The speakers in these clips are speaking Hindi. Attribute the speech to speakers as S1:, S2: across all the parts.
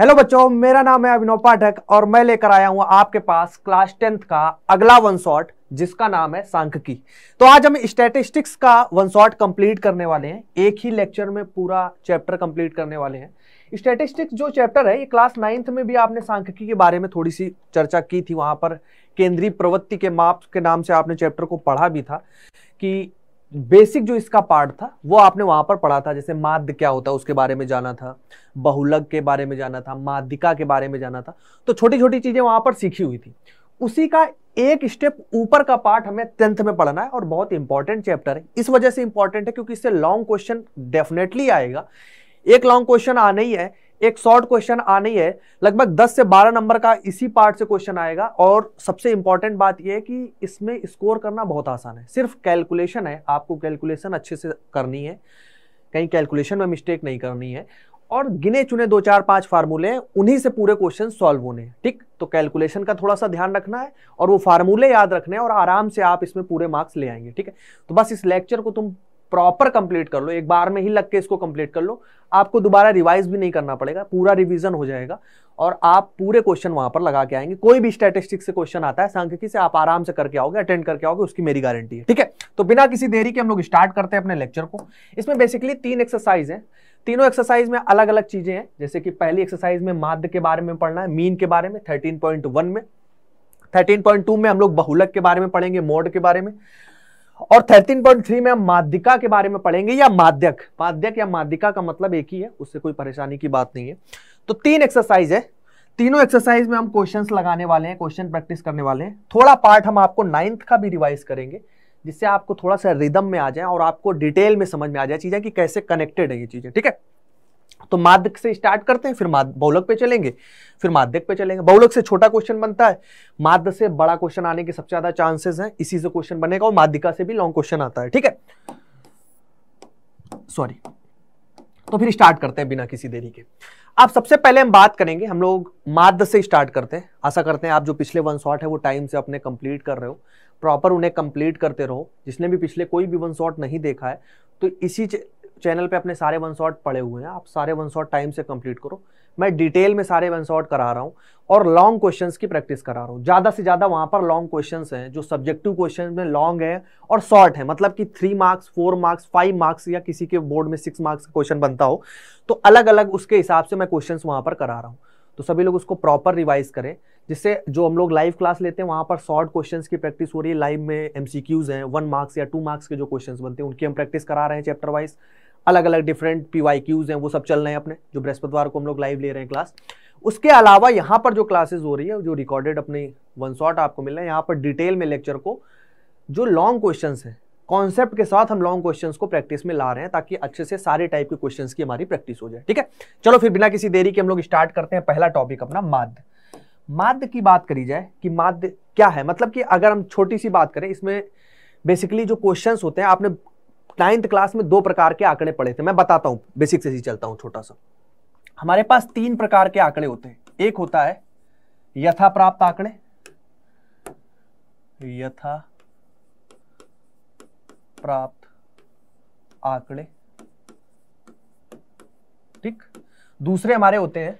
S1: हेलो बच्चों मेरा नाम है अभिनव पाठक और मैं लेकर आया हूं आपके पास क्लास टेंथ का अगला वन शॉट जिसका नाम है सांख्यिकी तो आज हम स्टैटिस्टिक्स का वन शॉट कंप्लीट करने वाले हैं एक ही लेक्चर में पूरा चैप्टर कंप्लीट करने वाले हैं स्टैटिस्टिक्स जो चैप्टर है ये क्लास नाइन्थ में भी आपने सांख्यिकी के बारे में थोड़ी सी चर्चा की थी वहाँ पर केंद्रीय प्रवृत्ति के माप के नाम से आपने चैप्टर को पढ़ा भी था कि बेसिक जो इसका पार्ट था वो आपने वहां पर पढ़ा था जैसे माध्य क्या होता है उसके बारे में जाना था बहुलक के बारे में जाना था माध्यिका के बारे में जाना था तो छोटी छोटी चीजें वहां पर सीखी हुई थी उसी का एक स्टेप ऊपर का पार्ट हमें टेंथ में पढ़ना है और बहुत इंपॉर्टेंट चैप्टर है इस वजह से इंपॉर्टेंट है क्योंकि इससे लॉन्ग क्वेश्चन डेफिनेटली आएगा एक लॉन्ग क्वेश्चन आना ही है एक शॉर्ट क्वेश्चन आ नहीं है लगभग 10 से 12 नंबर का इसी पार्ट से क्वेश्चन आएगा और सबसे इंपॉर्टेंट बात यह है कि इसमें स्कोर करना बहुत आसान है सिर्फ कैलकुलेशन है आपको कैलकुलेशन अच्छे से करनी है कहीं कैलकुलेशन में मिस्टेक नहीं करनी है और गिने चुने दो चार पांच फार्मूले हैं उन्हीं से पूरे क्वेश्चन सॉल्व होने हैं ठीक तो कैलकुलेशन का थोड़ा सा ध्यान रखना है और वो फार्मूले याद रखने हैं और आराम से आप इसमें पूरे मार्क्स ले आएंगे ठीक है तो बस इस लेक्चर को तुम प्रॉपर कंप्लीट कर लो एक बार में ही लग के इसको कंप्लीट कर लो आपको दोबारा रिवाइज भी नहीं करना पड़ेगा पूरा रिवीजन हो जाएगा और आप पूरे क्वेश्चन वहां पर लगा के आएंगे कोई भी स्टैटिस्टिक्स से क्वेश्चन आता है सांख्यिकी से आप आराम से करके आओगे अटेंड करके आओगे उसकी मेरी गारंटी है ठीक है तो बिना किसी देरी के हम लोग स्टार्ट करते हैं अपने लेक्चर को इसमें बेसिकली तीन एक्सरसाइज है तीनों एक्सरसाइज में अलग अलग चीजें हैं जैसे कि पहली एक्सरसाइज में माध्य के बारे में पढ़ना है मीन के बारे में थर्टीन में 13.2 में हम लोग बहुलक के बारे में पढ़ेंगे मोड के बारे में और 13.3 में हम माध्यिका के बारे में पढ़ेंगे या माध्यक माध्यक या माध्यिका का मतलब एक ही है उससे कोई परेशानी की बात नहीं है तो तीन एक्सरसाइज है तीनों एक्सरसाइज में हम क्वेश्चंस लगाने वाले हैं क्वेश्चन प्रैक्टिस करने वाले हैं थोड़ा पार्ट हम आपको नाइन्थ का भी रिवाइज करेंगे जिससे आपको थोड़ा सा रिदम में आ जाए और आपको डिटेल में समझ में आ जाए चीज़ें कि कैसे कनेक्टेड है ये चीज़ें ठीक है तो माध्यक से स्टार्ट करते हैं फिर बहुलक पे चलेंगे फिर माध्यक पे चलेंगे बहुलक से छोटा क्वेश्चन बनता है माध्य से बड़ा क्वेश्चन आने के सबसे ज्यादा चांसेस हैं इसी से क्वेश्चन बनेगा और माध्यिका से भी लॉन्ग क्वेश्चन आता है ठीक है सॉरी तो फिर स्टार्ट करते हैं बिना किसी देरी के आप सबसे पहले हम बात करेंगे हम लोग माध्य से स्टार्ट करते हैं आशा करते हैं आप जो पिछले वन शॉट है वो टाइम से अपने कंप्लीट कर रहे हो प्रॉपर उन्हें कंप्लीट करते रहो जिसने भी पिछले कोई भी वन शॉट नहीं देखा है तो इसी चैनल पे अपने सारे वन शॉट पड़े हुए हैं आप सारे वन शॉट टाइम से कंप्लीट करो मैं डिटेल में सारे वन शॉट करा रहा हूँ और लॉन्ग क्वेश्चंस की प्रैक्टिस करा रहा हूँ ज़्यादा से ज़्यादा वहाँ पर लॉन्ग क्वेश्चंस हैं जो सब्जेक्टिव क्वेश्चन में लॉन्ग है और शॉर्ट है मतलब कि three marks four marks five marks या किसी के बोर्ड में सिक्स मार्क्स का क्वेश्चन बनता हो तो अलग अलग उसके हिसाब से मैं क्वेश्चन वहाँ पर करा रहा हूँ तो सभी लोग उसको प्रॉपर रिवाइज करें जिससे जो हम लोग लाइव क्लास लेते हैं वहाँ पर शॉर्ट क्वेश्चंस की प्रैक्टिस हो रही है लाइव में एमसीक्यूज हैं वन मार्क्स या टू मार्क्स के जो क्वेश्चंस बनते हैं उनकी हम प्रैक्टिस करा रहे हैं चैप्टर वाइज अलग अलग डिफरेंट पी वाई क्यूज हैं वो सब चल रहे हैं अपने जो बृहस्पतिवार को हम लोग लाइव ले रहे हैं क्लास उसके अलावा यहाँ पर जो क्लासेज हो रही है जो रिकॉर्डेड अपने वन शॉट आपको मिल रहे हैं यहाँ पर डिटेल में लेक्चर को जो लॉन्ग क्वेश्चन है कॉन्सेप्ट के साथ हम लॉन्ग क्वेश्चंस को प्रैक्टिस में ला रहे हैं ताकि अच्छे से सारे टाइप के क्वेश्चंस की हमारी प्रैक्टिस हो जाए ठीक है चलो फिर बिना किसी देरी के हम लोग स्टार्ट करते हैं पहला टॉपिक अपना माध्य माध्य की बात करी जाए कि माध्य क्या है मतलब कि अगर हम छोटी सी बात करें इसमें बेसिकली जो क्वेश्चन होते हैं आपने नाइन्थ क्लास में दो प्रकार के आंकड़े पढ़े थे मैं बताता हूँ बेसिक से ही चलता हूँ छोटा सा हमारे पास तीन प्रकार के आंकड़े होते हैं एक होता है यथा प्राप्त आंकड़े यथा प्राप्त आंकड़े ठीक दूसरे हमारे होते हैं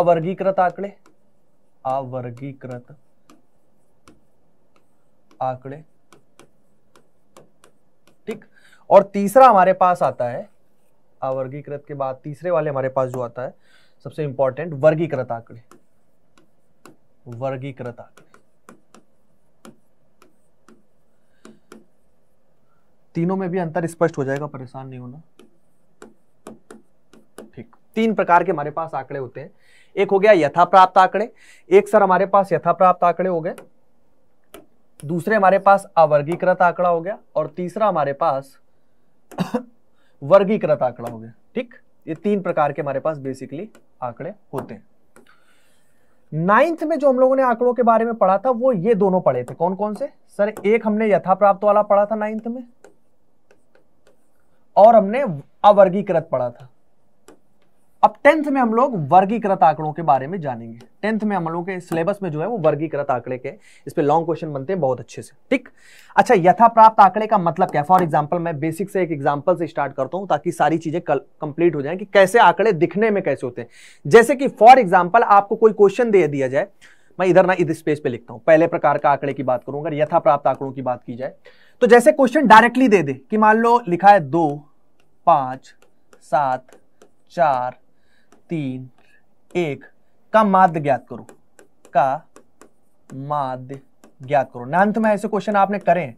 S1: अवर्गीकृत आंकड़े अवर्गीकृत आंकड़े और तीसरा हमारे पास आता है अवर्गीकृत के बाद तीसरे वाले हमारे पास जो आता है सबसे इंपॉर्टेंट वर्गीकृत आंकड़े वर्गीकृत आंकड़े तीनों में भी अंतर स्पष्ट हो जाएगा परेशान नहीं होना ठीक तीन प्रकार के हमारे पास आंकड़े होते हैं एक हो गया यथा प्राप्त आंकड़े एक सर हमारे पास यथा प्राप्त आंकड़े हो गए दूसरे हमारे पास अवर्गीकृत आंकड़ा हो गया और तीसरा हमारे पास वर्गीकृत आंकड़ा हो गया ठीक ये तीन प्रकार के हमारे पास बेसिकली आंकड़े होते हैं नाइन्थ में जो हम लोगों ने आंकड़ों के बारे में पढ़ा था वो ये दोनों पढ़े थे कौन कौन से सर एक हमने यथा प्राप्त वाला पढ़ा था नाइन्थ में और हमने अवर्गीकृत पढ़ा था टेंथ में हम लोग वर्गीकृत आंकड़ों के बारे में जानेंगे टेंथ में हम लोग के सिलेबस में जो है वो वर्गीकृत आंकड़े के इस पर लॉन्ग क्वेश्चन बनते हैं बहुत अच्छे से ठीक अच्छा यथा प्राप्त आंकड़े का मतलब क्या फॉर एग्जाम्पल मैं बेसिक से एक एग्जाम्पल से स्टार्ट करता हूँ ताकि सारी चीजें कंप्लीट हो जाए कि कैसे आंकड़े दिखने में कैसे होते हैं जैसे कि फॉर एग्जाम्पल आपको कोई क्वेश्चन दे दिया जाए मैं इधर ना इधर स्पेस पे लिखता हूँ पहले प्रकार का आंकड़े की बात करूंगा यथा प्राप्त आंकड़ों की बात की जाए तो जैसे क्वेश्चन डायरेक्टली दे दे कि मान लो लिखा है दो पांच सात चार तीन एक का माध्य ज्ञात करो का माध्य ज्ञात करो नान्थ में ऐसे क्वेश्चन आपने करें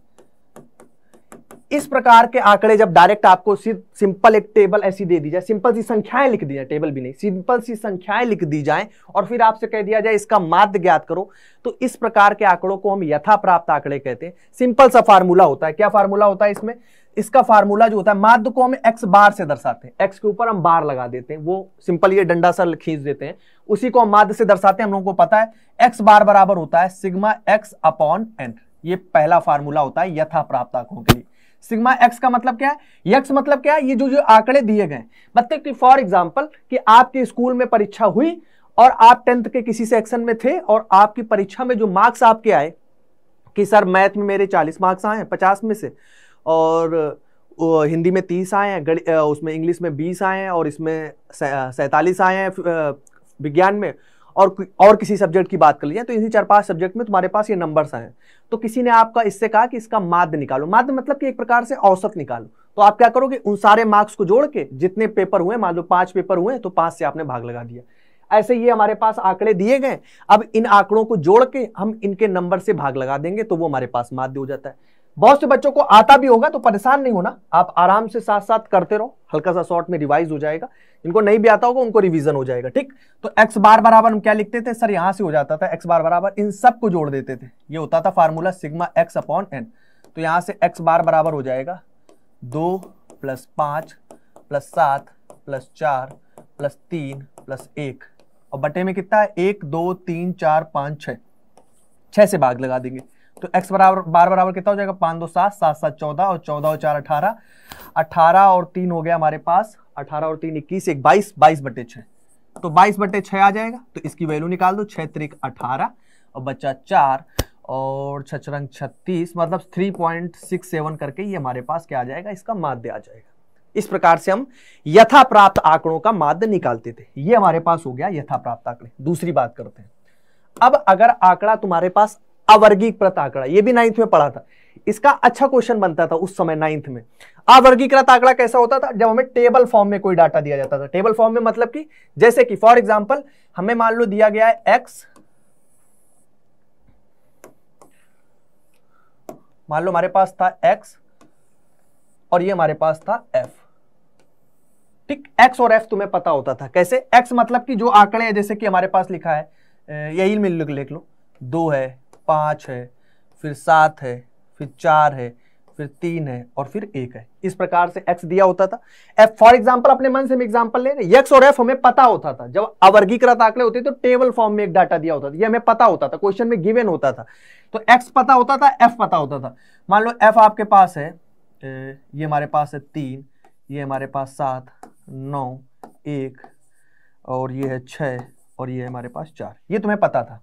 S1: इस प्रकार के आंकड़े जब डायरेक्ट आपको सिर्फ सिंपल एक टेबल ऐसी दे दी जाए सिंपल सी संख्याएं लिख दी जाए टेबल भी नहीं सिंपल सी संख्याएं लिख दी जाए और फिर आपसे कह दिया जाए इसका माध्य ज्ञात करो तो इस प्रकार के आंकड़ों को हम यथा प्राप्त आंकड़े कहते हैं सिंपल सा फार्मूला होता है क्या फार्मूला होता है इसमें इसका फार्मूला जो होता है माध्य को हम एक्स बार से दर्शाते हैं एक्स के ऊपर हम बार लगा देते हैं वो सिंपल ये डंडा सा खींच देते हैं उसी को हम माध्य से दर्शाते हैं हम लोगों को पता है एक्स बार बराबर होता है सिग्मा एक्स अपॉन एन ये पहला फार्मूला होता है यथा प्राप्त आंकों के लिए सिग्मा एक्स का मतलब क्या है एक्स मतलब क्या है ये जो जो आंकड़े दिए गए मतलब कि फॉर एग्जाम्पल कि आपके स्कूल में परीक्षा हुई और आप टेंथ के किसी सेक्शन में थे और आपकी परीक्षा में जो मार्क्स आपके आए कि सर मैथ में मेरे चालीस मार्क्स आए हैं पचास में से और हिंदी में तीस आए हैं उसमें इंग्लिश में बीस आए हैं और इसमें सैंतालीस आए हैं विज्ञान में और और किसी सब्जेक्ट की बात कर लीजिए तो इसी चार पांच सब्जेक्ट में तुम्हारे पास ये नंबर्स आए तो किसी ने आपका इससे कहा कि इसका माध्य निकालो माध्य मतलब कि एक प्रकार से औसत निकालो तो आप क्या करोगे उन सारे मार्क्स को जोड़ के जितने पेपर हुए मान लो पांच पेपर हुए तो पांच से आपने भाग लगा दिया ऐसे ये हमारे पास आंकड़े दिए गए अब इन आंकड़ों को जोड़ के हम इनके नंबर से भाग लगा देंगे तो वो हमारे पास माध्य हो जाता है बहुत से बच्चों को आता भी होगा तो परेशान नहीं होना आप आराम से साथ साथ करते रहो हल्का सा शॉर्ट में रिवाइज हो जाएगा इनको नहीं भी आता होगा उनको रिवीजन हो जाएगा ठीक तो एक्स बार बराबर हम क्या लिखते थे सर यहां से हो जाता था एक्स बार बराबर इन सब को जोड़ देते थे ये होता था formula sigma X upon N तो यहां से एक्स बार बराबर हो जाएगा दो प्लस पांच प्लस सात प्लस चार प्लस तीन प्लस एक और बटे में कितना है एक दो तीन चार पांच छह से भाग लगा देंगे तो x बराबर बार बराबर कितना हो जाएगा पाँच दो सात सात सात चौदह और चौदह और चार अठारह अठारह और तीन हो गया हमारे पास अठारह और तीन इक्कीस एक बाईस बाईस बटे छः तो बाईस बटे छः आ जाएगा तो इसकी वैल्यू निकाल दो छः त्रिक अठारह और बच्चा चार और छचरंग छत्तीस मतलब थ्री पॉइंट सिक्स सेवन करके ये हमारे पास क्या आ जाएगा इसका माध्य आ जाएगा इस प्रकार से हम यथा प्राप्त आंकड़ों का माध्य निकालते थे ये हमारे पास हो गया यथा प्राप्त आंकड़े दूसरी बात करते हैं अब अगर आंकड़ा तुम्हारे पास अवर्गीक आंकड़ा ये भी नाइन्थ में पढ़ा था इसका अच्छा क्वेश्चन बनता था उस समय नाइन्थ में अवर्गीकृत आंकड़ा कैसा होता था जब हमें टेबल फॉर्म में कोई डाटा दिया जाता था टेबल फॉर्म में मतलब कि जैसे कि फॉर एग्जाम्पल हमें मान लो दिया गया है एक्स मान लो हमारे पास था एक्स और ये हमारे पास था एफ ठीक एक्स और एफ तुम्हें पता होता था कैसे एक्स मतलब कि जो आंकड़े हैं जैसे कि हमारे पास लिखा है यही मिल लिख लो दो है पाँच है फिर सात है फिर चार है फिर तीन है और फिर एक है इस प्रकार से एक्स दिया होता था एफ फॉर एग्जाम्पल अपने मन से हम एग्जाम्पल ले रहे एक्स और एफ हमें पता होता था जब अवर्गीकृत आंकड़े होते तो टेबल फॉर्म में एक डाटा दिया होता था ये हमें पता होता था क्वेश्चन में गिवेन होता था तो एक्स पता होता था एफ पता होता था मान लो एफ आपके पास है ये हमारे पास है तीन ये हमारे पास सात नौ एक और ये है छः और ये हमारे पास चार ये तुम्हें पता था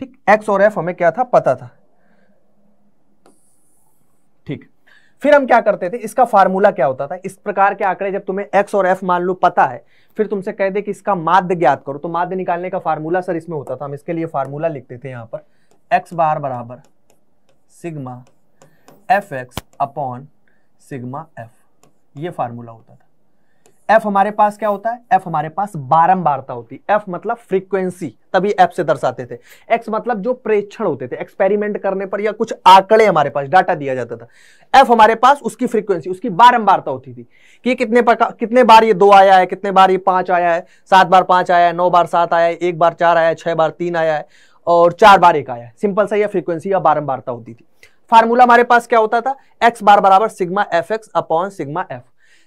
S1: ठीक एक्स और एफ हमें क्या था पता था ठीक फिर हम क्या करते थे इसका फार्मूला क्या होता था इस प्रकार के आंकड़े जब तुम्हें एक्स और एफ मान लो पता है फिर तुमसे कह दे कि इसका माध्य ज्ञात करो तो माध्य निकालने का फार्मूला सर इसमें होता था हम इसके लिए फार्मूला लिखते थे यहां पर एक्स बार बराबर sigma F X upon sigma F ये फार्मूला होता था एफ हमारे पास क्या होता है एफ हमारे पास बारंबारता होती है एफ मतलब फ्रीक्वेंसी तभी एफ से दर्शाते थे एक्स मतलब जो प्रेक्षण होते थे एक्सपेरिमेंट करने पर या कुछ आंकड़े हमारे पास डाटा दिया जाता था एफ हमारे पास उसकी फ्रीक्वेंसी उसकी बारंबारता होती थी कि कितने कितने बार ये दो आया है कितने बार ये पांच आया है सात बार पांच आया है नौ बार सात आया है एक बार चार आया है छह बार तीन आया है और चार बार एक आया है सिंपल सा यह फ्रीक्वेंसी या बारंबारता होती थी फार्मूला हमारे पास क्या होता था एक्स बार बराबर sigma F X upon sigma F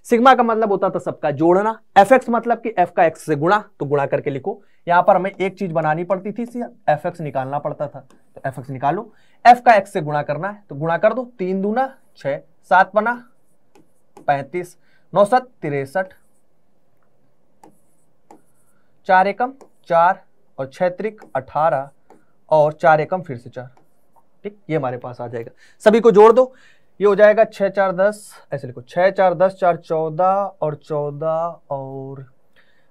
S1: sigma का मतलब होता था सबका जोड़ना एफ एक्स मतलब कि एफ का एक्स से गुणा तो गुणा करके लिखो यहां पर हमें एक चीज बनानी पड़ती थी एफ एक्स निकालना पड़ता था तो एफ एक्स निकालो एफ का एक्स से गुणा करना है तो गुणा कर दो तीन दूना छ सात बना पैंतीस नौ सत तिरसठ चार एकम चार और छत्रिक अठारह और चार एकम फिर से चार ठीक ये हमारे पास आ जाएगा सभी को जोड़ दो ये हो जाएगा छः चार दस ऐसे लिखो छः चार दस चार चौदह और चौदह और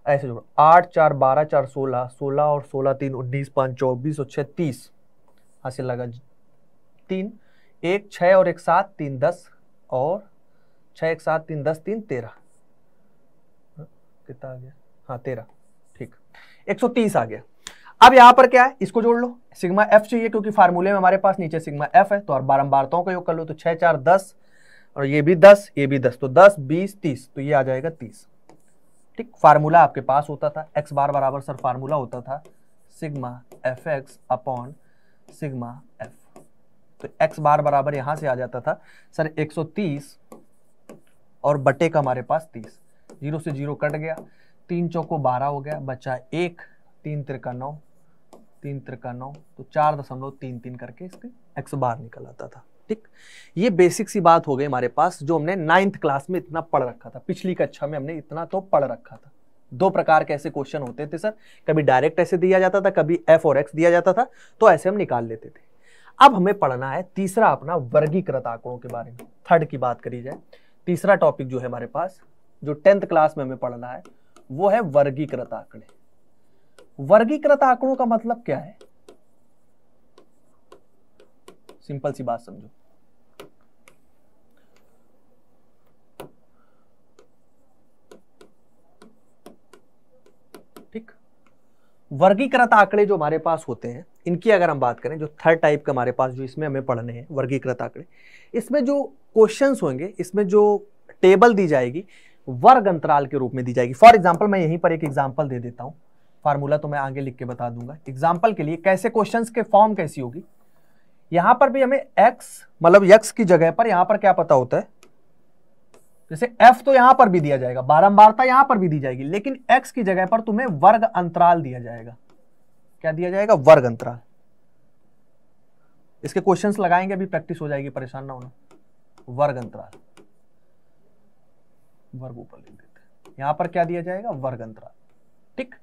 S1: ऐसे जोड़ो आठ चार बारह चार सोलह सोलह और सोलह तीन उन्नीस पाँच चौबीस और छः तीस हासिल लगा तीन एक छः और एक सात तीन दस और छः एक सात तीन दस तीन तेरह कितना आ गया हाँ तेरह ठीक एक सौ तीस आ गया अब यहां पर क्या है इसको जोड़ लो सिग्मा एफ चाहिए क्योंकि फार्मूले में हमारे पास नीचे सिग्मा एफ है तो और बारंबारताओं का योग कर लो तो छह चार दस और ये भी दस ये भी दस तो दस बीस तीस तो ये आ जाएगा तीस ठीक फार्मूला आपके पास होता था एक्स बार बराबर सर फार्मूला होता था sigma F X upon sigma F तो एक्स बार बराबर यहां से आ जाता था सर तीस और बटे का हमारे पास तीस जीरो से जीरो कट गया तीन चौको बारह हो गया बचा एक तीन त्रिका नौ तीन त्रिका नौ तो चार दशमलव तीन तीन करके इसके एक्स बार निकल आता था ठीक ये बेसिक सी बात हो गई हमारे पास जो हमने नाइन्थ क्लास में इतना पढ़ रखा था पिछली कक्षा में हमने इतना तो पढ़ रखा था दो प्रकार के ऐसे क्वेश्चन होते थे सर कभी डायरेक्ट ऐसे दिया जाता था कभी एफ और एक्स दिया जाता था तो ऐसे हम निकाल लेते थे अब हमें पढ़ना है तीसरा अपना वर्गीकृत आंकड़ों के बारे में थर्ड की बात करी जाए तीसरा टॉपिक जो है हमारे पास जो टेंथ क्लास में हमें पढ़ना है वो है वर्गीकृत आंकड़े वर्गीकृत आंकड़ों का मतलब क्या है सिंपल सी बात समझो ठीक वर्गीकृत आंकड़े जो हमारे पास होते हैं इनकी अगर हम बात करें जो थर्ड टाइप के हमारे पास जो इसमें हमें पढ़ने हैं वर्गीकृत आंकड़े इसमें जो क्वेश्चंस होंगे इसमें जो टेबल दी जाएगी वर्ग अंतराल के रूप में दी जाएगी फॉर एग्जाम्पल मैं यहीं पर एक एग्जाम्पल दे देता हूं फार्मूला तो मैं आगे लिख के बता दूंगा एग्जाम्पल के लिए कैसे क्वेश्चन के फॉर्म कैसी होगी यहां पर भी हमें एक्स मतलब यक्स की जगह पर यहां पर क्या पता होता है जैसे एफ तो यहां पर भी दिया जाएगा बारंबारता यहां पर भी दी जाएगी लेकिन एक्स की जगह पर तुम्हें वर्ग अंतराल दिया जाएगा क्या दिया जाएगा वर्ग अंतराल इसके क्वेश्चन लगाएंगे अभी प्रैक्टिस हो जाएगी परेशान ना होना वर्ग अंतराल वर्ग ऊपर लिख देते यहां पर क्या दिया जाएगा वर्ग अंतराल ठीक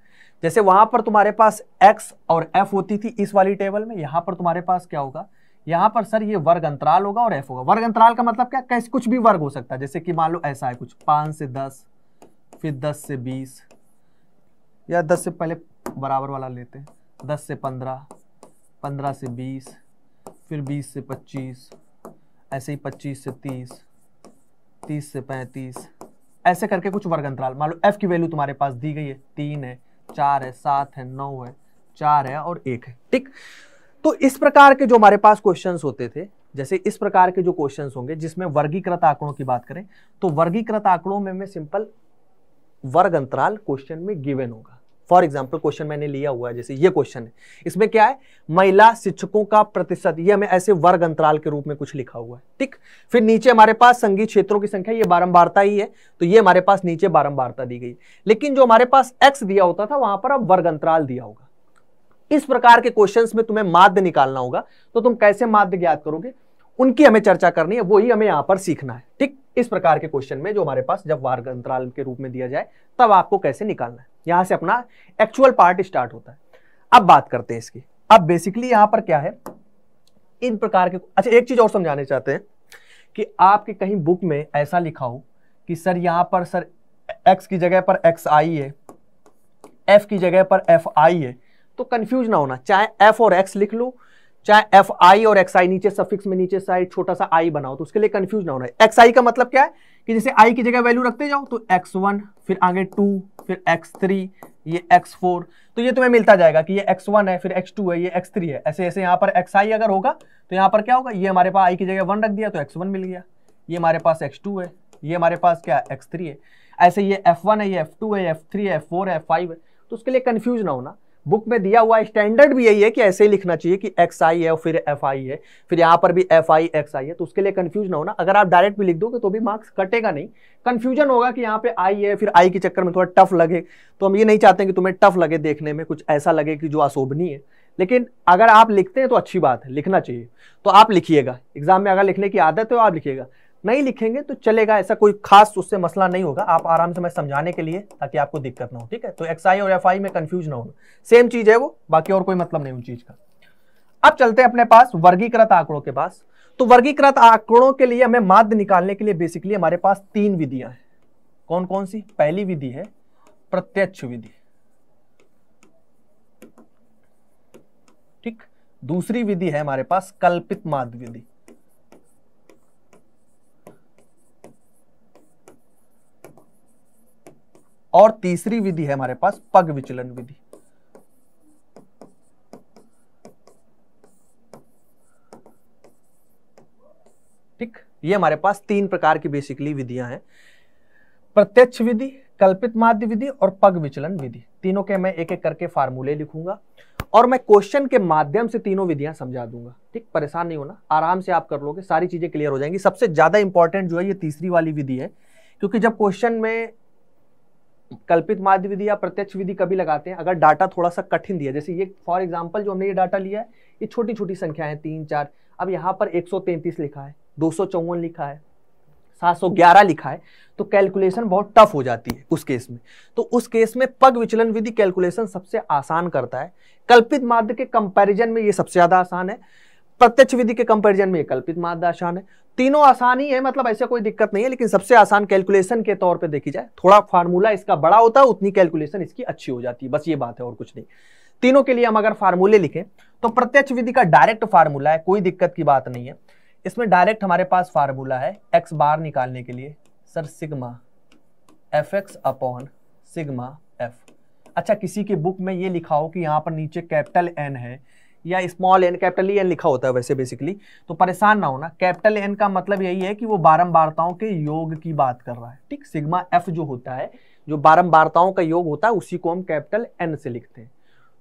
S1: जैसे वहां पर तुम्हारे पास एक्स और एफ होती थी इस वाली टेबल में यहां पर तुम्हारे पास क्या होगा यहां पर सर ये वर्ग अंतराल होगा और एफ होगा वर्ग अंतराल का मतलब क्या कैसे कुछ भी वर्ग हो सकता है जैसे कि मान लो ऐसा है कुछ पांच से दस फिर दस से बीस या दस से पहले बराबर वाला लेते हैं दस से पंद्रह पंद्रह से बीस फिर बीस से पच्चीस ऐसे ही पच्चीस से तीस तीस से पैंतीस ऐसे करके कुछ वर्ग अंतराल मान लो एफ की वैल्यू तुम्हारे पास दी गई है तीन है चार है सात है नौ है चार है और एक है ठीक तो इस प्रकार के जो हमारे पास क्वेश्चंस होते थे जैसे इस प्रकार के जो क्वेश्चंस होंगे जिसमें वर्गीकृत आंकड़ों की बात करें तो वर्गीकृत आंकड़ों में, सिंपल वर्ग अंतराल क्वेश्चन में गिवेन होगा फॉर एग्जाम्पल क्वेश्चन मैंने लिया हुआ है जैसे ये क्वेश्चन है इसमें क्या है महिला शिक्षकों का प्रतिशत ये हमें ऐसे वर्ग अंतराल के रूप में कुछ लिखा हुआ है ठीक फिर नीचे हमारे पास संगीत क्षेत्रों की संख्या ये बारंबारता ही है तो ये हमारे पास नीचे बारंबारता दी गई लेकिन जो हमारे पास एक्स दिया होता था वहां पर अब वर्ग अंतराल दिया होगा इस प्रकार के क्वेश्चंस में तुम्हें माध्य निकालना होगा तो तुम कैसे माध्य ज्ञात करोगे उनकी हमें चर्चा करनी है वही हमें यहां पर सीखना है ठीक इस प्रकार के क्वेश्चन में जो हमारे पास जब वार्ग अंतराल के रूप में दिया जाए तब आपको कैसे निकालना है यहां से अपना एक्चुअल पार्ट स्टार्ट होता है अब बात करते हैं इसकी अब बेसिकली यहां पर क्या है इन प्रकार के अच्छा एक चीज़ और समझाने चाहते हैं कि आपके कहीं बुक में ऐसा लिखा हो कि सर यहां पर सर एक्स की जगह पर एक्स आई है एफ की जगह पर एफ आई है तो कंफ्यूज ना होना चाहे एफ और एक्स लिख लो चाहे एफ आई और एक्स आई नीचे सफिक्स में नीचे साइड छोटा सा आई बनाओ तो उसके लिए कंफ्यूज ना होना है एक्स आई का मतलब क्या है कि जैसे आई की जगह वैल्यू रखते जाओ तो एक्स वन फिर आगे टू फिर एक्स थ्री ये एक्स फोर तो ये तुम्हें मिलता जाएगा कि ये एक्स वन है फिर एक्स टू है ये एक्स थ्री है ऐसे ऐसे यहाँ पर एक्स आई अगर होगा तो यहाँ पर क्या होगा ये हमारे पास आई की जगह वन रख दिया तो एक्स वन मिल गया ये हमारे पास एक्स टू है ये हमारे पास क्या एक्स थ्री है ऐसे ये एफ वन है ये एफ टू है एफ थ्री है एफ फोर है एफ फाइव है तो उसके लिए कन्फ्यूज ना होना बुक में दिया हुआ स्टैंडर्ड भी यही है कि ऐसे ही लिखना चाहिए कि एक्स आई है और फिर एफ आई है फिर यहाँ पर भी एफ आई एक्स आई है तो उसके लिए कन्फ्यूज ना होना अगर आप डायरेक्ट भी लिख दोगे तो भी मार्क्स कटेगा नहीं कन्फ्यूजन होगा कि यहाँ पे आई है फिर आई के चक्कर में थोड़ा टफ लगे तो हम ये नहीं चाहते कि तुम्हें टफ लगे देखने में कुछ ऐसा लगे कि जो अशोभनीय है लेकिन अगर आप लिखते हैं तो अच्छी बात है लिखना चाहिए तो आप लिखिएगा एग्जाम में अगर लिखने की आदत है तो आप लिखिएगा नहीं लिखेंगे तो चलेगा ऐसा कोई खास उससे मसला नहीं होगा आप आराम से मैं समझाने के लिए ताकि आपको दिक्कत ना हो ठीक है तो एक्स और एफ में कंफ्यूज ना हो सेम चीज है वो बाकी और कोई मतलब नहीं उन चीज का अब चलते हैं अपने पास वर्गीकृत आंकड़ों के पास तो वर्गीकृत आंकड़ों के लिए हमें माध्य निकालने के लिए बेसिकली हमारे पास तीन विधियां हैं कौन कौन सी पहली विधि है प्रत्यक्ष विधि ठीक दूसरी विधि है हमारे पास कल्पित माध्य विधि और तीसरी विधि है हमारे पास पग विचलन विधि ठीक ये हमारे पास तीन प्रकार की बेसिकली विधियां हैं प्रत्यक्ष विधि कल्पित माध्य विधि और पग विचलन विधि तीनों के मैं एक एक करके फार्मूले लिखूंगा और मैं क्वेश्चन के माध्यम से तीनों विधियां समझा दूंगा ठीक परेशान नहीं होना आराम से आप कर लोगे सारी चीजें क्लियर हो जाएंगी सबसे ज्यादा इंपॉर्टेंट जो है ये तीसरी वाली विधि है क्योंकि जब क्वेश्चन में कल्पित माध्य विधि या प्रत्यक्ष विधि कभी लगाते हैं अगर डाटा थोड़ा सा कठिन दिया जैसे ये फॉर एग्जाम्पल जो हमने ये डाटा लिया है ये छोटी छोटी संख्या है तीन चार अब यहाँ पर एक लिखा है दो लिखा है 711 लिखा है तो कैलकुलेशन बहुत टफ हो जाती है उस केस में तो उस केस में पग विचलन विधि कैलकुलेशन सबसे आसान करता है कल्पित माध्य के कंपैरिजन में ये सबसे ज़्यादा आसान है प्रत्यक्ष विधि के कंपेरिजन में कल्पित माध्य आसान है तीनों आसानी है मतलब ऐसे कोई दिक्कत नहीं है लेकिन सबसे आसान कैलकुलेशन के तौर पर देखी जाए थोड़ा फार्मूला इसका बड़ा होता है उतनी कैलकुलेशन इसकी अच्छी हो जाती है बस ये बात है और कुछ नहीं तीनों के लिए हम अगर फार्मूले लिखें तो प्रत्यक्ष विधि का डायरेक्ट फार्मूला है कोई दिक्कत की बात नहीं है इसमें डायरेक्ट हमारे पास फार्मूला है एक्स बार निकालने के लिए sir sigma F X upon sigma F अच्छा किसी के बुक में ये लिखा हो कि यहाँ पर नीचे कैपिटल एन है या स्मॉल एन कैपिटल एन लिखा होता है वैसे बेसिकली तो परेशान ना होना कैपिटल एन का मतलब यही है कि वो बारंबारताओं के योग की बात कर रहा है ठीक सिग्मा एफ जो होता है जो बारंबारताओं का योग होता है उसी को हम कैपिटल एन से लिखते हैं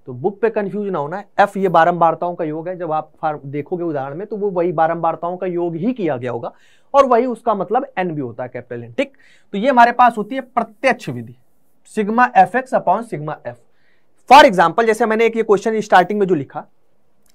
S1: तो बुक पे कंफ्यूज ना होना एफ ये बारंबारताओं का योग है जब आप देखोगे उदाहरण में तो वो वही बारंबारताओं का योग ही किया गया होगा और वही उसका मतलब एन भी होता है कैपिटल एन ठीक तो ये हमारे पास होती है प्रत्यक्ष विधि sigma F X upon sigma F for example जैसे मैंने एक ये क्वेश्चन स्टार्टिंग में जो लिखा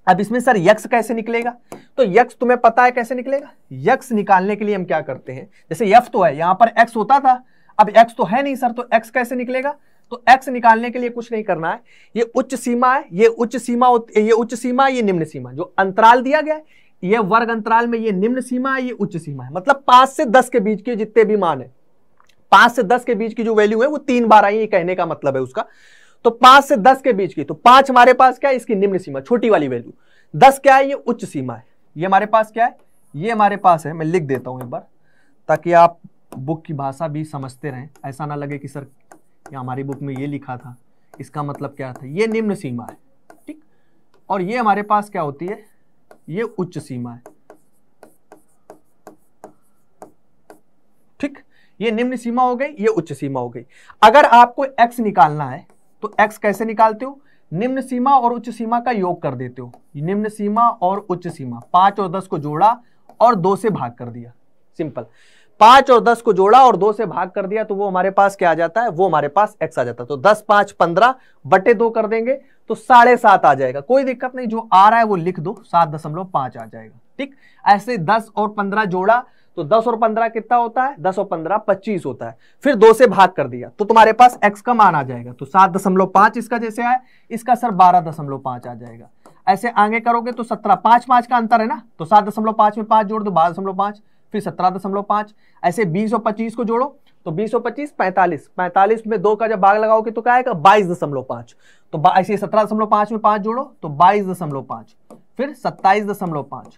S1: अब इसमें सर यक्स कैसे निकलेगा तो यक्ष तुम्हें पता है कैसे निकलेगा यक्ष निकालने के लिए हम क्या करते हैं जैसे यफ तो है यहां पर एक्स होता था अब एक्स तो है नहीं सर तो एक्स कैसे निकलेगा तो एक्स निकालने के लिए कुछ नहीं करना है ये उच्च सीमा है ये उच्च सीमा ये उच्च सीमा ये निम्न सीमा जो अंतराल दिया गया है ये वर्ग अंतराल में ये निम्न सीमा है ये उच्च सीमा है मतलब पांच से दस के बीच के जितने भी मान है पांच से दस के बीच की जो वैल्यू है वो तीन बार आई कहने का मतलब है उसका तो पांच से दस के बीच की तो पांच हमारे पास क्या है इसकी निम्न सीमा छोटी वाली वैल्यू दस क्या है ये उच्च सीमा है ये हमारे पास क्या है ये हमारे पास है मैं लिख देता हूं एक बार ताकि आप बुक की भाषा भी समझते रहें ऐसा ना लगे कि सर हमारी बुक में ये लिखा था इसका मतलब क्या था ये निम्न सीमा है ठीक और ये हमारे पास क्या होती है ये उच्च सीमा है ठीक ये निम्न सीमा हो गई ये उच्च सीमा हो गई अगर आपको एक्स निकालना है तो एक्स कैसे निकालते हो निम्न सीमा और उच्च सीमा का योग कर देते हो निम्न सीमा और उच्च सीमा पांच और दस को जोड़ा और दो से भाग कर दिया सिंपल पांच और दस को जोड़ा और दो से भाग कर दिया तो वो हमारे पास क्या आ जाता है वो हमारे पास एक्स आ जाता है तो दस पांच पंद्रह बटे दो कर देंगे तो साढ़े सात आ जाएगा कोई दिक्कत नहीं जो आ रहा है वो लिख दो सात दशमलव पांच आ जाएगा ठीक ऐसे दस और पंद्रह जोड़ा तो दस और पंद्रह कितना होता है दस और पंद्रह पच्चीस होता है फिर दो से भाग कर दिया तो तुम्हारे पास एक्स का मान आ जाएगा तो सात दशमलव पांच इसका जैसे आया इसका सर बारह दशमलव पांच आ जाएगा ऐसे आगे करोगे तो सत्रह पांच पांच का अंतर है ना तो सात दशमलव पांच में पांच जोड़ दो बारह दशमलव पांच फिर सत्रह दशमलव पांच ऐसे बीस और पच्चीस को जोड़ो तो बीस और पच्चीस पैंतालीस पैंतालीस में दो का जब भाग लगाओगे तो क्या आएगा बाईस दशमलव पांच तो ऐसे सत्रह दशमलव पांच में पांच जोड़ो तो बाईस दशमलव पांच फिर सत्ताईस दशमलव पांच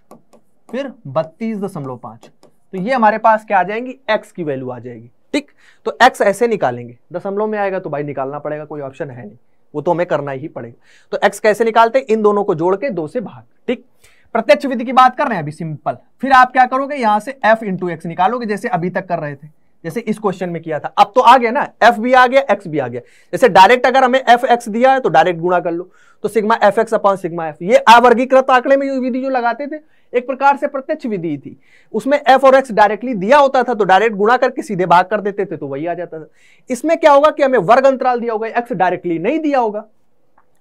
S1: फिर बत्तीस दशमलव पांच तो ये हमारे पास क्या आ जाएंगी एक्स की वैल्यू आ जाएगी ठीक तो एक्स ऐसे निकालेंगे दशमलव में आएगा तो भाई निकालना पड़ेगा कोई ऑप्शन है नहीं वो तो हमें करना ही पड़ेगा तो एक्स कैसे निकालते इन दोनों को जोड़ के दो से भाग ठीक प्रत्यक्ष विधि की बात कर रहे हैं अभी सिंपल फिर आप क्या करोगे यहां से एफ इंटू एक्स निकालोगे जैसे अभी तक कर रहे थे जैसे इस क्वेश्चन में किया था अब तो आ गया ना एफ भी आ गया एक्स भी आ गया जैसे डायरेक्ट अगर हमें एफ एक्स दिया है तो डायरेक्ट गुणा कर लो तो sigma F X upon sigma F ये अवर्गीकृत आंकड़े में विधि जो लगाते थे एक प्रकार से प्रत्यक्ष विधि थी उसमें एफ और एक्स डायरेक्टली दिया होता था तो डायरेक्ट गुणा करके सीधे भाग कर देते थे तो वही आ जाता था इसमें क्या होगा कि हमें वर्ग अंतराल दिया होगा एक्स डायरेक्टली नहीं दिया होगा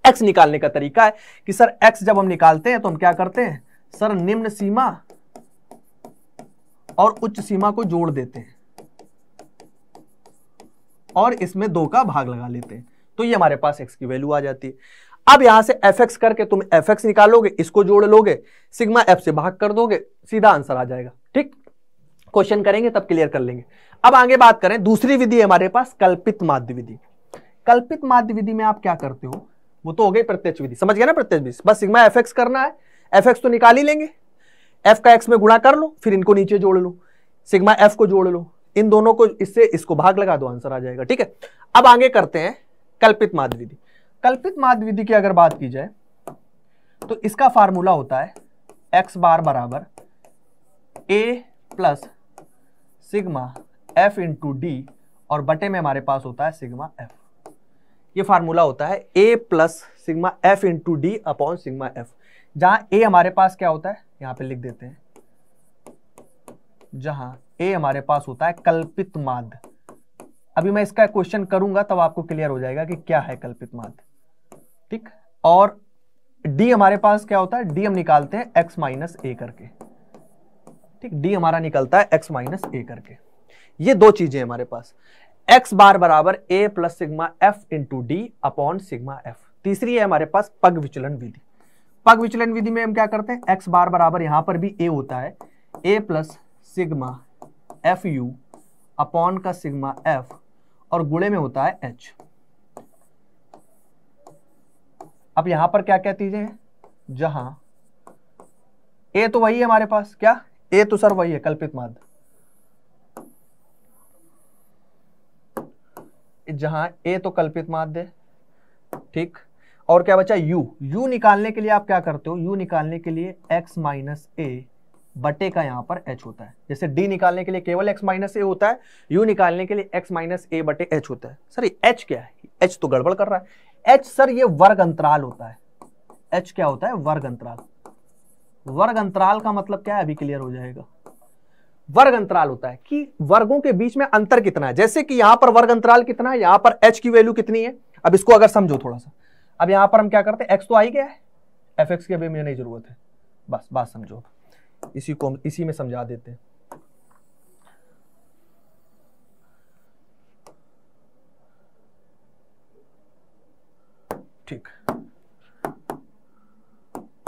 S1: एक्स निकालने का तरीका है कि सर एक्स जब हम निकालते हैं तो हम क्या करते हैं सर निम्न सीमा और उच्च सीमा को जोड़ देते हैं और इसमें दो का भाग लगा लेते हैं तो ये हमारे पास एक्स की वैल्यू आ जाती है अब यहां से एफ एक्स करके तुम एफ एक्स निकालोगे इसको जोड़ लोगे सिग्मा एफ से भाग कर दोगे सीधा आंसर आ जाएगा ठीक क्वेश्चन करेंगे तब क्लियर कर लेंगे अब आगे बात करें दूसरी विधि हमारे पास कल्पित माध्य विधि कल्पित माध्य विधि में आप क्या करते हो वो तो हो गई प्रत्यक्ष विधि समझ गया ना प्रत्यक्ष विधि बस सिग्मा एफ एक्स करना है एफ एक्स तो निकाल ही लेंगे एफ का एक्स में गुणा कर लो फिर इनको नीचे जोड़ लो सिग्मा एफ को जोड़ लो इन दोनों को इससे इसको भाग लगा दो आंसर आ जाएगा ठीक है अब आगे करते हैं कल्पित माध्य विधि कल्पित माध्य विधि की अगर बात की जाए तो इसका फार्मूला होता है एक्स बार बराबर A plus sigma F into D और बटे में हमारे पास होता है सिग्मा एफ ये फार्मूला होता है A plus sigma F into D upon sigma F जहां ए हमारे पास क्या होता है यहां पे लिख देते हैं जहां ए हमारे पास होता है कल्पित माध्य अभी मैं इसका क्वेश्चन करूंगा तब आपको क्लियर हो जाएगा कि क्या है कल्पित माध्य ठीक और डी हमारे पास क्या होता है डी हम निकालते हैं एक्स माइनस ए करके ठीक डी हमारा निकलता है एक्स माइनस ए करके ये दो चीजें हमारे पास एक्स बार बराबर A plus sigma F into D upon sigma F तीसरी है हमारे पास पग विचलन विधि पग विचलन विधि में हम क्या करते हैं एक्स बार बराबर यहां पर भी ए होता है A plus sigma F U upon का सिग्मा एफ और गुड़े में होता है एच अब यहां पर क्या कहती है जहां ए तो वही है हमारे पास क्या ए तो सर वही है कल्पित माध्य जहां ए तो कल्पित माध्य ठीक और क्या बचा यू यू निकालने के लिए आप क्या करते हो यू निकालने के लिए एक्स माइनस ए बटे का यहाँ पर एच होता है जैसे डी निकालने के लिए केवल एक्स माइनस ए होता है यू निकालने के लिए एक्स माइनस ए बटे एच होता है सर ये एच क्या है एच तो गड़बड़ कर रहा है एच सर ये वर्ग अंतराल होता है एच क्या होता है वर्ग अंतराल वर्ग अंतराल का मतलब क्या है अभी क्लियर हो जाएगा वर्ग अंतराल होता है कि वर्गों के बीच में अंतर कितना है जैसे कि यहां पर वर्ग अंतराल कितना है यहां पर एच की वैल्यू कितनी है अब इसको अगर समझो थोड़ा सा अब यहां पर हम क्या करते हैं एक्स तो आई गया है एफ एक्स की अभी मुझे नहीं जरूरत है बस बात समझो इसी को इसी में समझा देते हैं ठीक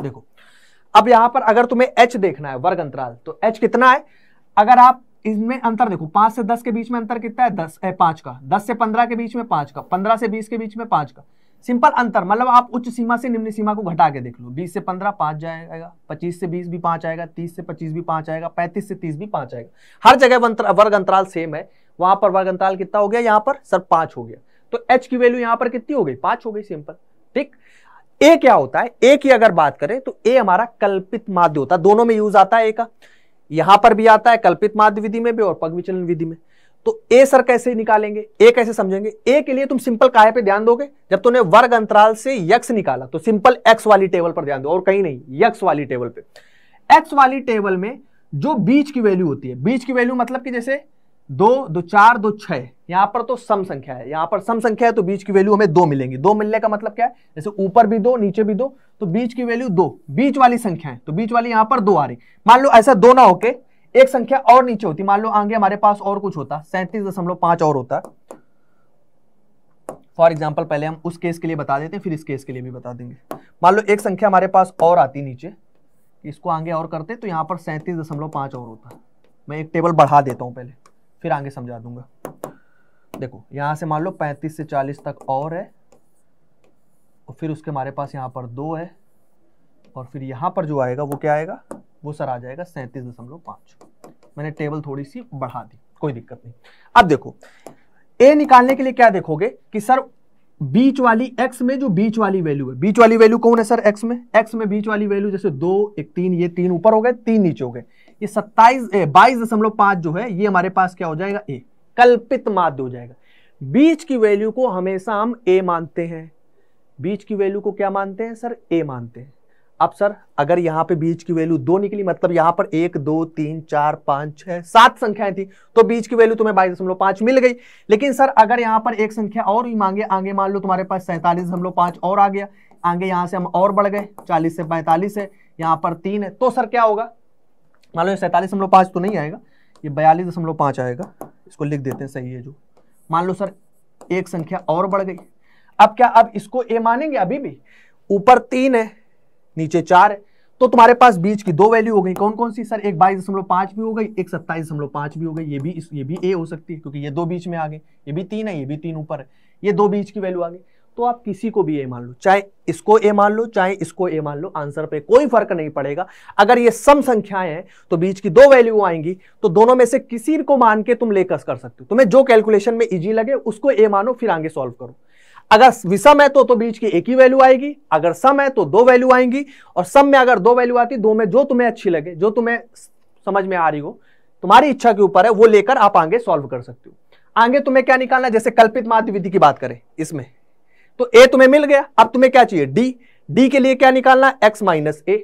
S1: देखो अब यहां पर अगर तुम्हें h देखना है वर्ग अंतराल तो h कितना है अगर आप इसमें अंतर देखो पांच से दस के बीच में अंतर कितना है दस है पांच का दस से पंद्रह के बीच में पांच का पंद्रह से बीस के बीच में पांच का सिंपल अंतर मतलब आप उच्च सीमा से निम्न सीमा को घटा के देख लो 20 से 15 पाँच जाएगा 25 से 20 भी पाँच आएगा 30 से 25 भी पाँच आएगा 35 से 30 भी पाँच आएगा हर जगह वर्ग अंतराल सेम है वहां पर वर्ग अंतराल कितना हो गया यहाँ पर सर पाँच हो गया तो एच की वैल्यू यहाँ पर कितनी हो गई पाँच हो गई सिंपल ठीक ए क्या होता है ए की अगर बात करें तो ए हमारा कल्पित माध्य होता है दोनों में यूज आता है ए का यहां पर भी आता है कल्पित माध्य विधि में भी और पग विचलन विधि में तो ए सर कैसे निकालेंगे ए कैसे समझेंगे ए के लिए तुम सिंपल काहे पे ध्यान दोगे जब तुमने वर्ग अंतराल से यक्स निकाला तो सिंपल एक्स वाली टेबल पर ध्यान दो और कहीं नहीं यक्स वाली टेबल पे एक्स वाली टेबल में जो बीच की वैल्यू होती है बीच की वैल्यू मतलब कि जैसे दो दो चार दो छह यहां पर तो सम संख्या है यहां पर सम संख्या है तो बीच की वैल्यू हमें दो मिलेंगी दो मिलने का मतलब क्या है जैसे ऊपर भी दो नीचे भी दो तो बीच की वैल्यू दो बीच वाली संख्या है तो बीच वाली यहां पर दो आ रही मान लो ऐसा दो ना होके एक संख्या और नीचे होती मान लो आगे हमारे पास और कुछ होता सैंतीस दशमलव पांच और होता फॉर एग्जाम्पल पहले हम उस केस के लिए बता देते हैं फिर इस केस के लिए भी बता देंगे मान लो एक संख्या हमारे पास और आती नीचे इसको आगे और करते तो यहाँ पर सैंतीस दशमलव पांच और होता मैं एक टेबल बढ़ा देता हूँ पहले फिर आगे समझा दूंगा देखो यहाँ से मान लो पैंतीस से चालीस तक और है और फिर उसके हमारे पास यहाँ पर दो है और फिर यहाँ पर जो आएगा वो क्या आएगा वो सर आ जाएगा सैंतीस दशमलव पांच मैंने टेबल थोड़ी सी बढ़ा दी कोई दिक्कत नहीं अब देखो ए निकालने के लिए क्या देखोगे कि सर बीच वाली एक्स में जो बीच वाली वैल्यू है बीच वाली वैल्यू कौन है सर एक्स में एक्स में बीच वाली वैल्यू जैसे दो एक तीन ये तीन ऊपर हो गए तीन नीचे हो गए ये सत्ताईस बाईस दशमलव पांच जो है ये हमारे पास क्या हो जाएगा ए कल्पित माध्य हो जाएगा बीच की वैल्यू को हमेशा हम ए मानते हैं बीच की वैल्यू को क्या मानते हैं सर ए मानते हैं अब सर अगर यहाँ पे बीच की वैल्यू दो निकली मतलब यहाँ पर एक दो तीन चार पाँच छः सात संख्याएं थी तो बीच की वैल्यू तुम्हें बाईस दशमलव पाँच मिल गई लेकिन सर अगर यहाँ पर एक संख्या और भी मांगे आगे मान लो तुम्हारे पास सैंतालीस दशमलव पाँच और आ गया आगे यहाँ से हम और बढ़ गए चालीस से पैंतालीस है यहाँ पर तीन है तो सर क्या होगा मान लो सैंतालीस दशमलव पाँच तो नहीं आएगा ये बयालीस दशमलव पाँच आएगा इसको लिख देते हैं सही है जो मान लो सर एक संख्या और बढ़ गई अब क्या अब इसको ए मानेंगे अभी भी ऊपर तीन है नीचे चार तो तुम्हारे पास बीच की दो वैल्यू हो गई कौन कौन सी सर एक बाईस दशमलव पांच भी हो गई एक सत्ताईस दशमलव पांच भी हो गई ये भी इस, ये भी ए हो सकती है क्योंकि ये दो बीच में आ गए ये भी तीन है ये भी तीन ऊपर है ये दो बीच की वैल्यू आ गई तो आप किसी को भी ए मान लो चाहे इसको ए मान लो चाहे इसको ए मान लो आंसर पे कोई फर्क नहीं पड़ेगा अगर ये सम संख्याएं हैं तो बीच की दो वैल्यू आएंगी तो दोनों में से किसी को मान के तुम लेकर कर सकते हो तुम्हें जो कैलकुलेशन में इजी लगे उसको ए मानो फिर आगे सॉल्व करो अगर विषम है तो तो बीच की एक ही वैल्यू आएगी अगर सम है तो दो वैल्यू आएंगी और सम में अगर दो वैल्यू आती दो में जो तुम्हें अच्छी लगे जो तुम्हें समझ में आ रही हो तुम्हारी इच्छा के ऊपर है वो लेकर आप आगे सॉल्व कर सकते हो आगे तुम्हें क्या निकालना है जैसे कल्पित माध्य विधि की बात करें इसमें तो ए तुम्हें मिल गया अब तुम्हें क्या चाहिए डी डी के लिए क्या निकालना एक्स माइनस ए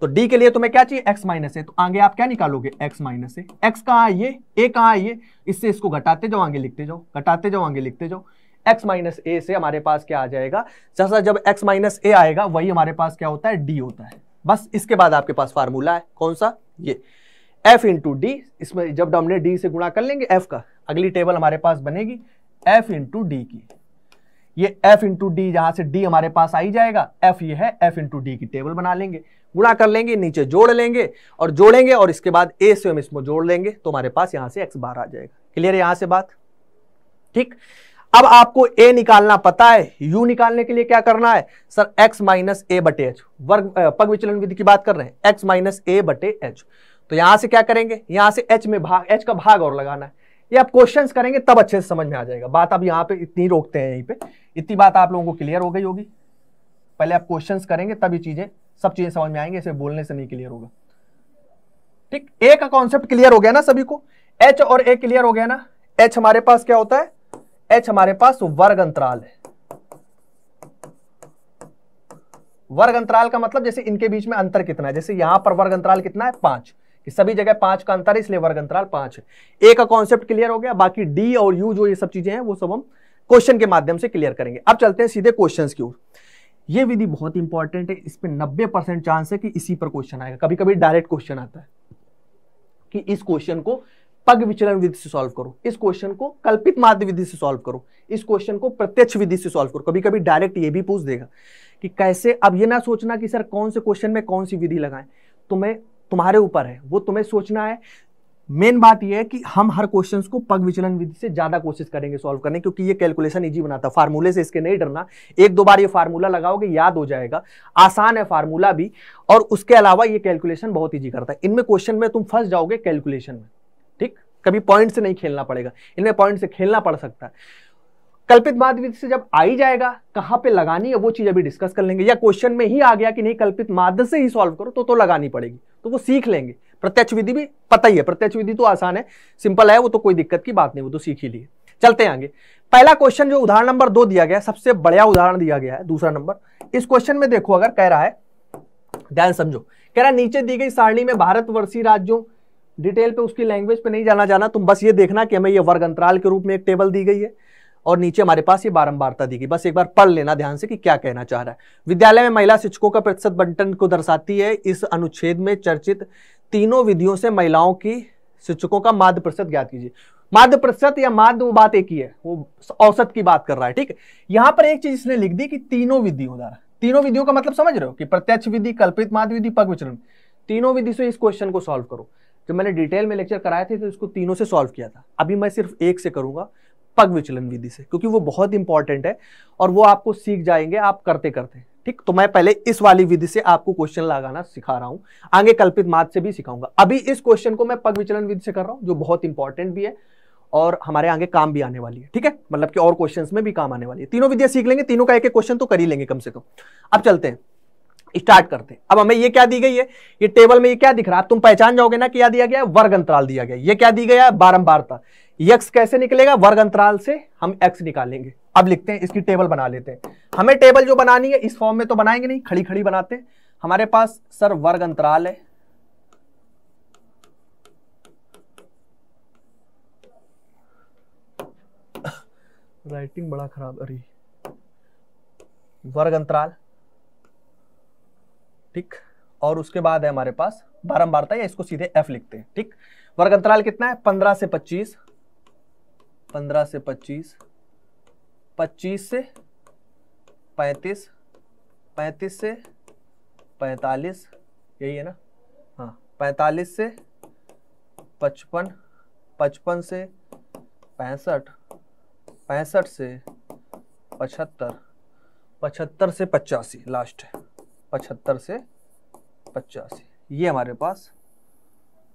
S1: तो डी के लिए तुम्हें क्या चाहिए एक्स माइनस ए तो आगे आप क्या निकालोगे एक्स माइनस ए एक्स कहाँ आइए ए कहाँ आइए इससे इसको घटाते जाओ आगे लिखते जाओ घटाते जाओ आगे लिखते जाओ एक्स माइनस ए से हमारे पास क्या आ जाएगा जैसा जब एक्स माइनस ए आएगा वही हमारे पास क्या होता है डी होता है बस इसके बाद आपके पास फार्मूला है कौन सा ये एफ इंटू डी इसमें जब हमने डी से गुणा कर लेंगे एफ का अगली टेबल हमारे पास बनेगी एफ इंटू डी की ये एफ इंटू डी जहां से डी हमारे पास आई जाएगा एफ ये है एफ इंटू डी की टेबल बना लेंगे गुणा कर लेंगे नीचे जोड़ लेंगे और जोड़ेंगे और इसके बाद ए से हम इसमें जोड़ लेंगे तो हमारे पास यहां से एक्स बार आ जाएगा क्लियर है यहां से बात ठीक अब आपको ए निकालना पता है यू निकालने के लिए क्या करना है सर एक्स माइनस ए बटे एच वर्ग पग विचलन विधि की बात कर रहे हैं एक्स माइनस ए बटे एच तो यहां से क्या करेंगे यहां से एच में भाग एच का भाग और लगाना है ये आप क्वेश्चंस करेंगे तब अच्छे से समझ में आ जाएगा बात आप यहां पे इतनी रोकते हैं यहीं पे इतनी बात आप लोगों को क्लियर हो गई होगी पहले आप क्वेश्चंस करेंगे तब ये चीजें सब चीजें समझ में आएंगे इसे बोलने से नहीं क्लियर होगा ठीक ए का कॉन्सेप्ट क्लियर हो गया ना सभी को एच और ए क्लियर हो गया ना एच हमारे पास क्या होता है एच हमारे पास वर्ग अंतराल है वर्ग अंतराल का मतलब जैसे इनके बीच में अंतर कितना है जैसे यहां पर वर्ग अंतराल कितना है पांच कि सभी जगह पांच का अंतर है इसलिए वर्ग अंतराल पांच है ए का कॉन्सेप्ट क्लियर हो गया बाकी डी और यू जो ये सब चीजें हैं वो सब हम क्वेश्चन के माध्यम से क्लियर करेंगे अब चलते हैं सीधे क्वेश्चन की ओर ये विधि बहुत इंपॉर्टेंट है इस पर नब्बे परसेंट चांस है कि इसी पर क्वेश्चन आएगा कभी कभी डायरेक्ट क्वेश्चन आता है कि इस क्वेश्चन को पग विचलन विधि से सॉल्व करो इस क्वेश्चन को कल्पित माध्य विधि से सॉल्व करो इस क्वेश्चन को प्रत्यक्ष विधि से सॉल्व करो कभी कभी डायरेक्ट ये भी पूछ देगा कि कैसे अब ये ना सोचना कि सर कौन से क्वेश्चन में कौन सी विधि लगाएं तुम्हें तुम्हारे ऊपर है वो तुम्हें सोचना है मेन बात यह है कि हम हर क्वेश्चन को पग विचलन विधि से ज्यादा कोशिश करेंगे सॉल्व करने क्योंकि ये कैलकुलेशन इजी बनाता है फार्मूले से इसके नहीं डरना एक दो बार ये फार्मूला लगाओगे याद हो जाएगा आसान है फार्मूला भी और उसके अलावा ये कैलकुलेशन बहुत ईजी करता है इनमें क्वेश्चन में तुम फंस जाओगे कैलकुलेशन में ठीक कभी पॉइंट से नहीं खेलना पड़ेगा इनमें पॉइंट से खेलना पड़ सकता है कल्पित माध्य विधि से जब आई जाएगा कहाँ पे लगानी है वो चीज़ अभी डिस्कस कर लेंगे या क्वेश्चन में ही आ गया कि नहीं कल्पित माध्य से ही सॉल्व करो तो तो लगानी पड़ेगी तो वो सीख लेंगे प्रत्यक्ष विधि भी पता ही है प्रत्यक्ष विधि तो आसान है सिंपल है वो तो कोई दिक्कत की बात नहीं वो तो सीख ही लिए चलते हैं आगे पहला क्वेश्चन जो उदाहरण नंबर दो दिया गया सबसे बढ़िया उदाहरण दिया गया है दूसरा नंबर इस क्वेश्चन में देखो अगर कह रहा है ध्यान समझो कह रहा नीचे दी गई सारणी में भारतवर्षीय राज्यों डिटेल पे उसकी लैंग्वेज पे नहीं जाना जाना तुम बस ये देखना कि हमें ये वर्ग अंतराल के रूप में एक टेबल दी गई है और नीचे हमारे पास ये बारंबारता दी गई बस एक बार पढ़ लेना ध्यान से कि क्या कहना चाह रहा है विद्यालय में महिला शिक्षकों का प्रतिशत बंटन को दर्शाती है इस अनुच्छेद में चर्चित तीनों विधियों से महिलाओं की शिक्षकों का माध्य प्रतिशत ज्ञात कीजिए माध्य प्रतिशत या माध्य वो बात एक ही है वो औसत की बात कर रहा है ठीक यहां पर एक चीज इसने लिख दी कि तीनों विधियों द्वारा तीनों विधियों का मतलब समझ रहे हो कि प्रत्यक्ष विधि कल्पित माध्य विधि पग विचरण तीनों विधि से इस क्वेश्चन को सॉल्व करो जब मैंने डिटेल में लेक्चर कराए थे तो इसको तीनों से सॉल्व किया था अभी मैं सिर्फ एक से करूंगा पग विचलन विधि से क्योंकि वो बहुत इंपॉर्टेंट है और वो आपको सीख जाएंगे आप करते करते ठीक तो मैं पहले इस वाली विधि से आपको क्वेश्चन लगाना सिखा रहा हूं आगे कल्पित मात से भी सिखाऊंगा अभी इस क्वेश्चन को मैं पग विचलन विधि से कर रहा हूं जो बहुत इंपॉर्टेंट भी है और हमारे आगे काम भी आने वाली है ठीक है मतलब कि और क्वेश्चंस में भी काम आने वाली है तीनों विधियां सीख लेंगे तीनों का एक एक क्वेश्चन तो कर ही लेंगे कम से कम अब चलते हैं स्टार्ट करते हैं अब हमें ये क्या दी गई है ये टेबल में ये क्या दिख रहा है तुम पहचान जाओगे ना क्या दिया गया है वर्ग अंतराल दिया गया ये क्या दी गया है बारंबारता यक्स कैसे निकलेगा वर्ग अंतराल से हम एक्स निकालेंगे अब लिखते हैं इसकी टेबल बना लेते हैं हमें टेबल जो बनानी है इस फॉर्म में तो बनाएंगे नहीं खड़ी खड़ी बनाते हमारे पास सर वर्ग अंतराल है राइटिंग बड़ा खराब अरे वर्ग अंतराल ठीक और उसके बाद है हमारे पास बारंबारता या इसको सीधे एफ लिखते हैं ठीक वर्ग अंतराल कितना है पंद्रह से पच्चीस पंद्रह से पच्चीस पच्चीस से पैंतीस पैंतीस से पैंतालीस यही है ना हाँ पैंतालीस से पचपन पचपन से पैंसठ पैंसठ से पचहत्तर पचहत्तर से पचासी लास्ट है पचहत्तर से पचासी ये हमारे पास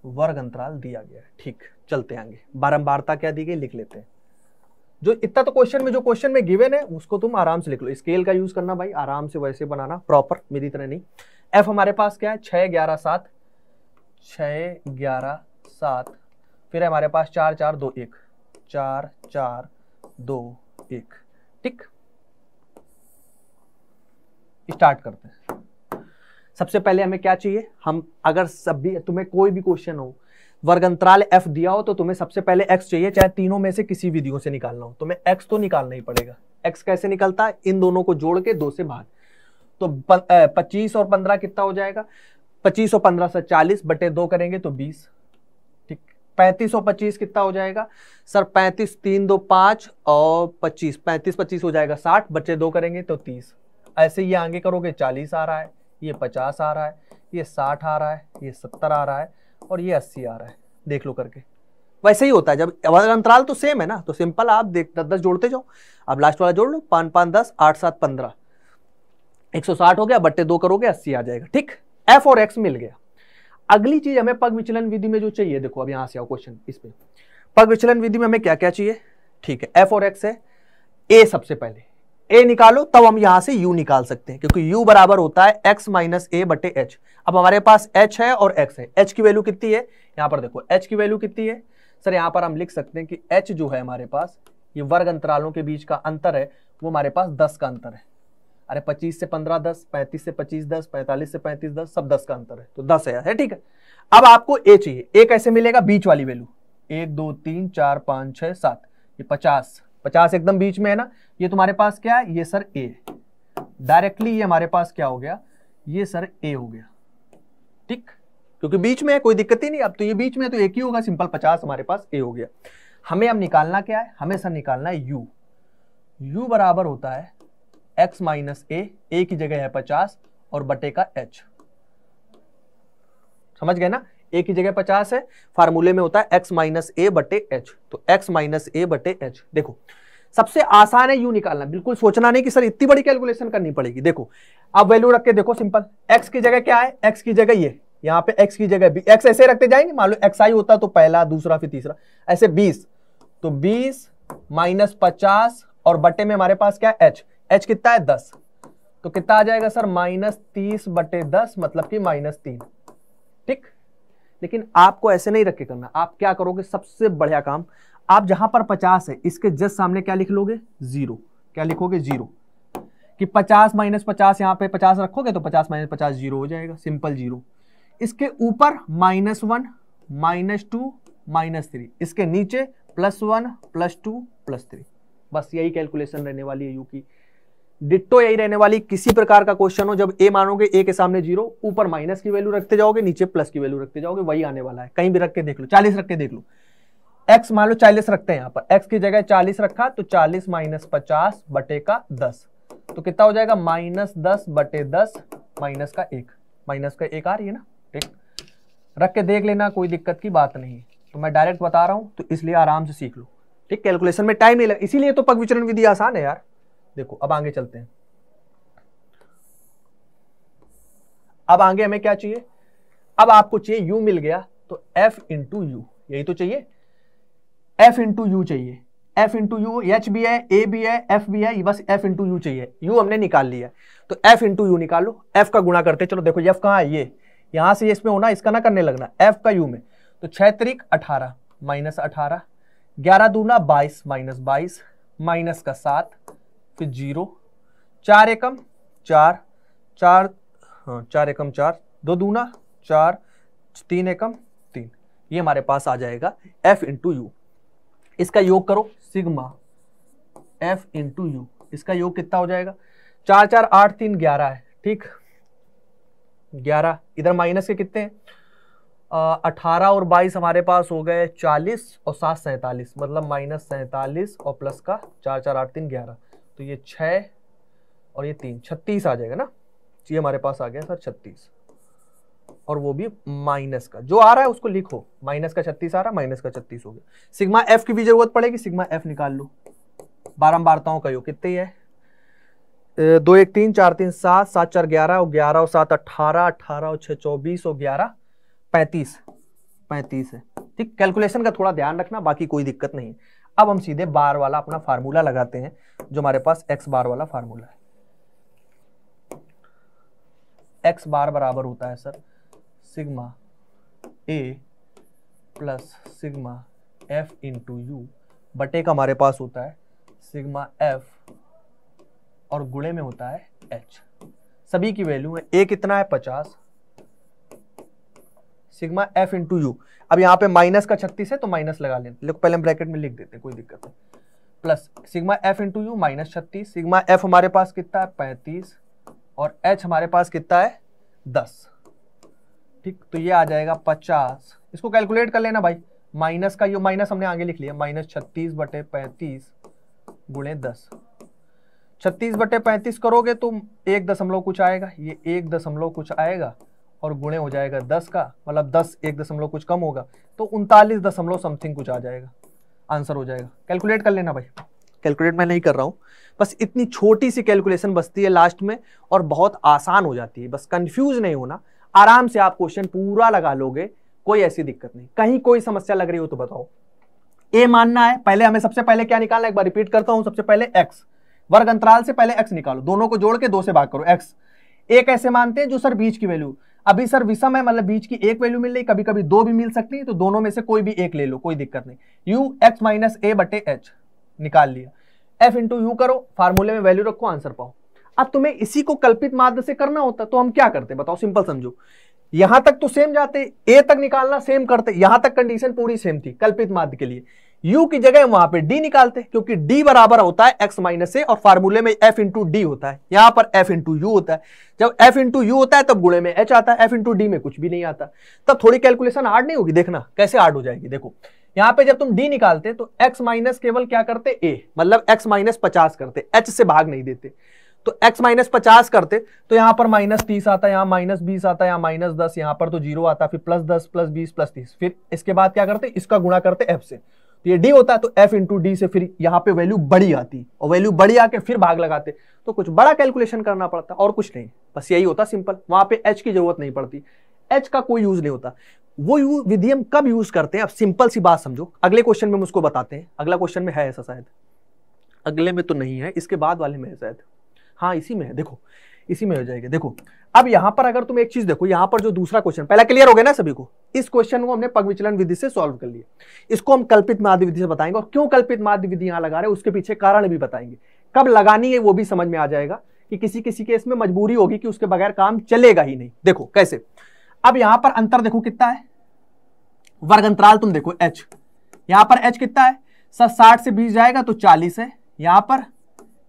S1: वर्ग अंतराल दिया गया है ठीक चलते आगे बारंबारता क्या दी गई लिख लेते हैं जो इतना तो क्वेश्चन में जो क्वेश्चन में गिवन है उसको तुम आराम से लिख लो स्केल का यूज करना भाई आराम से वैसे बनाना प्रॉपर मेरी इतना नहीं एफ हमारे पास क्या है छह ग्यारह सात छ ग्यारह सात फिर हमारे पास चार चार दो एक चार चार दो एक ठीक स्टार्ट करते हैं सबसे पहले हमें क्या चाहिए हम अगर सब भी तुम्हें कोई भी क्वेश्चन हो वर्ग अंतराल एफ दिया हो तो तुम्हें सबसे पहले एक्स चाहिए चाहे तीनों में से किसी विधियों से निकालना हो तुम्हें एक्स तो निकालना ही पड़ेगा एक्स कैसे निकलता है इन दोनों को जोड़ के दो से भाग तो पच्चीस और पंद्रह कितना हो जाएगा पच्चीस और पंद्रह से चालीस बटे दो करेंगे तो बीस ठीक पैंतीस और पच्चीस कितना हो जाएगा सर पैंतीस तीन दो पाँच और पच्चीस पैंतीस पच्चीस हो जाएगा साठ बटे दो करेंगे तो तीस ऐसे ये आगे करोगे चालीस आ रहा है ये पचास आ रहा है ये साठ आ रहा है ये सत्तर आ रहा है और ये अस्सी आ रहा है देख लो करके वैसे ही होता है जब अंतराल तो सेम है ना तो सिंपल आप देख दस दस जोड़ते जाओ अब लास्ट वाला जोड़ लो पाँच पाँच दस आठ सात पंद्रह एक सौ साठ हो गया बट्टे दो करोगे अस्सी आ जाएगा ठीक एफ और एक्स मिल गया अगली चीज हमें पग विचलन विधि में जो चाहिए देखो अब यहाँ से आओ क्वेश्चन इसमें पग विचलन विधि में हमें क्या क्या चाहिए ठीक है एफ और एक्स है ए सबसे पहले ए निकालो तब हम यहां से यू निकाल सकते हैं क्योंकि यू बराबर होता है एक्स माइनस ए बटे एच अब हमारे पास एच है और एक्स है एच की वैल्यू कितनी है यहां पर देखो एच की वैल्यू कितनी है सर यहां पर हम लिख सकते हैं कि एच जो है हमारे पास ये वर्ग अंतरालों के बीच का अंतर है वो हमारे पास दस का अंतर है अरे पच्चीस से पंद्रह दस पैंतीस से पच्चीस दस पैंतालीस से पैंतीस दस सब दस का अंतर है तो दस है ठीक है अब आपको ए चाहिए ए कैसे मिलेगा बीच वाली वैल्यू एक दो तीन चार पांच छः सात ये पचास पचास एकदम बीच में है ना ये तुम्हारे पास क्या है ये सर ए डायरेक्टली ये हमारे पास क्या हो गया ये सर ए हो गया ठीक क्योंकि बीच में है कोई दिक्कत ही नहीं अब तो ये बीच में है तो एक ही होगा सिंपल पचास हमारे पास ए हो गया हमें अब निकालना क्या है हमें सर निकालना है यू यू बराबर होता है एक्स माइनस ए ए की जगह है पचास और बटे का एच समझ गए ना ए की जगह पचास है फार्मूले में होता है एक्स माइनस ए बटे एच तो एक्स माइनस ए बटे एच देखो सबसे आसान है यू निकालना बिल्कुल सोचना नहीं कि सर इतनी बड़ी कैलकुलेशन करनी पड़ेगी देखो अब वैल्यू रख के देखो सिंपल एक्स की जगह क्या है एक्स की जगह ये यहाँ पे एक्स की जगह बी एक्स ऐसे रखते जाएंगे मान लो एक्स आई होता तो पहला दूसरा फिर तीसरा ऐसे बीस तो बीस माइनस पचास और बटे में हमारे पास क्या एच एच कितना है दस तो कितना आ जाएगा सर माइनस तीस बटे दस मतलब कि माइनस तीन ठीक लेकिन आपको ऐसे नहीं रख के करना आप क्या करोगे सबसे बढ़िया काम आप जहां पर पचास है इसके जस्ट सामने क्या लिख लोगे जीरो क्या लिखोगे जीरो कि पचास माइनस पचास यहां पे पचास रखोगे तो पचास माइनस पचास जीरो हो जाएगा सिंपल जीरो इसके ऊपर minus one minus two minus three इसके नीचे plus one plus two plus three बस यही कैलकुलेशन रहने वाली है यू की डिट्टो यही रहने वाली किसी प्रकार का क्वेश्चन हो जब ए मानोगे ए के सामने जीरो ऊपर माइनस की वैल्यू रखते जाओगे नीचे प्लस की वैल्यू रखते जाओगे वही आने वाला है कहीं भी रख के देख लो चालीस रख के देख लो एक्स मान लो चालीस रखते हैं यहाँ पर एक्स की जगह चालीस रखा तो चालीस माइनस पचास बटे का दस तो कितना हो जाएगा माइनस दस बटे दस माइनस का एक माइनस का एक आ रही है ना ठीक रख के देख लेना कोई दिक्कत की बात नहीं तो मैं डायरेक्ट बता रहा हूँ तो इसलिए आराम से सीख लो ठीक कैलकुलेशन में टाइम नहीं लगा इसीलिए तो पग विचरण विधि आसान है यार देखो अब आगे चलते हैं अब आगे हमें क्या चाहिए अब आपको चाहिए u मिल गया तो f इंटू यू यही तो चाहिए f इंटू यू चाहिए f इंटू यू एच भी है a भी है f भी है बस f इंटू यू चाहिए u हमने निकाल लिया तो f इंटू यू निकालो f का गुणा करते चलो देखो f कहां है ये यहां से इसमें होना इसका ना करने लगना f का u में तो छः अठारह माइनस अठारह ग्यारह दूना बाईस माइनस बाईस माइनस का सात तो जीरो चार एकम चार चार हाँ चार एकम चार दो दूना चार तीन एकम तीन ये हमारे पास आ जाएगा F इंटू यू इसका योग करो सिग्मा F इंटू यू इसका योग कितना हो जाएगा चार चार आठ तीन ग्यारह है ठीक ग्यारह इधर माइनस के कितने हैं अठारह और बाईस हमारे पास हो गए चालीस और सात सैंतालीस मतलब माइनस सैंतालीस और प्लस का चार चार आठ तीन ग्यारह तो ये छ और ये तीन छत्तीस आ जाएगा ना ये हमारे पास आ गया सर छत्तीस और वो भी माइनस का जो आ रहा है उसको लिखो माइनस का छत्तीस आ रहा है माइनस का छत्तीस हो गया सिग्मा एफ की भी जरूरत पड़ेगी सिग्मा एफ निकाल लो बारंबारताओं का योग कितने है दो एक तीन चार तीन सात सात चार ग्यारह और ग्यारह और सात अट्ठारह अट्ठारह और छः चौबीस और ग्यारह पैंतीस पैंतीस है ठीक कैलकुलेशन का थोड़ा ध्यान रखना बाकी कोई दिक्कत नहीं है अब हम सीधे बार वाला अपना फार्मूला लगाते हैं जो हमारे पास एक्स बार वाला फार्मूला है एक्स बार बराबर होता है sir sigma A plus sigma F into U बटे का हमारे पास होता है सिग्मा एफ और गुणे में होता है एच सभी की वैल्यू है ए कितना है पचास सिग्मा एफ इंटू यू अब यहाँ पे माइनस का छत्तीस है तो माइनस लगा लेते लिख पहले हम ब्रैकेट में लिख देते हैं कोई दिक्कत नहीं plus sigma F into U minus छत्तीस सिग्मा एफ हमारे पास कितना है पैंतीस और एच हमारे पास कितना है दस ठीक तो ये आ जाएगा पचास इसको कैलकुलेट कर लेना भाई माइनस का ये माइनस हमने आगे लिख लिया माइनस छत्तीस बटे पैंतीस गुणे दस छत्तीस बटे पैंतीस करोगे तो एक दशमलव कुछ आएगा ये एक दशमलव कुछ आएगा और गुणे हो जाएगा दस का मतलब दस एक दशमलव कुछ कम होगा तो उनतालीस दशमलव समथिंग कुछ आ जाएगा आंसर हो जाएगा कैलकुलेट कर लेना भाई कैलकुलेट मैं नहीं कर रहा हूँ बस इतनी छोटी सी कैलकुलेशन बचती है लास्ट में और बहुत आसान हो जाती है बस कंफ्यूज नहीं होना आराम से आप क्वेश्चन पूरा लगा लोगे कोई ऐसी दिक्कत नहीं कहीं कोई समस्या लग रही हो तो बताओ ए मानना है पहले हमें सबसे पहले क्या निकालना है एक बार रिपीट करता हूं सबसे पहले एक्स वर्ग अंतराल से पहले एक्स निकालो दोनों को जोड़ के दो से भाग करो एक्स ए कैसे मानते हैं जो सर बीच की वैल्यू अभी सर विषम है मतलब बीच की एक वैल्यू मिल रही कभी कभी दो भी मिल सकती है तो दोनों में से कोई भी एक ले लो कोई दिक्कत नहीं यू एक्स माइनस ए बटे एच निकाल लिया एफ इंटू यू करो फार्मूले में वैल्यू रखो आंसर पाओ अब तुम्हें इसी को कल्पित माध्य से करना होता तो हम क्या करते बताओ सिंपल समझो यहां तक तो सेम जाते ए तक निकालना सेम करते यहां तक कंडीशन पूरी सेम थी कल्पित माध्य के लिए u की जगह वहां पे d निकालते क्योंकि d बराबर होता है x माइनस ए और फार्मूले में f इंटू डी होता है यहां पर f इंटू यू होता है जब f इंटू यू होता है तब गुणे में h आता है f इंटू डी में कुछ भी नहीं आता तब थोड़ी कैलकुलेशन हार्ड नहीं होगी देखना कैसे हार्ड हो जाएगी देखो यहां पे जब तुम d निकालते तो एक्स माइनस केवल क्या करते ए मतलब एक्स माइनस पचास करते एच से भाग नहीं देते तो x माइनस पचास करते तो यहां पर माइनस तीस आता है यहां माइनस बीस आता है यहां माइनस दस यहां पर तो जीरो आता फिर प्लस दस प्लस बीस प्लस तीस फिर इसके बाद क्या करते इसका गुणा करते एफ से तो ये डी होता है तो एफ इंटू डी से फिर यहाँ पे वैल्यू बड़ी आती और वैल्यू बड़ी आके फिर भाग लगाते तो कुछ बड़ा कैलकुलेशन करना पड़ता और कुछ नहीं बस यही होता सिंपल वहां पे एच की जरूरत नहीं पड़ती एच का कोई यूज नहीं होता वो यू विधि हम कब यूज करते हैं अब सिंपल सी बात समझो अगले क्वेश्चन में हम उसको बताते हैं अगला क्वेश्चन में है ऐसा शायद अगले में तो नहीं है इसके बाद वाले में है शायद हाँ इसी में है देखो इसी में हो जाएगा देखो अब यहां पर अगर तुम एक चीज देखो यहां पर जो दूसरा क्वेश्चन पहला क्लियर हो गया ना सभी को इस क्वेश्चन को हमने पग विचलन विधि से सॉल्व कर लिया इसको हम कल्पित माध्य विधि से बताएंगे और क्यों कल्पित माध्य विधि यहां लगा रहे हैं उसके पीछे कारण भी बताएंगे कब लगानी है वो भी समझ में आ जाएगा कि किसी किसी केस में मजबूरी होगी कि उसके बगैर काम चलेगा ही नहीं देखो कैसे अब यहां पर अंतर देखो कितना है वर्ग अंतराल तुम देखो एच यहां पर एच कितना है सर साठ से बीस जाएगा तो चालीस है यहां पर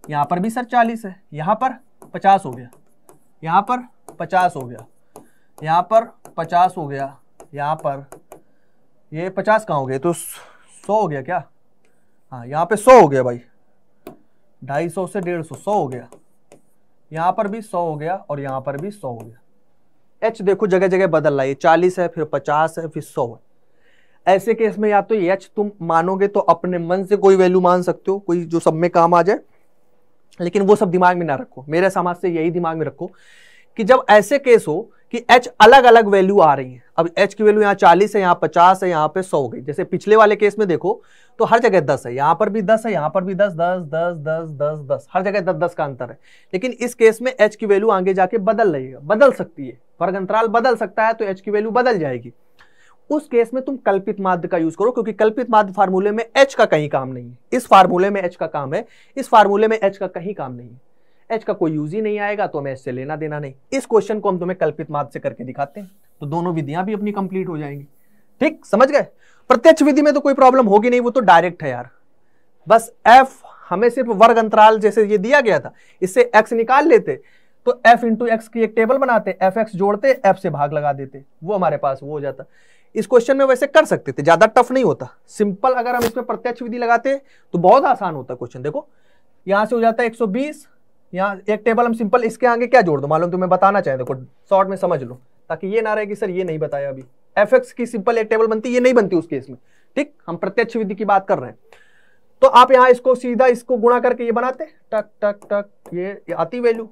S1: यहां पर भी सर चालीस है यहां पर पचास हो गया यहाँ पर पचास हो गया यहाँ पर पचास हो गया यहाँ पर ये पचास कहाँ हो गए तो सौ हो गया क्या हाँ यहाँ पे सौ हो गया भाई ढाई सौ से डेढ़ सौ सौ हो गया यहाँ पर भी सौ हो गया और यहाँ पर भी सौ हो गया एच देखो जगह जगह बदल रहा है चालीस है फिर पचास है फिर सौ है ऐसे केस में या तो एच तुम मानोगे तो अपने मन से कोई वैल्यू मान सकते हो कोई जो सब में काम आ जाए लेकिन वो सब दिमाग में ना रखो मेरे समाज से यही दिमाग में रखो कि जब ऐसे केस हो कि एच अलग अलग वैल्यू आ रही है अब एच की वैल्यू यहाँ चालीस है यहाँ पचास है यहाँ पे सौ हो गई जैसे पिछले वाले केस में देखो तो हर जगह दस है यहाँ पर भी दस है यहाँ पर भी दस दस दस दस दस दस हर जगह दस दस का अंतर है लेकिन इस केस में एच की वैल्यू आगे जाके बदल रही है बदल सकती है वर्ग अंतराल बदल सकता है तो एच की वैल्यू बदल जाएगी उस केस में तुम कल्पित माध्य का यूज करो क्योंकि कल्पित माध्य फार्मूले में एच का कहीं काम नहीं है इस फार्मूले में एच का काम है इस फार्मूले में एच का कहीं काम नहीं है एच का कोई यूज ही नहीं आएगा तो हमें एच से लेना देना नहीं इस क्वेश्चन को हम तुम्हें कल्पित माध्य से करके दिखाते हैं तो दोनों विधियां भी अपनी कंप्लीट हो जाएंगी ठीक समझ गए प्रत्यक्ष विधि में तो कोई प्रॉब्लम होगी नहीं वो तो डायरेक्ट है यार बस एफ हमें सिर्फ वर्ग अंतराल जैसे ये दिया गया था इससे एक्स निकाल लेते तो एफ इंटू एक्स की एक टेबल बनाते एफ एक्स जोड़ते एफ से भाग लगा देते वो हमारे पास वो हो जाता इस क्वेश्चन में वैसे कर सकते थे ज्यादा टफ नहीं होता सिंपल अगर हम इसमें प्रत्यक्ष विधि लगाते तो बहुत आसान होता क्वेश्चन देखो यहां से हो जाता है 120 यहाँ एक टेबल हम सिंपल इसके आगे क्या जोड़ दो मालूम तुम्हें बताना चाहे देखो शॉर्ट में समझ लो ताकि ये ना रहे कि सर ये नहीं बताया अभी एफ की सिंपल एक टेबल बनती ये नहीं बनती उसके इसमें ठीक हम प्रत्यक्ष विधि की बात कर रहे हैं तो आप यहाँ इसको सीधा इसको गुणा करके ये बनाते टक टक टक ये, ये आती वैल्यू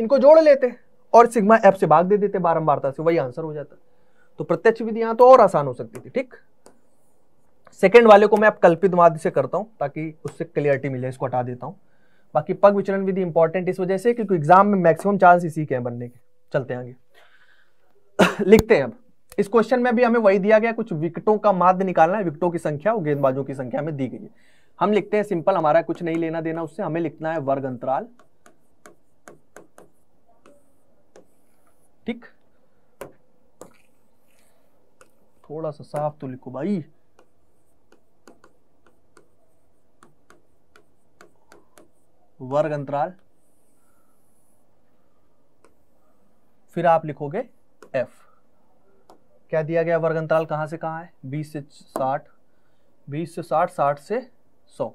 S1: इनको जोड़ लेते और सिग्मा एफ से भाग दे देते बारम्बारता से वही आंसर हो जाता तो प्रत्यक्ष विधि यहां तो और आसान हो सकती थी ठीक सेकेंड वाले को मैं अब कल्पित माध्य से करता हूं ताकि उससे क्लियरिटी मिले इसको हटा देता हूं बाकी पग विचरण विधि इंपॉर्टेंट इस वजह से क्योंकि एग्जाम में मैक्सिमम चांस इसी के हैं बनने के चलते हैं आगे लिखते हैं अब इस क्वेश्चन में भी हमें वही दिया गया कुछ विकटों का माध्य निकालना है विकटों की संख्या और गेंदबाजों की संख्या में दी गई है हम लिखते हैं सिंपल हमारा कुछ नहीं लेना देना उससे हमें लिखना है वर्ग अंतराल ठीक थोड़ा सा साफ तो लिखो भाई वर्ग अंतराल फिर आप लिखोगे F क्या दिया गया वर्ग अंतराल कहां से कहां है 20 से 60 20 से 60 60 से 100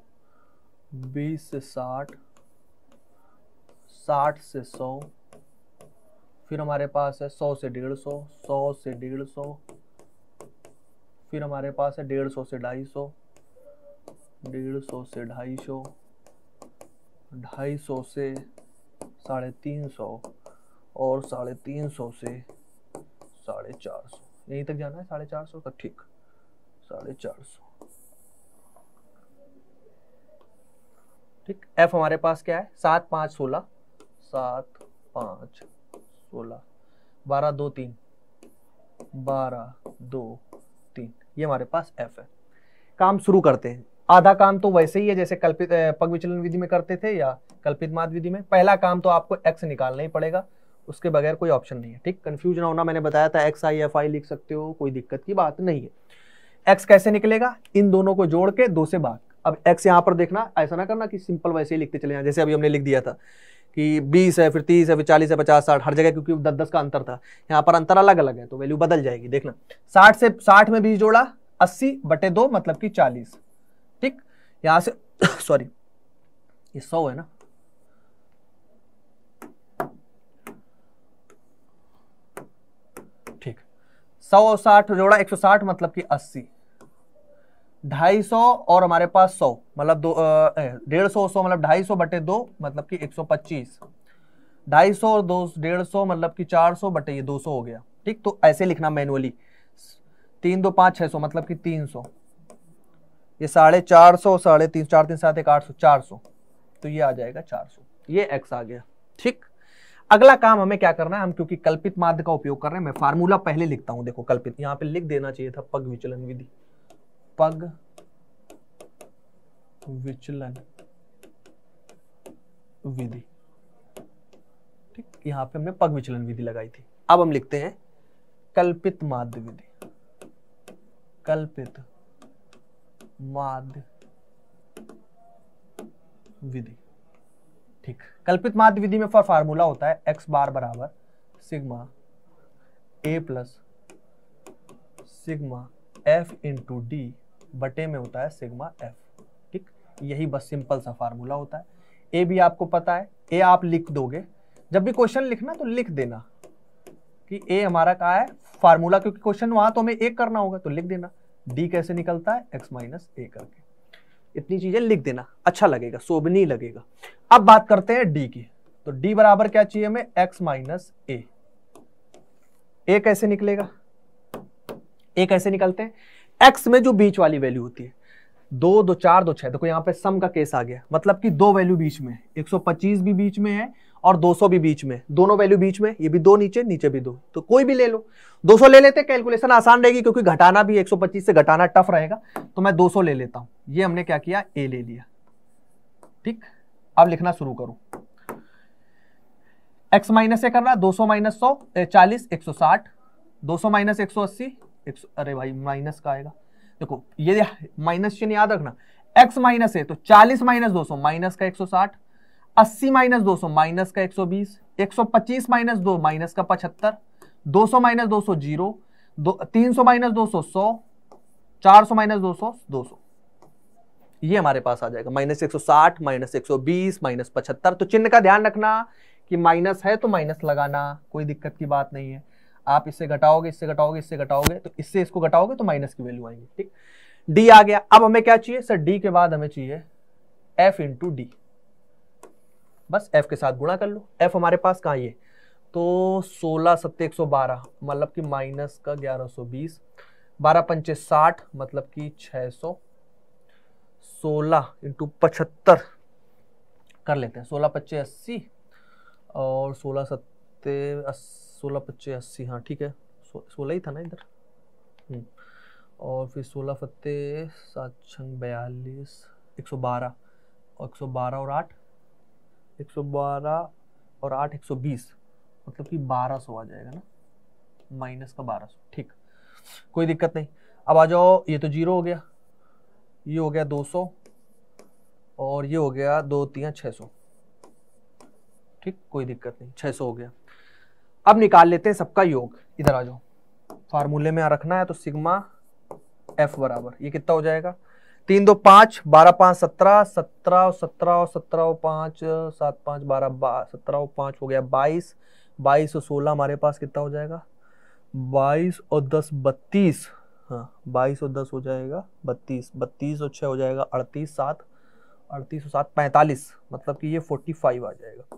S1: 20 से 60 60 से 100 फिर हमारे पास है 100 से डेढ़ सौ सौ से डेढ़ सौ फिर हमारे पास है डेढ़ सौ से ढाई सौ डेढ़ सौ से ढाई सौ ढाई सौ से साढ़े तीन सौ और साढ़े तीन सौ से साढ़े चार सौ यहीं तक जाना है साढ़े चार सौ तक ठीक साढ़े चार सौ ठीक एफ हमारे पास क्या है सात पाँच सोलह सात पाँच सोलह बारह दो तीन बारह दो ये हमारे पास एफ है काम शुरू करते हैं आधा काम तो वैसे ही है जैसे कल्पित पग विचलन विधि में करते थे या कल्पित मात विधि में पहला काम तो आपको एक्स निकालना ही पड़ेगा उसके बगैर कोई ऑप्शन नहीं है ठीक ना होना मैंने बताया था एक्स आई एफ आई लिख सकते हो कोई दिक्कत की बात नहीं है एक्स कैसे निकलेगा इन दोनों को जोड़ के दो से बात अब एक्स यहाँ पर देखना ऐसा ना करना कि सिंपल वैसे ही लिखते चले जाए जैसे अभी हमने लिख दिया था कि 20 है फिर 30 है फिर 40 है 50 60 हर जगह क्योंकि 10 10 का अंतर था यहाँ पर अंतर अलग अलग है तो वैल्यू बदल जाएगी देखना 60 से 60 में 20 जोड़ा 80 बटे दो मतलब कि 40 ठीक यहाँ से सॉरी ये 100 है ना ठीक 100 60 जोड़ा 160 मतलब कि 80 ढाई सौ और हमारे पास सौ मतलब दो डेढ़ सौ सौ मतलब ढाई सौ बटे दो मतलब कि एक सौ पच्चीस ढाई सौ और दो डेढ़ सौ मतलब कि चार सौ बटे ये दो सौ हो गया ठीक तो ऐसे लिखना मैनुअली तीन दो पाँच छः सौ मतलब कि तीन सौ ये साढ़े चार सौ साढ़े तीन चार तीन सात एक आठ सौ चार सौ तो ये आ जाएगा चार सौ ये एक्स आ गया ठीक अगला काम हमें क्या करना है हम क्योंकि कल्पित माध्य का उपयोग कर रहे हैं मैं फार्मूला पहले लिखता हूँ देखो कल्पित यहाँ पे लिख देना चाहिए था पग विचलन विधि पग विचलन विधि ठीक यहां पे हमने पग विचलन विधि लगाई थी अब हम लिखते हैं कल्पित माध्य विधि कल्पित माध्य विधि ठीक कल्पित माध्य विधि में फॉर फार्मूला होता है एक्स बार बराबर sigma A plus sigma F into D बटे में होता है सिग्मा एफ ठीक यही बस सिंपल सा फार्मूला होता है ए भी आपको पता है ए आप लिख दोगे जब भी क्वेश्चन लिखना तो लिख देना कि ए हमारा कहा है फार्मूला क्योंकि क्वेश्चन वहां तो हमें एक करना होगा तो लिख देना डी कैसे निकलता है एक्स माइनस ए करके इतनी चीजें लिख देना अच्छा लगेगा सोबनी लगेगा अब बात करते हैं डी की तो डी बराबर क्या चाहिए हमें एक्स माइनस ए कैसे निकलेगा ए कैसे निकलते हैं एक्स में जो बीच वाली वैल्यू होती है दो दो चार दो छह देखो यहाँ पे सम का केस आ गया मतलब कि दो वैल्यू बीच में एक सौ पच्चीस भी बीच में है और दो सौ भी बीच में दोनों वैल्यू बीच में ये भी दो नीचे नीचे भी दो तो कोई भी ले लो सौ ले लेते कैलकुलेशन आसान रहेगी क्योंकि घटाना भी एक सौ पच्चीस से घटाना टफ रहेगा तो मैं दो सौ ले लेता हूं ये हमने क्या किया ए ले लिया ठीक अब लिखना शुरू करो एक्स माइनस ए करना दो सौ माइनस सौ चालीस एक सौ साठ दो सौ माइनस एक सौ अस्सी एक अरे भाई माइनस का आएगा देखो ये माइनस चिन्ह याद रखना एक्स माइनस है तो चालीस माइनस दो सौ माइनस का एक सौ साठ अस्सी माइनस दो सौ माइनस का एक सौ बीस एक सौ पच्चीस माइनस दो माइनस का पचहत्तर दो सौ माइनस दो सौ जीरो तीन सौ माइनस दो सौ सौ चार सौ माइनस दो सौ दो सौ ये हमारे पास आ जाएगा माइनस एक सौ साठ माइनस एक सौ बीस माइनस पचहत्तर तो चिन्ह का ध्यान रखना कि माइनस है तो माइनस लगाना कोई दिक्कत की बात नहीं है आप इससे घटाओगे इससे घटाओगे इससे घटाओगे तो इससे इसको घटाओगे तो माइनस की वैल्यू आएंगे ठीक डी आ गया अब हमें क्या चाहिए सर डी के बाद हमें चाहिए एफ इंटू डी बस एफ के साथ गुणा कर लो एफ हमारे पास कहाँ ये तो सोलह सत्ते एक सौ बारह मतलब कि माइनस का ग्यारह सौ बीस बारह पंचे साठ मतलब कि छः सौ सोलह इंटू पचहत्तर कर लेते हैं सोलह पच्चे अस्सी और सोलह सत्ते अस्सी सोलह पच्चे अस्सी हाँ ठीक है सो, सोलह ही था ना इधर हम्म। और फिर सोलह फते सात छंग बयालीस एक सौ बारह और एक सौ बारह और आठ एक सौ बारह और आठ एक सौ बीस मतलब कि बारह सौ आ जाएगा ना माइनस का बारह सौ ठीक कोई दिक्कत नहीं अब आ जाओ ये तो जीरो हो गया ये हो गया दो सौ और ये हो गया दो तीन छः सौ ठीक कोई दिक्कत नहीं छः सौ हो गया अब निकाल लेते हैं सबका योग इधर आ जाओ फार्मूले में रखना है तो सिग्मा एफ बराबर ये कितना हो जाएगा तीन दो पांच बारह पांच सत्रह सत्रह सत्रह सत्रह पांच सात पांच बारह सत्रह पांच हो गया बाईस बाईस और सोलह हमारे पास कितना हो जाएगा बाईस और दस बत्तीस हाँ बाईस और दस हो जाएगा बत्तीस बत्तीस और छः हो जाएगा अड़तीस सात अड़तीस और सात पैंतालीस मतलब कि ये फोर्टी फाइव आ जाएगा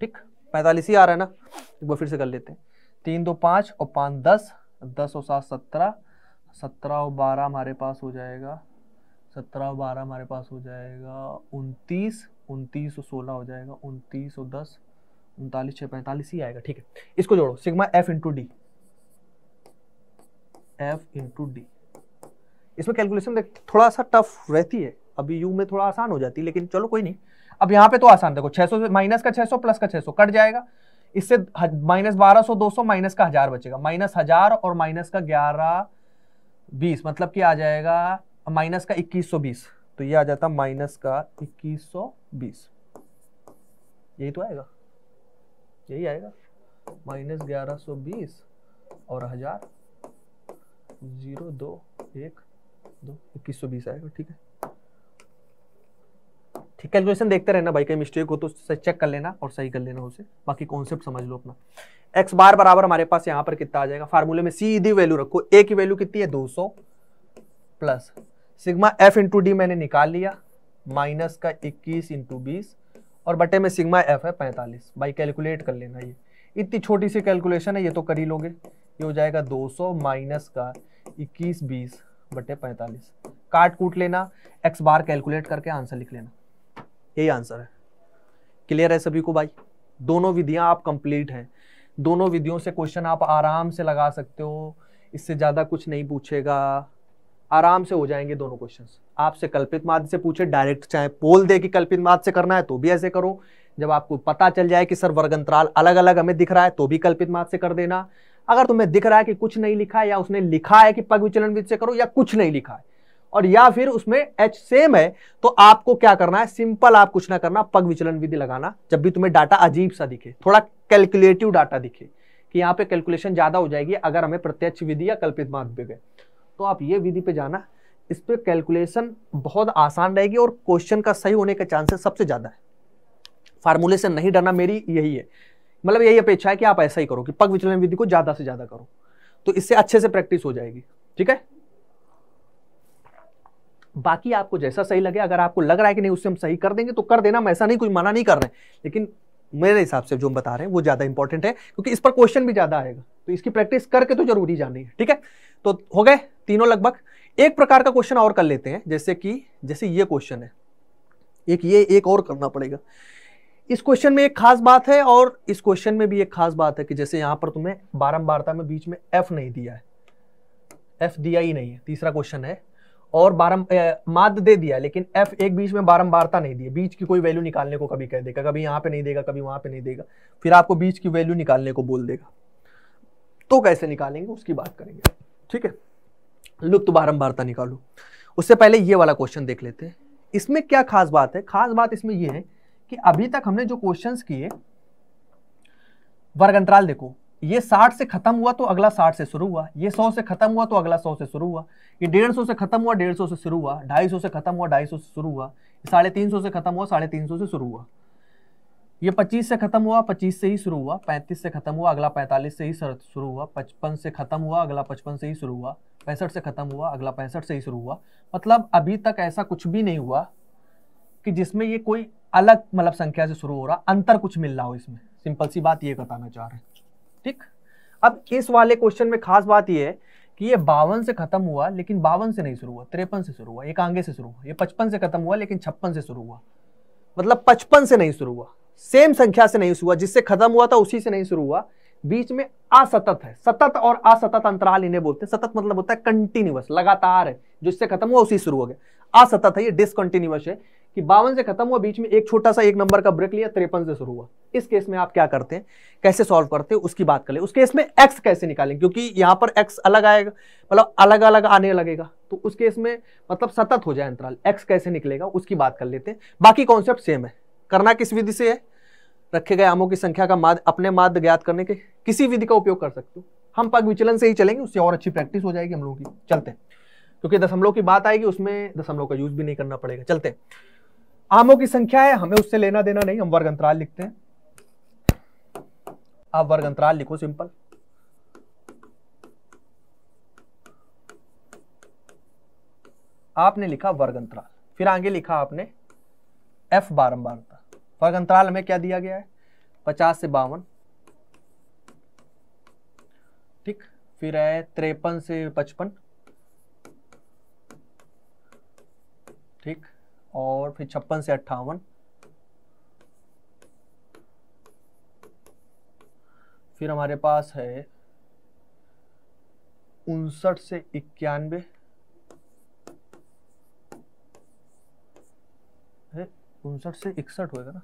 S1: ठीक पैंतालीस ही आ रहा है ना एक बार फिर से कर लेते हैं तीन दो पाँच और पाँच दस दस और सात सत्रह सत्रह और बारह हमारे पास हो जाएगा सत्रह और बारह हमारे पास हो जाएगा उनतीस उनतीस और सोलह हो जाएगा उनतीस और दस उनतालीस छः पैंतालीस ही आएगा ठीक है इसको जोड़ो sigma F into D F into D इसमें कैलकुलेशन देख थोड़ा सा टफ रहती है अभी यू में थोड़ा आसान हो जाती है लेकिन चलो कोई नहीं अब यहाँ पे तो आसान देखो 600 माइनस का 600 प्लस का 600 कट जाएगा इससे माइनस बारह सौ दो सौ माइनस का हजार बचेगा माइनस हजार और माइनस का ग्यारह बीस मतलब कि आ जाएगा माइनस का इक्कीस सौ बीस तो ये आ जाता माइनस का इक्कीस सौ बीस यही तो आएगा यही आएगा माइनस ग्यारह सौ बीस और हजार जीरो दो एक दो इक्कीस सौ बीस आएगा ठीक है ठीक कैलकुलेशन देखते रहना भाई कहीं मिस्टेक हो तो उससे चेक कर लेना और सही कर लेना उसे बाकी कॉन्सेप्ट समझ लो अपना एक्स बार बराबर हमारे पास यहाँ पर कितना आ जाएगा फार्मूले में सीधी वैल्यू रखो ए की वैल्यू कितनी है 200 plus sigma F into D मैंने निकाल लिया माइनस का 21 इंटू बीस और बटे में सिग्मा एफ है 45 भाई कैलकुलेट कर लेना ये इतनी छोटी सी कैलकुलेशन है ये तो कर ही लोगे ये हो जाएगा 200 माइनस का 21 बीस बटे पैंतालीस काट कूट लेना एक्स बार कैलकुलेट करके आंसर लिख लेना यही आंसर है क्लियर है सभी को भाई दोनों विधियां आप कंप्लीट हैं दोनों विधियों से क्वेश्चन आप आराम से लगा सकते हो इससे ज़्यादा कुछ नहीं पूछेगा आराम से हो जाएंगे दोनों क्वेश्चंस आपसे कल्पित माध्य से पूछे डायरेक्ट चाहे पोल दे कि कल्पित माध्यम से करना है तो भी ऐसे करो जब आपको पता चल जाए कि सर वर्गंतराल अलग अलग हमें दिख रहा है तो भी कल्पित माध से कर देना अगर तुम्हें दिख रहा है कि कुछ नहीं लिखा है या उसने लिखा है कि पग विचलन विधि से करो या कुछ नहीं लिखा है और या फिर उसमें एच सेम है तो आपको क्या करना है सिंपल आप कुछ ना करना पग विचलन विधि लगाना जब भी तुम्हें डाटा अजीब सा दिखे थोड़ा कैलकुलेटिव डाटा दिखे कि यहाँ पे कैलकुलेशन ज़्यादा हो जाएगी अगर हमें प्रत्यक्ष विधि या कल्पित माध्य गए तो आप ये विधि पे जाना इस पर कैलकुलेशन बहुत आसान रहेगी और क्वेश्चन का सही होने का चांसेस सबसे ज़्यादा है फार्मूले से नहीं डरना मेरी यही है मतलब यही अपेक्षा है कि आप ऐसा ही करो कि पग विचलन विधि को ज़्यादा से ज़्यादा करो तो इससे अच्छे से प्रैक्टिस हो जाएगी ठीक है बाकी आपको जैसा सही लगे अगर आपको लग रहा है कि नहीं उससे हम सही कर देंगे तो कर देना हम ऐसा नहीं कुछ मना नहीं कर रहे हैं लेकिन मेरे हिसाब से जो हम बता रहे हैं वो ज़्यादा इंपॉर्टेंट है क्योंकि इस पर क्वेश्चन भी ज़्यादा आएगा तो इसकी प्रैक्टिस करके तो जरूरी जानी है ठीक है तो हो गए तीनों लगभग एक प्रकार का क्वेश्चन और कर लेते हैं जैसे कि जैसे ये क्वेश्चन है एक ये एक और करना पड़ेगा इस क्वेश्चन में एक खास बात है और इस क्वेश्चन में भी एक खास बात है कि जैसे यहाँ पर तुम्हें बारम्बारता में बीच में एफ नहीं दिया है एफ दिया ही नहीं है तीसरा क्वेश्चन है और बारम माद दे दिया लेकिन एफ एक बीच में बारंबारता नहीं दी बीच की कोई वैल्यू निकालने को कभी कह देगा कभी यहाँ पे नहीं देगा कभी वहां पे नहीं देगा फिर आपको बीच की वैल्यू निकालने को बोल देगा तो कैसे निकालेंगे उसकी बात करेंगे ठीक है लुप्त बारंबारता निकालो उससे पहले ये वाला क्वेश्चन देख लेते हैं इसमें क्या खास बात है खास बात इसमें यह है कि अभी तक हमने जो क्वेश्चन किए वर्ग अंतराल देखो ये साठ से खत्म हुआ तो अगला साठ से शुरू हुआ ये सौ से खत्म हुआ तो अगला सौ से शुरू हुआ ये डेढ़ सौ से खत्म हुआ डेढ़ सौ से शुरू हुआ ढाई सौ से खत्म हुआ ढाई सौ से शुरू हुआ साढ़े तीन सौ से खत्म हुआ साढ़े तीन सौ से शुरू हुआ ये पच्चीस से खत्म हुआ पच्चीस से ही शुरू हुआ पैंतीस से खत्म हुआ अगला पैंतालीस से ही शुरू हुआ पचपन से खत्म हुआ अगला पचपन से ही शुरू हुआ पैंसठ से खत्म हुआ अगला पैंसठ से ही शुरू हुआ मतलब अभी तक ऐसा कुछ भी नहीं हुआ कि जिसमें ये कोई अलग मतलब संख्या से शुरू हो रहा अंतर कुछ मिल रहा हो इसमें सिंपल सी बात ये बताना चाह रहे हैं ठीक अब इस वाले क्वेश्चन में खास बात यह है कि ये बावन से खत्म हुआ लेकिन बावन से नहीं शुरू हुआ तिरपन से शुरू हुआ एक आगे से शुरू हुआ ये पचपन से खत्म हुआ लेकिन छप्पन से शुरू हुआ मतलब पचपन से नहीं शुरू हुआ सेम संख्या से नहीं हुआ जिससे खत्म हुआ था उसी से नहीं शुरू हुआ बीच में असतत है सतत और असतत अंतराल इन्हें बोलते हैं सतत मतलब होता है कंटिन्यूस लगातार है जिससे खत्म हुआ उसी शुरू हो गया असतत है ये डिसकंटिन्यूस है कि बावन से खत्म हुआ बीच में एक छोटा सा एक नंबर का ब्रेक लिया त्रेपन से शुरू हुआ इस केस में आप क्या करते हैं कैसे सॉल्व करते हैं उसकी बात करें उस केस में एक्स कैसे निकालें क्योंकि यहां पर एक्स अलग आएगा मतलब अलग अलग आने लगेगा तो उस केस में मतलब सतत हो जाए अंतराल एक्स कैसे निकलेगा उसकी बात कर लेते हैं बाकी कॉन्सेप्ट सेम है करना किस विधि से है रखे गए आमों की संख्या का माद अपने माद ज्ञात करने के किसी विधि का उपयोग कर सकते हो हम पग विचलन से ही चलेंगे उससे और अच्छी प्रैक्टिस हो जाएगी हम लोगों की चलते हैं क्योंकि दशमलव की बात आएगी उसमें दशमलव का यूज भी नहीं करना पड़ेगा चलते हैं आमों की संख्या है हमें उससे लेना देना नहीं हम वर्ग अंतराल लिखते हैं आप वर्ग अंतराल लिखो सिंपल आपने लिखा वर्ग अंतराल फिर आगे लिखा आपने एफ बारंबारता वर्ग अंतराल में क्या दिया गया है पचास से बावन ठीक फिर है त्रेपन से पचपन ठीक और फिर छप्पन से अट्ठावन फिर हमारे पास है उनसठ से इक्यानवे उनसठ से इकसठ होएगा ना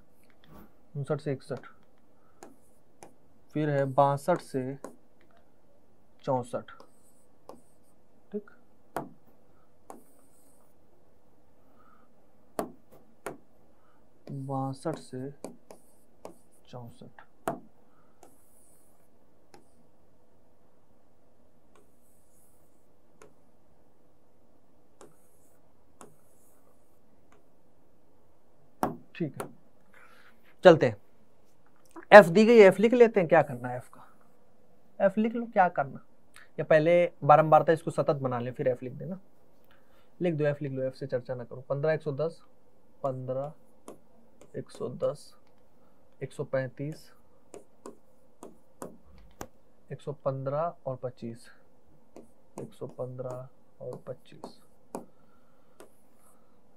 S1: उनसठ से इकसठ फिर है बासठ से चौसठ बासठ से चौसठ ठीक है चलते हैं एफ दी गई एफ लिख लेते हैं क्या करना है एफ का एफ लिख लो क्या करना या पहले था इसको सतत बना ले फिर एफ लिख देना लिख दो एफ लिख लो एफ से चर्चा ना करो पंद्रह एक सौ दस पंद्रह 115 दस एक सौ एक सौ पंद्रह और पच्चीस 115 और पच्चीस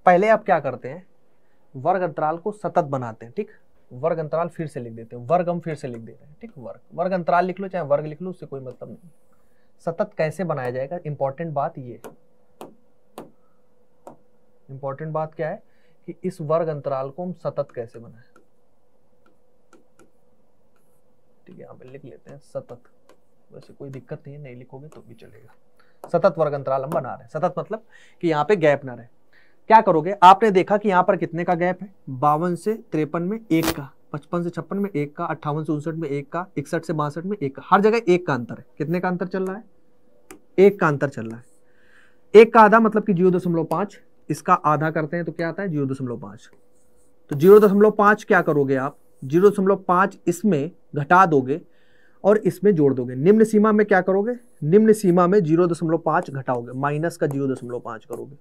S1: पहले आप क्या करते हैं वर्ग अंतराल को सतत बनाते हैं ठीक वर्ग अंतराल फिर से लिख देते हैं वर्ग हम फिर से लिख दे रहे हैं ठीक वर्ग वर्ग अंतराल लिख लो चाहे वर्ग लिख लो उससे कोई मतलब नहीं सतत कैसे बनाया जाएगा इंपॉर्टेंट बात ये इंपॉर्टेंट बात क्या है कि इस वर्ग अंतराल को हम सतत कैसे बनाए ठीक है यहाँ पर लिख लेते हैं सतत वैसे कोई दिक्कत नहीं है नहीं लिखोगे तो भी चलेगा सतत वर्ग अंतराल हम बना रहे हैं सतत मतलब कि यहाँ पे गैप ना रहे क्या करोगे आपने देखा कि यहाँ पर कितने का गैप है बावन से तिरपन में एक का पचपन से छप्पन में एक का अट्ठावन से उनसठ में एक का इकसठ से बासठ में एक का हर जगह एक का अंतर है कितने का अंतर चल रहा है एक का अंतर चल रहा है एक का आधा मतलब कि जीरो दशमलव पांच इसका आधा करते हैं तो क्या आता है जीरो दशमलव पांच तो जीरो दशमलव पांच क्या करोगे आप जीरो दशमलव पांच इसमें घटा दोगे और इसमें जोड़ दोगे निम्न सीमा में क्या करोगे निम्न सीमा में जीरो दशमलव पांच घटाओगे माइनस का जीरो दशमलव पांच करोगे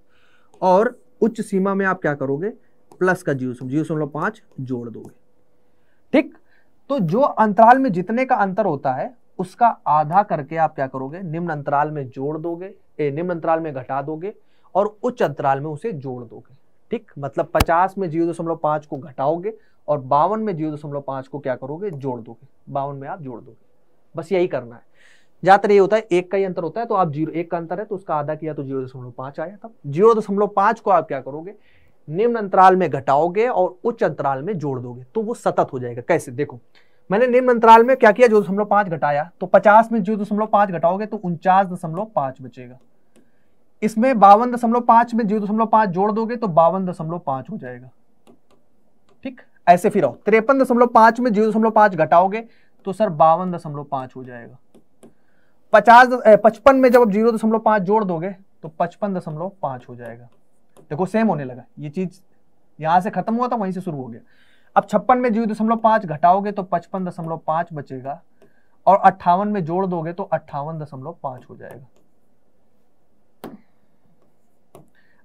S1: और उच्च सीमा में आप क्या करोगे प्लस का जीरो जीरो दशमलव पांच जोड़ दोगे ठीक तो जो अंतराल में जितने का अंतर होता है उसका आधा करके आप क्या करोगे निम्न अंतराल में जोड़ दोगे ए, निम्न अंतराल में घटा दोगे और उच्च अंतराल में उसे जोड़ दोगे ठीक मतलब पचास में जीरो दशमलव पांच को घटाओगे और बावन में जीरो दशमलव पांच को क्या करोगे जोड़ दोगे बावन में आप जोड़ दोगे बस यही करना है ज़्यादातर ये होता है एक का ही अंतर होता है तो आप जीरो एक का अंतर है तो उसका आधा किया तो जीरो दशमलव पांच आया तब जीरो दशमलव पांच को आप क्या करोगे निम्न अंतराल में घटाओगे और उच्च अंतराल में जोड़ दोगे तो वो सतत हो जाएगा कैसे देखो मैंने निम्न अंतराल में क्या किया जीरो दशमलव पांच घटाया तो पचास में जीरो दशमलव पांच घटाओगे तो उनचास दशमलव पांच बचेगा इसमें बावन दशमलव पांच में जीरो दशमलव पांच जोड़ दोगे तो बावन दशमलव पांच हो जाएगा ठीक ऐसे फिर आओ तिरपन दशमलव पांच में जीरो दशमलव पांच घटाओगे तो सर बावन दशमलव पांच हो जाएगा पचास पचपन में जब आप जीरो दशमलव पांच जोड़ दोगे तो पचपन दशमलव पांच हो जाएगा देखो सेम होने लगा ये चीज यहां से खत्म हुआ था वहीं से शुरू हो गया अब छप्पन में जीरो दशमलव पांच घटाओगे तो पचपन दशमलव पांच बचेगा और अट्ठावन में जोड़ दोगे तो अट्ठावन दशमलव पांच हो जाएगा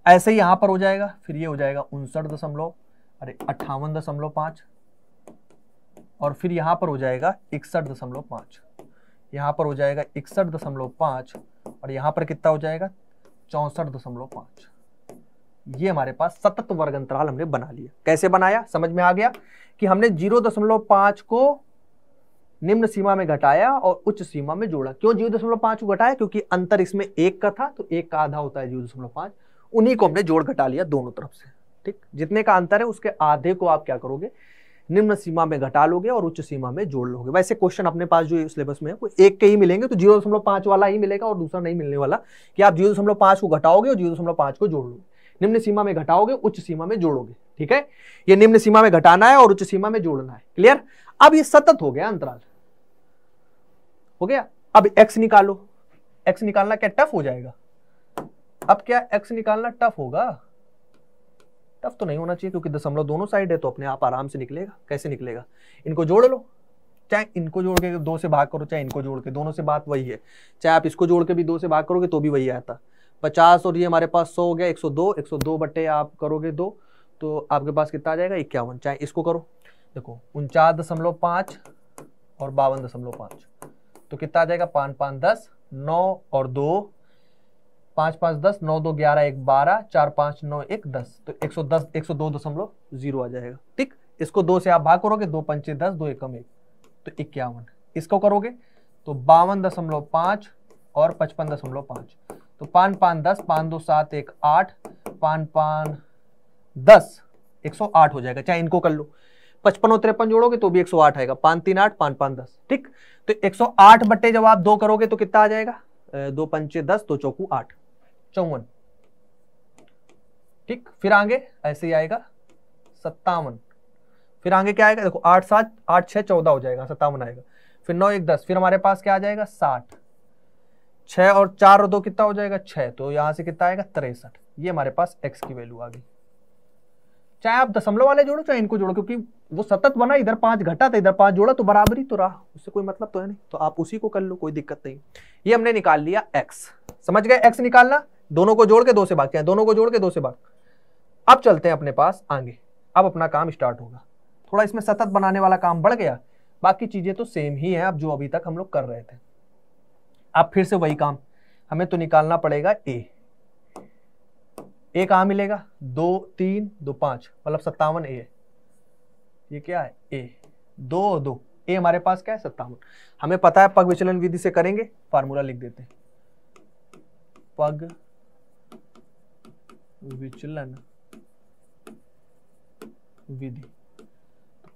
S1: ऐसे ही यहां पर हो जाएगा फिर ये हो जाएगा उनसठ दशमलव अरे अट्ठावन दशमलव पांच और फिर यहां पर हो जाएगा इकसठ दशमलव पांच यहां पर हो जाएगा इकसठ दशमलव पांच और यहां पर कितना हो जाएगा चौसठ दशमलव पांच ये हमारे पास सतत वर्ग अंतराल हमने बना लिया कैसे बनाया समझ में आ गया कि हमने जीरो दशमलव पांच को निम्न सीमा में घटाया और उच्च सीमा में जोड़ा क्यों जीरो दशमलव पांच को घटाया क्योंकि अंतर इसमें एक का था तो एक का आधा होता है जीरो दशमलव पांच उन्हीं को हमने जोड़ घटा लिया दोनों तरफ से ठीक जितने का अंतर है उसके आधे को आप क्या करोगे निम्न सीमा में घटा लोगे और उच्च सीमा में जोड़ लोगे वैसे क्वेश्चन अपने पास जो सिलेबस में है वो एक के ही मिलेंगे तो जीरो दशमलव पांच वाला ही मिलेगा और दूसरा नहीं मिलने वाला कि आप जीरो दशमलव पांच को घटाओगे और जीरो दशमलव पांच को जोड़ लोगे निम्न सीमा में घटाओगे उच्च सीमा में जोड़ोगे ठीक है ये निम्न सीमा में घटाना है और उच्च सीमा में जोड़ना है क्लियर अब ये सतत हो गया अंतराल हो गया अब एक्स निकालो एक्स निकालना क्या टफ हो जाएगा अब क्या एक्स निकालना टफ होगा टफ तो नहीं होना चाहिए क्योंकि दशमलव दोनों साइड है तो अपने आप आराम से निकलेगा कैसे निकलेगा इनको जोड़ लो चाहे इनको जोड़ के दो से भाग करो चाहे इनको जोड़ के दोनों से बात वही है चाहे आप इसको जोड़ के भी दो से भाग करोगे तो भी वही आता पचास और ये हमारे पास सौ हो गया एक सौ दो एक सौ दो बटे आप करोगे दो तो आपके पास कितना आ जाएगा इक्यावन चाहे इसको करो देखो उनचास दशमलव पाँच और बावन दशमलव पाँच तो कितना आ जाएगा पाँच पाँच दस नौ और दो पांच पांच दस नौ दो ग्यारह एक बारह चार पांच नौ एक दस तो एक सौ दस एक सौ दो दशमलव जीरो आ जाएगा ठीक इसको दो से आप भाग करोगे दो पंचे दस दो एकम एक तो इक्यावन इसको करोगे तो बावन दशमलव पाँच और पचपन दशमलव पांच तो पान पान दस पान दो सात एक आठ पान पान दस एक सौ आठ हो जाएगा चाहे इनको कर लो पचपन और तिरपन जोड़ोगे तो भी एक सौ आठ आएगा पान तीन आठ पान पान दस ठीक तो एक सौ आठ बट्टे जब आप दो करोगे तो कितना आ जाएगा दो पंचे दस दो चौकू आठ चौवन ठीक फिर आगे ऐसे ही आएगा सत्तावन फिर आगे क्या आएगा देखो आठ सात आठ छह चौदह हो जाएगा सत्तावन आएगा फिर नौ एक दस फिर हमारे पास क्या आ जाएगा साठ छह और चार और दो कितना हो जाएगा छह तो यहां से कितना आएगा तिरसठ ये हमारे पास एक्स की वैल्यू आ गई चाहे आप दशमलव वाले जोड़ो चाहे इनको जोड़ो क्योंकि वो सतत बना इधर पांच घटा था इधर पांच जोड़ा तो बराबरी तो रहा उससे कोई मतलब तो है नहीं तो आप उसी को कर लो कोई दिक्कत नहीं ये हमने निकाल लिया एक्स समझ गए एक्स निकालना दोनों को जोड़ के दो से भाग किया दोनों को जोड़ के दो से भाग अब चलते हैं अपने पास आगे अब अपना काम स्टार्ट होगा थोड़ा इसमें सतत बनाने वाला काम बढ़ गया बाकी चीज़ें तो सेम ही है अब जो अभी तक हम लोग कर रहे थे अब फिर से वही काम हमें तो निकालना पड़ेगा ए ए कहा मिलेगा दो तीन दो पांच मतलब सत्तावन ए ये क्या है ए दो दो ए हमारे पास क्या है सत्तावन हमें पता है पग विचलन विधि से करेंगे फार्मूला लिख देते हैं पग विचलन विधि तो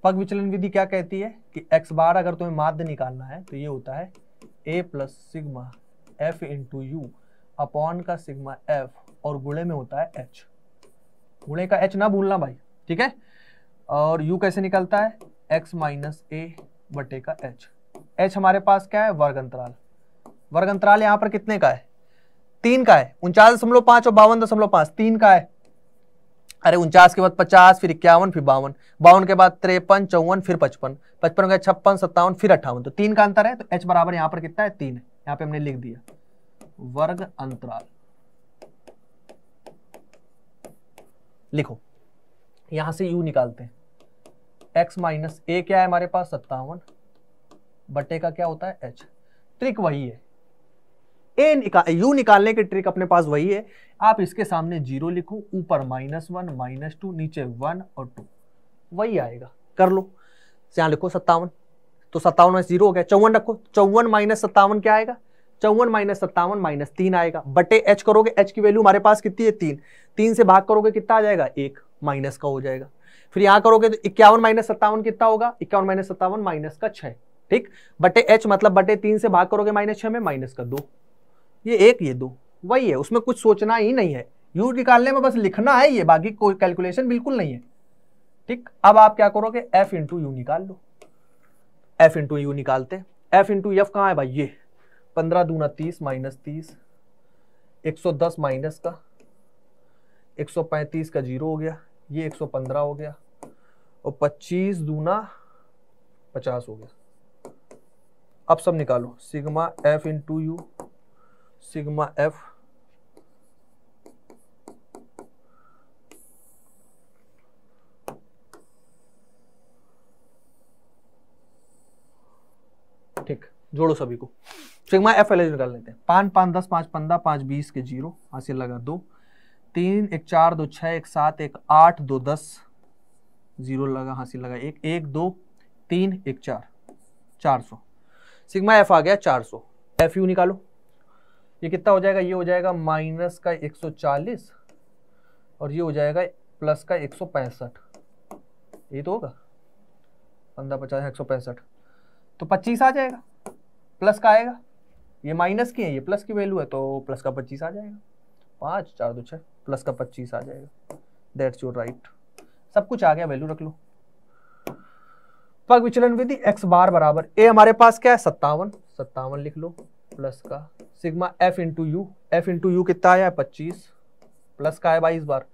S1: पग विचलन विधि क्या कहती है कि एक्स बार अगर तुम्हें माध्य निकालना है तो ये होता है A plus sigma F into U upon का सिग्मा एफ और गुणे में होता है एच गुणे का एच ना भूलना भाई ठीक है और यू कैसे निकलता है एक्स माइनस ए बटे का एच एच हमारे पास क्या है वर्ग अंतराल वर्ग अंतराल यहाँ पर कितने का है तीन का है उनचास दशमलव पांच और बावन दशमलव पांच तीन का है अरे उनचास के बाद पचास फिर इक्यावन फिर बावन बावन के बाद त्रेपन चौवन फिर पचपन पचपन का छप्पन सत्तावन फिर अट्ठावन तो तीन का अंतर है तो एच बराबर यहां पर कितना है तीन यहां पर हमने लिख दिया वर्ग अंतराल लिखो यहां से u निकालते हैं x माइनस ए क्या है हमारे पास सत्तावन बटे का क्या होता है h ट्रिक तो वही है ए निकाल यू निकालने की ट्रिक अपने पास वही है आप इसके सामने जीरो लिखो ऊपर माइनस वन माइनस टू नीचे वन और टू वही आएगा कर लो यहां लिखो सत्तावन तो सत्तावन में जीरो हो गया चौवन रखो चौवन माइनस सत्तावन क्या आएगा चौवन माइनस सत्तावन माइनस तीन आएगा बटे एच करोगे एच की वैल्यू हमारे पास कितनी है तीन तीन से भाग करोगे कितना आ जाएगा एक माइनस का हो जाएगा फिर यहां करोगे तो इक्यावन माइनस सत्तावन कितना होगा इक्यावन माइनस सत्तावन माइनस का छह ठीक बटे एच मतलब बटे तीन से भाग करोगे माइनस छह में माइनस का दो ये एक ये दो वही है उसमें कुछ सोचना ही नहीं है यू निकालने में बस लिखना है ये बाकी कोई कैलकुलेशन बिल्कुल नहीं है ठीक अब आप क्या करोगे एफ इंटू यू निकाल लो एफ इंटू यू निकालते एफ इंटू एफ कहाँ है भाई ये पंद्रह दूना तीस माइनस तीस एक सौ दस माइनस का एक सौ पैंतीस का जीरो हो गया ये एक सौ पंद्रह हो गया और पच्चीस दूना पचास हो गया अब सब निकालो sigma F into U sigma F ठीक जोड़ो सभी को सिग्मा एफ एल निकाल लेते हैं पांच पांच दस पांच पंद्रह पांच बीस के जीरो हासिल लगा दो तीन एक चार दो छह एक सात एक आठ दो दस जीरो लगा हासिल लगा एक एक दो तीन एक चार चार सौ सिग्मा एफ आ गया चार सौ एफ यू निकालो ये कितना हो जाएगा ये हो जाएगा माइनस का 140 और ये हो जाएगा प्लस का 165 ये तो होगा पंद्रह पचास एक पैंसठ तो पच्चीस आ जाएगा प्लस का आएगा ये माइनस की है ये प्लस की वैल्यू है तो प्लस का पच्चीस आ जाएगा पाँच चार दो छः प्लस का पच्चीस आ जाएगा दैट्स योर राइट सब कुछ आ गया वैल्यू रख लो पग विचलन विधि एक्स बार बराबर ए हमारे पास क्या है सत्तावन सत्तावन लिख लो प्लस का sigma F into U F into U कितना आया है पच्चीस प्लस का है बाईस बार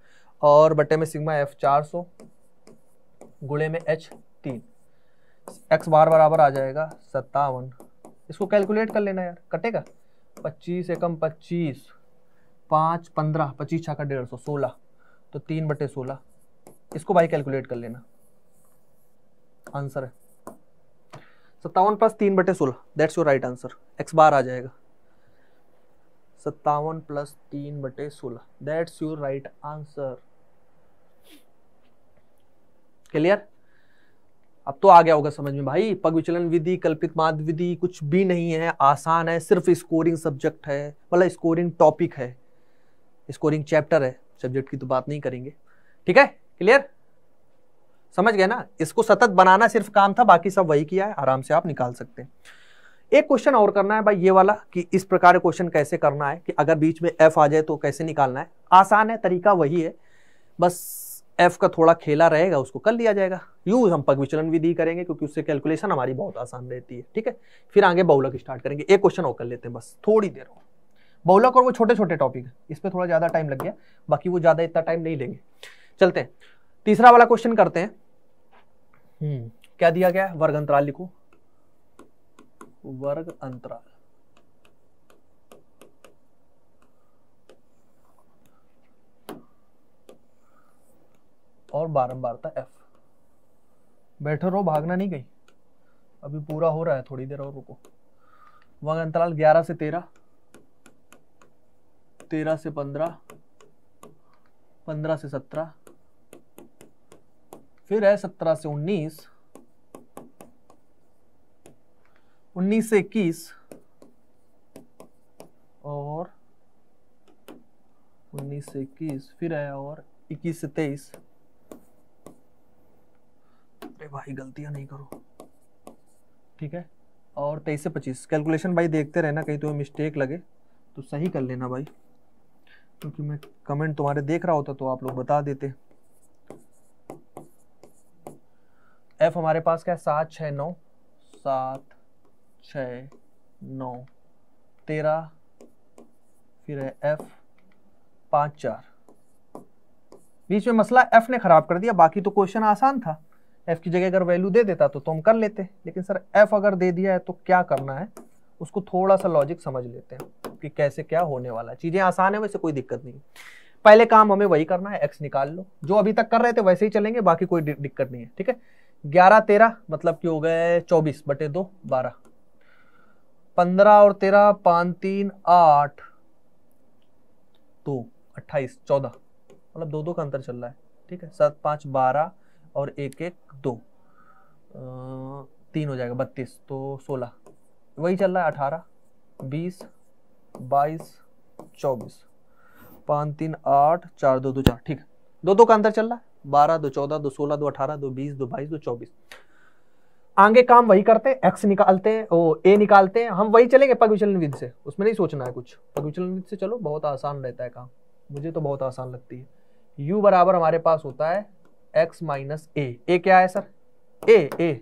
S1: और बटे में सिग्मा एफ चार सौ गुड़े में एच तीन एक्स बार बराबर आ जाएगा सत्तावन इसको कैलकुलेट कर लेना यार कटेगा पच्चीस एकम पच्चीस पाँच पंद्रह पच्चीस छा का डेढ़ सौ सोलह तो तीन बटे सोलह इसको भाई कैलकुलेट कर लेना आंसर है सत्तावन प्लस तीन बटे सोलह that's your right answer X bar आ जाएगा सत्तावन प्लस तीन बटे सोलह that's your right answer clear अब तो आ गया होगा समझ में भाई पग विचलन विधि कल्पित माध्य विधि कुछ भी नहीं है आसान है सिर्फ स्कोरिंग सब्जेक्ट है मतलब स्कोरिंग टॉपिक है स्कोरिंग चैप्टर है सब्जेक्ट की तो बात नहीं करेंगे ठीक है क्लियर समझ गए ना इसको सतत बनाना सिर्फ काम था बाकी सब वही किया है आराम से आप निकाल सकते हैं एक क्वेश्चन और करना है भाई ये वाला कि इस प्रकार क्वेश्चन कैसे करना है कि अगर बीच में एफ आ जाए तो कैसे निकालना है आसान है तरीका वही है बस एफ का थोड़ा खेला रहेगा उसको कर लिया जाएगा यूज हम पग विचलन विधि करेंगे क्योंकि उससे कैलकुलेशन हमारी बहुत आसान रहती है ठीक है फिर आगे बहुलक स्टार्ट करेंगे एक क्वेश्चन और कर लेते हैं बस थोड़ी देर और बहुलक और वो छोटे छोटे टॉपिक है इस पर थोड़ा ज़्यादा टाइम लग गया बाकी वो ज़्यादा इतना टाइम नहीं लेंगे चलते हैं तीसरा वाला क्वेश्चन करते हैं हम्म क्या दिया गया है वर्ग अंतराल लिखो वर्ग अंतराल और बारंबारता एफ बैठे रहो भागना नहीं कहीं अभी पूरा हो रहा है थोड़ी देर और रुको वर्ग अंतराल 11 से 13 13 से 15 15 से सत्रह फिर है सत्रह से उन्नीस उन्नीस से इक्कीस और उन्नीस से इक्कीस फिर है और इक्कीस से तेईस अरे भाई गलतियां नहीं करो ठीक है और तेईस से पच्चीस कैलकुलेशन भाई देखते रहना कहीं तुम्हें मिस्टेक लगे तो सही कर लेना भाई क्योंकि मैं कमेंट तुम्हारे देख रहा होता तो आप लोग बता देते एफ हमारे पास क्या है सात छ नौ सात छ नौ तेरह फिर है एफ पाँच चार बीच में मसला एफ ने ख़राब कर दिया बाकी तो क्वेश्चन आसान था एफ की जगह अगर वैल्यू दे देता तो, तो हम कर लेते लेकिन सर एफ अगर दे दिया है तो क्या करना है उसको थोड़ा सा लॉजिक समझ लेते हैं कि कैसे क्या होने वाला है चीज़ें आसान है वैसे कोई दिक्कत नहीं पहले काम हमें वही करना है एक्स निकाल लो जो अभी तक कर रहे थे वैसे ही चलेंगे बाकी कोई दिक्कत नहीं है ठीक है ग्यारह तेरह मतलब कि हो गए चौबीस बटे दो बारह पंद्रह और तेरह पाँच तीन आठ दो अट्ठाईस चौदह मतलब दो दो का अंतर चल रहा है ठीक है सात पाँच बारह और एक एक दो तीन हो जाएगा बत्तीस तो सोलह वही चल रहा है अठारह बीस बाईस चौबीस पाँच तीन आठ चार दो दो चार ठीक है दो दो का अंतर चल रहा है बारह दो चौदह दो सोलह दो अठारह दो बीस दो बाईस दो चौबीस आगे काम वही करते हैं एक्स निकालते हैं ओ ए निकालते हैं हम वही चलेंगे पग विचलन विधि से उसमें नहीं सोचना है कुछ पग विचलन विधि से चलो बहुत आसान रहता है काम मुझे तो बहुत आसान लगती है u बराबर हमारे पास होता है x माइनस ए ए क्या है सर ए ए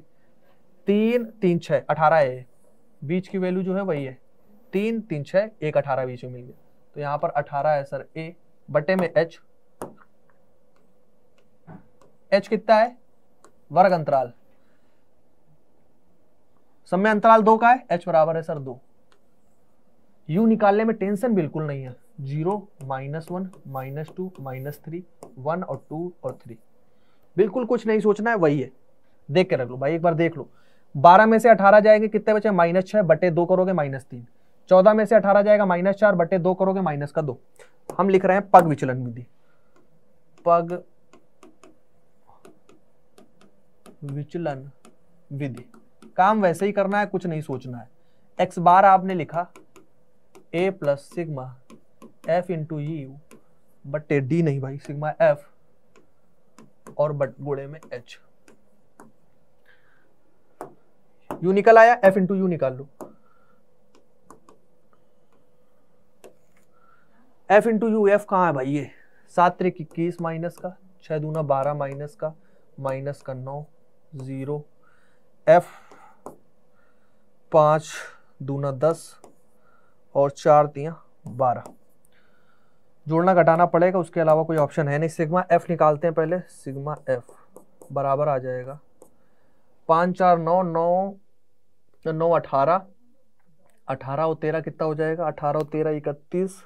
S1: तीन तीन छः अठारह ए बीच की वैल्यू जो है वही है तीन तीन छः एक अठारह बीच में मिल गया तो यहाँ पर अठारह है सर ए बटे में एच एच कितना है वर्ग अंतराल समय अंतराल दो का है एच बराबर है सर दो यू निकालने में टेंशन बिल्कुल नहीं है zero minus one minus two minus three one और टू और थ्री बिल्कुल कुछ नहीं सोचना है वही है देख के रख लो भाई एक बार देख लो बारह में से अठारह जाएंगे कितने बचे माइनस छह बटे दो करोगे माइनस तीन चौदह में से अठारह जाएगा माइनस चार बटे दो करोगे माइनस का दो हम लिख रहे हैं पग विचलन विधि पग विचलन विधि काम वैसे ही करना है कुछ नहीं सोचना है एक्स बार आपने लिखा A plus sigma F into U बटे डी नहीं भाई सिग्मा f और बट गुड़े में h यू निकल आया एफ इंटू यू निकाल लो एफ इंटू यू एफ कहा है भाई ये सात त्रिक इक्कीस माइनस का छह दूना बारह माइनस का माइनस का नौ ज़ीरो एफ पाँच दूना दस और चार दिया बारह जोड़ना घटाना पड़ेगा उसके अलावा कोई ऑप्शन है नहीं सिग्मा एफ निकालते हैं पहले सिग्मा एफ बराबर आ जाएगा पाँच चार नौ नौ नौ अठारह अठारह और तेरह कितना हो जाएगा अठारह और तेरह इकतीस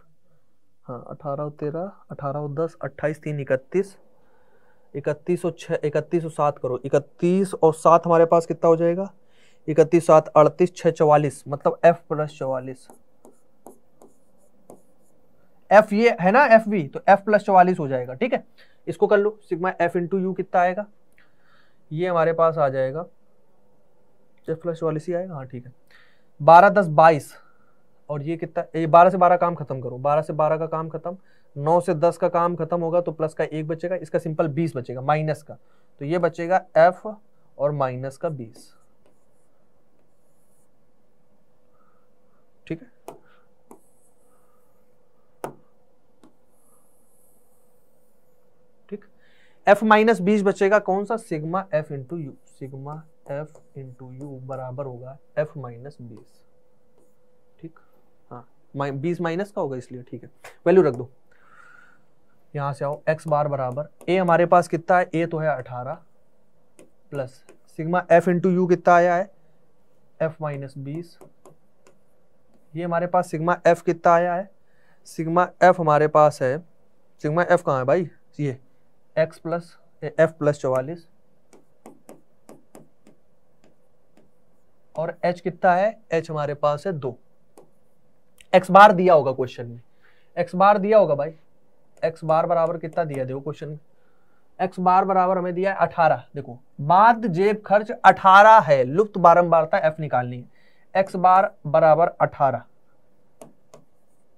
S1: हाँ अठारह और तेरह अठारह और दस अट्ठाईस तीन इकतीस इकतीस और छः इकतीस और सात करो इकतीस और सात हमारे पास कितना हो जाएगा इकतीस सात अड़तीस छः चवालीस मतलब f प्लस चवालीस एफ ये है ना एफ बी तो एफ प्लस चवालीस हो जाएगा ठीक है इसको कर लो सिग्मा एफ इंटू यू कितना आएगा ये हमारे पास आ जाएगा एफ प्लस चवालीस ही आएगा हाँ ठीक है बारह दस बाईस और ये कितना ये बारह से बारह काम खत्म करो बारह से बारह का काम खत्म नौ से दस का काम खत्म होगा तो प्लस का एक बचेगा इसका सिंपल बीस बचेगा माइनस का तो ये बचेगा एफ और माइनस का बीस ठीक है ठीक एफ माइनस बीस बचेगा कौन सा sigma F into U sigma F into U बराबर होगा एफ माइनस बीस ठीक हाँ बीस माइनस का होगा इसलिए ठीक है वैल्यू रख दो यहां से आओ एक्स बार बराबर ए हमारे पास कितना है ए तो है अठारह plus sigma F into U कितना आया है एफ माइनस बीस ये हमारे पास सिग्मा एफ कितना आया है सिग्मा एफ हमारे पास है सिग्मा एफ कहाँ है भाई ये एक्स प्लस एफ प्लस चौवालीस और एच कितना है एच हमारे पास है दो एक्स बार दिया होगा क्वेश्चन में एक्स बार दिया होगा भाई एक्स बार बराबर कितना दिया देखो क्वेश्चन एक्स बार बराबर हमें दिया है अठारह देखो बाद जेब खर्च अठारह है लुप्त बारंबारता एफ निकालनी है एक्स बार बराबर अठारह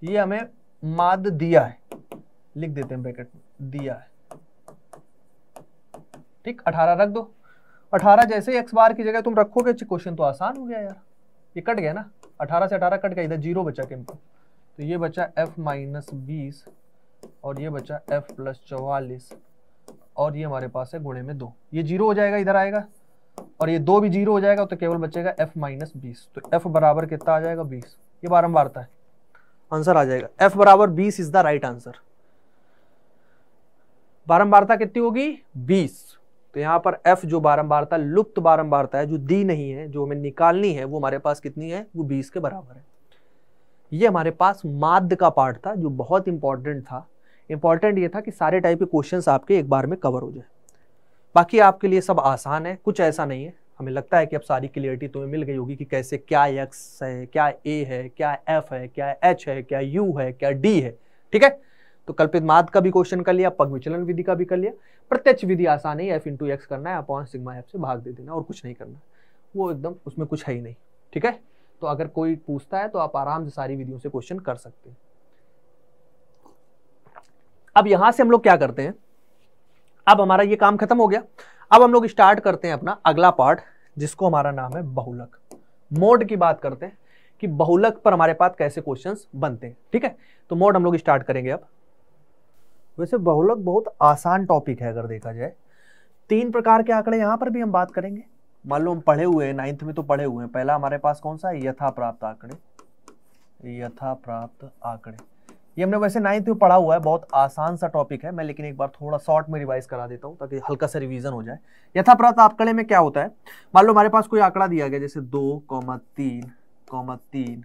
S1: ये हमें माद दिया है लिख देते हैं ब्रैकेट में दिया है ठीक अठारह रख दो अठारह जैसे एक्स बार की जगह तुम रखोगे क्वेश्चन तो आसान हो गया यार ये कट गया ना अठारह से अठारह कट गया इधर जीरो बचा के तो ये बचा एफ माइनस बीस और ये बचा एफ प्लस चौवालीस और ये हमारे पास है गुणे में दो ये जीरो हो जाएगा इधर आएगा और ये दो भी जीरो हो जाएगा तो केवल बचेगा एफ माइनस बीस तो एफ बराबर कितना आ जाएगा बीस ये बारम्बारता है आंसर आ जाएगा एफ बराबर बीस इज द राइट आंसर बारम्बारता कितनी होगी बीस तो यहाँ पर एफ जो बारंबारता लुप्त बारंबारता है जो दी नहीं है जो हमें निकालनी है वो हमारे पास कितनी है वो बीस के बराबर है ये हमारे पास माध्य का पार्ट था जो बहुत इंपॉर्टेंट था इंपॉर्टेंट ये था कि सारे टाइप के क्वेश्चन आपके एक बार में कवर हो जाए बाकी आपके लिए सब आसान है कुछ ऐसा नहीं है हमें लगता है कि अब सारी क्लियरिटी तुम्हें मिल गई होगी कि कैसे क्या एक्स है क्या ए है क्या एफ है क्या एच है क्या यू है क्या डी है ठीक है तो कल्पित माध का भी क्वेश्चन कर लिया पग विचलन विधि का भी कर लिया प्रत्यक्ष विधि आसान है एफ इंटू एक्स करना है अपॉन सिग्मा एफ से भाग दे देना और कुछ नहीं करना वो एकदम उसमें कुछ है ही नहीं ठीक है तो अगर कोई पूछता है तो आप आराम से सारी विधियों से क्वेश्चन कर सकते हैं अब यहां से हम लोग क्या करते हैं अब हमारा ये काम खत्म हो गया अब हम लोग स्टार्ट करते हैं अपना अगला पार्ट जिसको हमारा नाम है बहुलक मोड की बात करते हैं कि बहुलक पर हमारे पास कैसे क्वेश्चंस बनते हैं ठीक है तो मोड हम लोग स्टार्ट करेंगे अब वैसे बहुलक बहुत आसान टॉपिक है अगर देखा जाए तीन प्रकार के आंकड़े यहां पर भी हम बात करेंगे मान लो हम पढ़े हुए हैं नाइन्थ में तो पढ़े हुए हैं पहला हमारे पास कौन सा है यथा प्राप्त आंकड़े यथा प्राप्त आंकड़े ये हमने वैसे नाइन्थ में पढ़ा हुआ है बहुत आसान सा टॉपिक है मैं लेकिन एक बार थोड़ा शॉर्ट में रिवाइज करा देता हूँ ताकि हल्का सा रिवीजन हो जाए यथाप्रात आंकड़े में क्या होता है मान लो हमारे पास कोई आंकड़ा दिया गया जैसे दो कौमा तीन कौमा तीन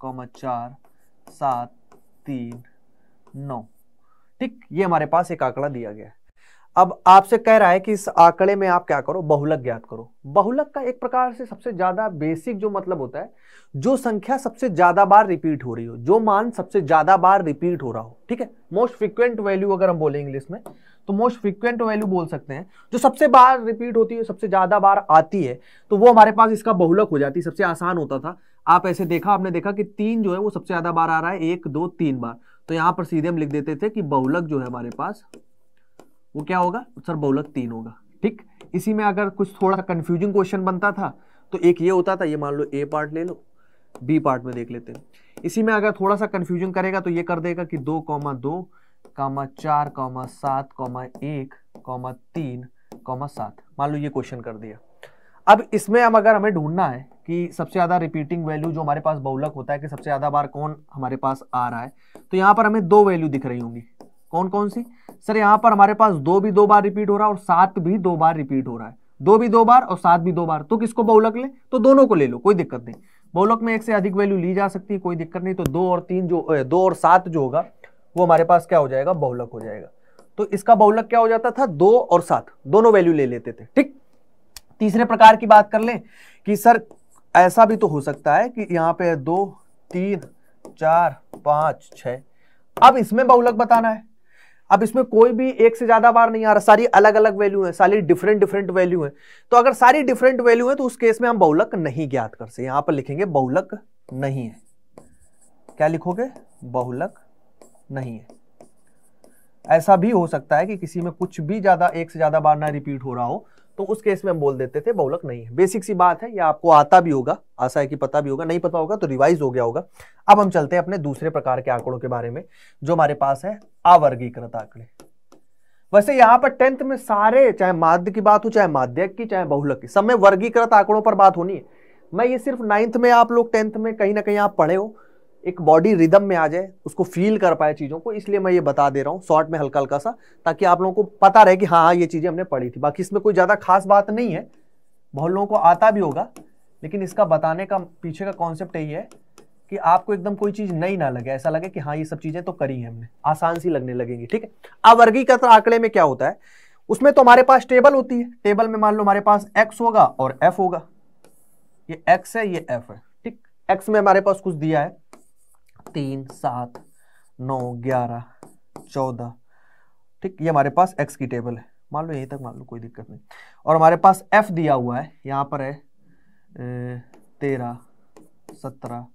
S1: कौमा चार सात तीन नौ ठीक ये हमारे पास एक आंकड़ा दिया गया है अब आपसे कह रहा है कि इस आंकड़े में आप क्या करो बहुलक ज्ञात करो बहुलक का एक प्रकार से सबसे ज्यादा बेसिक जो मतलब होता है जो संख्या सबसे ज्यादा बार रिपीट हो रही हो जो मान सबसे ज्यादा बार रिपीट हो रहा हो ठीक है मोस्ट फ्रिक्वेंट वैल्यू अगर हम बोले इंग्लिश में तो मोस्ट फ्रिक्वेंट वैल्यू बोल सकते हैं जो सबसे बार रिपीट होती है सबसे ज्यादा बार आती है तो वो हमारे पास इसका बहुलक हो जाती है सबसे आसान होता था आप ऐसे देखा आपने देखा कि तीन जो है वो सबसे ज्यादा बार आ रहा है एक दो तीन बार तो यहां पर सीधे हम लिख देते थे कि बहुलक जो है हमारे पास वो क्या होगा उत्तर बहुलक तीन होगा ठीक इसी में अगर कुछ थोड़ा सा कन्फ्यूजिंग क्वेश्चन बनता था तो एक ये होता था ये मान लो ए पार्ट ले लो बी पार्ट में देख लेते हैं इसी में अगर थोड़ा सा कन्फ्यूजन करेगा तो ये कर देगा कि दो कौमा दो कौमा चार कौमा सात कौमा एक कौमा तीन कौमा सात मान लो ये क्वेश्चन कर दिया अब इसमें अब अगर हमें ढूंढना है कि सबसे ज़्यादा रिपीटिंग वैल्यू जो हमारे पास बहुलक होता है कि सबसे ज़्यादा बार कौन हमारे पास आ रहा है तो यहाँ पर हमें दो वैल्यू दिख रही होंगी कौन कौन सी सर यहाँ पर हमारे पास दो भी दो बार रिपीट हो रहा है और सात भी दो बार रिपीट हो रहा है दो भी दो बार और सात भी दो बार तो किसको बहुलक ले तो दोनों को ले लो कोई दिक्कत नहीं बहुलक में एक से अधिक वैल्यू ली जा सकती है कोई दिक्कत नहीं तो दो और तीन जो दो और सात जो होगा वो हमारे पास क्या हो जाएगा बहुलक हो जाएगा तो इसका बहुलक क्या हो जाता था दो और सात दोनों वैल्यू ले लेते थे ठीक तीसरे प्रकार की बात कर लें कि सर ऐसा भी तो हो सकता है कि यहाँ पे दो तीन चार पांच छ अब इसमें बहुलक बताना है अब इसमें कोई भी एक से ज्यादा बार नहीं आ रहा सारी अलग अलग वैल्यू है सारी डिफरेंट डिफरेंट वैल्यू है तो अगर सारी डिफरेंट वैल्यू है तो उस केस में हम बहुलक नहीं ज्ञात कर सकते यहां पर लिखेंगे बहुलक नहीं है क्या लिखोगे बहुलक नहीं है ऐसा भी हो सकता है कि किसी में कुछ भी ज्यादा एक से ज्यादा बार ना रिपीट हो रहा हो तो उस केस में हम बोल देते थे बहुलक नहीं है बेसिक सी बात है या आपको आता भी होगा आशा है कि पता भी होगा नहीं पता होगा तो रिवाइज हो गया होगा अब हम चलते हैं अपने दूसरे प्रकार के आंकड़ों के बारे में जो हमारे पास है अवर्गीकृत आंकड़े वैसे यहाँ पर टेंथ में सारे चाहे माध्य की बात हो चाहे माध्यक की चाहे बहुलक की सब में वर्गीकृत आंकड़ों पर बात होनी है मैं ये सिर्फ नाइन्थ में आप लोग टेंथ में कहीं ना कहीं आप पढ़े हो एक बॉडी रिदम में आ जाए उसको फील कर पाए चीज़ों को इसलिए मैं ये बता दे रहा हूँ शॉर्ट में हल्का हल्का सा ताकि आप लोगों को पता रहे कि हाँ हाँ ये चीज़ें हमने पढ़ी थी बाकी इसमें कोई ज़्यादा खास बात नहीं है बहुत लोगों को आता भी होगा लेकिन इसका बताने का पीछे का कॉन्सेप्ट यही है कि आपको एकदम कोई चीज़ नई ना लगे ऐसा लगे कि हाँ ये सब चीज़ें तो करी हैं हमने आसान सी लगने लगेंगी ठीक है अब वर्गीकृत आंकड़े में क्या होता है उसमें तो हमारे पास टेबल होती है टेबल में मान लो हमारे पास एक्स होगा और एफ होगा ये एक्स है ये एफ है ठीक एक्स में हमारे पास कुछ दिया है तीन सात नौ ग्यारह चौदह ठीक ये हमारे पास एक्स की टेबल है मान लो यहीं तक मान लो कोई दिक्कत नहीं और हमारे पास एफ दिया हुआ है यहाँ पर है तेरह सत्रह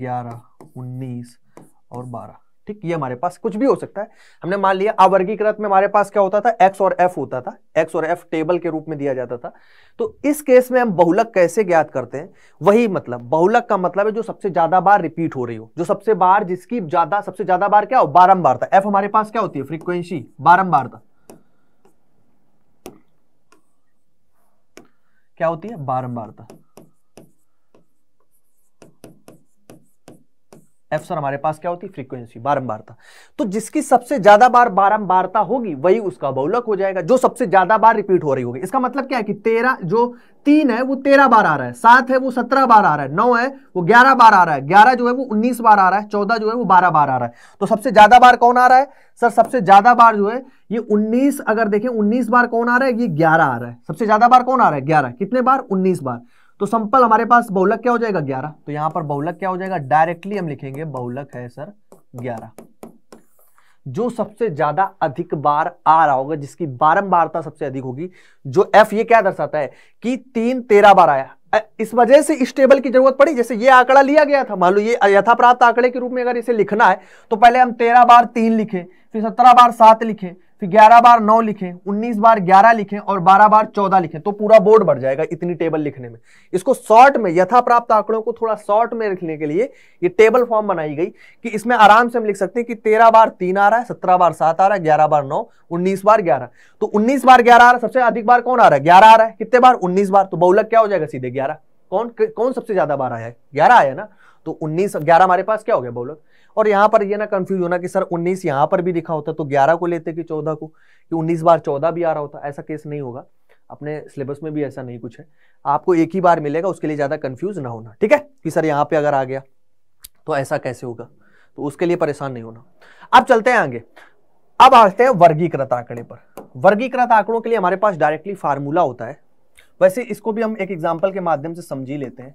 S1: ग्यारह उन्नीस और बारह ठीक ये हमारे पास कुछ भी हो सकता है हमने मान लिया अवर्गीकृत में हमारे पास क्या होता था एक्स और एफ होता था एक्स और एफ टेबल के रूप में दिया जाता था तो इस केस में हम बहुलक कैसे ज्ञात करते हैं वही मतलब बहुलक का मतलब है जो सबसे ज्यादा बार रिपीट हो रही हो जो सबसे बार जिसकी ज्यादा सबसे ज्यादा बार क्या हो बारम्बार था एफ हमारे पास क्या होती है फ्रीक्वेंसी बारम्बार था क्या होती है बारम्बार था एफ सर हमारे पास क्या होती फ्रीक्वेंसी बारंबारता तो जिसकी सबसे ज्यादा बार बारंबारता होगी वही उसका बहुलक हो जाएगा जो सबसे ज्यादा बार रिपीट हो रही होगी इसका मतलब क्या है कि तेरह जो तीन है वो तेरह बार आ रहा है सात है वो सत्रह बार आ रहा है नौ है वो ग्यारह बार आ रहा है ग्यारह जो है वो उन्नीस बार आ रहा है चौदह जो है वो बारह बार आ रहा है तो सबसे ज्यादा बार कौन आ रहा है सर सबसे ज्यादा बार जो है ये उन्नीस अगर देखें उन्नीस बार कौन आ रहा है ये ग्यारह आ रहा है सबसे ज्यादा बार कौन आ रहा है ग्यारह कितने बार उन्नीस बार तो संपल हमारे पास बहुलक क्या हो जाएगा ग्यारह तो यहां पर बहुलक क्या हो जाएगा डायरेक्टली हम लिखेंगे बहुलक है सर ग्यारह जो सबसे ज्यादा अधिक बार आ रहा होगा जिसकी बारंबारता सबसे अधिक होगी जो एफ ये क्या दर्शाता है कि तीन तेरह बार आया इस वजह से इस टेबल की जरूरत पड़ी जैसे ये आंकड़ा लिया गया था मान लो ये यथाप्राप्त आंकड़े के रूप में अगर इसे लिखना है तो पहले हम तेरह बार तीन लिखे फिर सत्रह बार सात लिखे फिर 11 बार 9 लिखें 19 बार 11 लिखें और 12 बार 14 लिखें तो पूरा बोर्ड बढ़ जाएगा इतनी टेबल लिखने में इसको शॉर्ट में यथा प्राप्त आंकड़ों को थोड़ा शॉर्ट में लिखने के लिए ये टेबल फॉर्म बनाई गई कि इसमें आराम से हम लिख सकते हैं कि 13 बार 3 आ रहा है 17 बार 7 आ रहा है ग्यारह बार नौ उन्नीस बार ग्यारह तो उन्नीस बार ग्यारह आ रहा है सबसे अधिक बार कौन आ रहा है ग्यारह आ रहा है कितने बार उन्नीस बार तो बहुलक क्या हो जाएगा सीधे ग्यारह कौन कौन सबसे ज्यादा बार आया है ग्यारह आया ना तो उन्नीस ग्यारह हमारे पास क्या हो गया बहुलक और यहाँ पर ये ना कंफ्यूज होना कि सर 19 यहाँ पर भी लिखा होता तो 11 को लेते कि 14 को कि 19 बार 14 भी आ रहा होता ऐसा केस नहीं होगा अपने सिलेबस में भी ऐसा नहीं कुछ है आपको एक ही बार मिलेगा उसके लिए ज़्यादा कन्फ्यूज ना होना ठीक है कि सर यहाँ पर अगर आ गया तो ऐसा कैसे होगा तो उसके लिए परेशान नहीं होना अब चलते हैं आगे अब आते हैं वर्गीकृत आंकड़े पर वर्गीकृत आंकड़ों के लिए हमारे पास डायरेक्टली फार्मूला होता है वैसे इसको भी हम एक एग्जाम्पल के माध्यम से समझी लेते हैं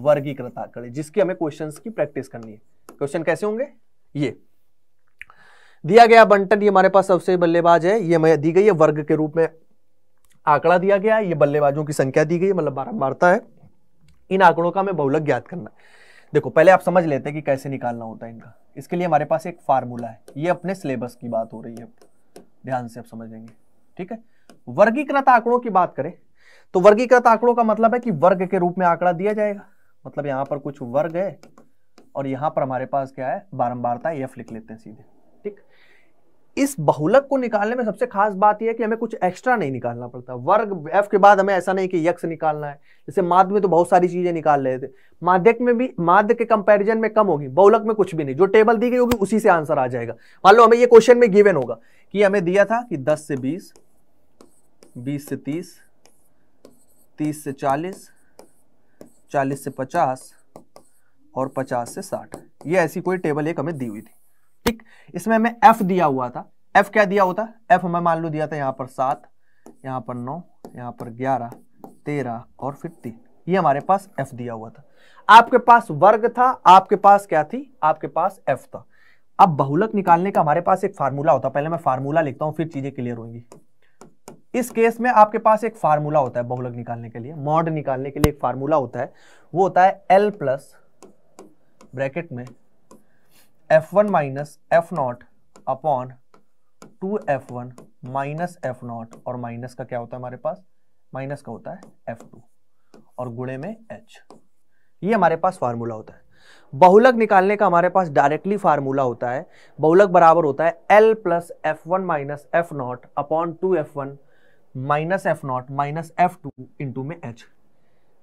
S1: वर्गीकृत आंकड़े जिसकी हमें क्वेश्चन की प्रैक्टिस करनी है क्वेश्चन कैसे होंगे ये दिया गया बंटन ये हमारे पास सबसे बल्लेबाज है ये हमें दी गई है वर्ग के रूप में आंकड़ा दिया गया है ये बल्लेबाजों की संख्या दी गई है मतलब बारम्बारता है इन आंकड़ों का हमें बहुलक ज्ञात करना देखो पहले आप समझ लेते हैं कि कैसे निकालना होता है इनका इसके लिए हमारे पास एक फार्मूला है ये अपने सिलेबस की बात हो रही है ध्यान से आप समझेंगे ठीक है वर्गीकृत आंकड़ों की बात करें तो वर्गीकृत आंकड़ों का मतलब है कि वर्ग के रूप में आंकड़ा दिया जाएगा मतलब यहाँ पर कुछ वर्ग है और यहाँ पर हमारे पास क्या है बारम्बारता एफ लिख लेते हैं सीधे ठीक इस बहुलक को निकालने में सबसे खास बात यह है कि हमें कुछ एक्स्ट्रा नहीं निकालना पड़ता वर्ग एफ के बाद हमें ऐसा नहीं कि यक्स निकालना है जैसे माध्य में तो बहुत सारी चीजें निकाल रहे थे माध्यक में भी माध्य के कंपैरिजन में कम होगी बहुलक में कुछ भी नहीं जो टेबल दी गई होगी उसी से आंसर आ जाएगा मान लो हमें ये क्वेश्चन में गिवेन होगा कि हमें दिया था कि दस से बीस बीस से तीस तीस से चालीस चालीस से पचास और पचास से साठ ये ऐसी कोई टेबल एक हमें दी हुई थी ठीक इसमें हमें एफ दिया हुआ था एफ क्या दिया होता एफ हमें मान लो दिया था यहाँ पर सात यहाँ पर नौ यहाँ पर ग्यारह तेरह और फिर तीन ये हमारे पास एफ दिया हुआ था आपके पास वर्ग था आपके पास क्या थी आपके पास एफ था अब बहुलक निकालने का हमारे पास एक फार्मूला होता पहले मैं फार्मूला लिखता हूँ फिर चीजें क्लियर होंगी इस केस में आपके पास एक फार्मूला होता है बहुलक निकालने के लिए मॉड निकालने के लिए एक फार्मूला होता है वो होता है एल प्लस ब्रैकेट में F one minus F not upon two F one minus F not और माइनस का क्या होता है हमारे पास माइनस का होता है एफ टू और गुणे में एच ये हमारे पास फार्मूला होता है बहुलक निकालने का हमारे पास डायरेक्टली फार्मूला होता है बहुलक बराबर होता है L plus F one minus F not upon two F one minus F not minus F two into में एच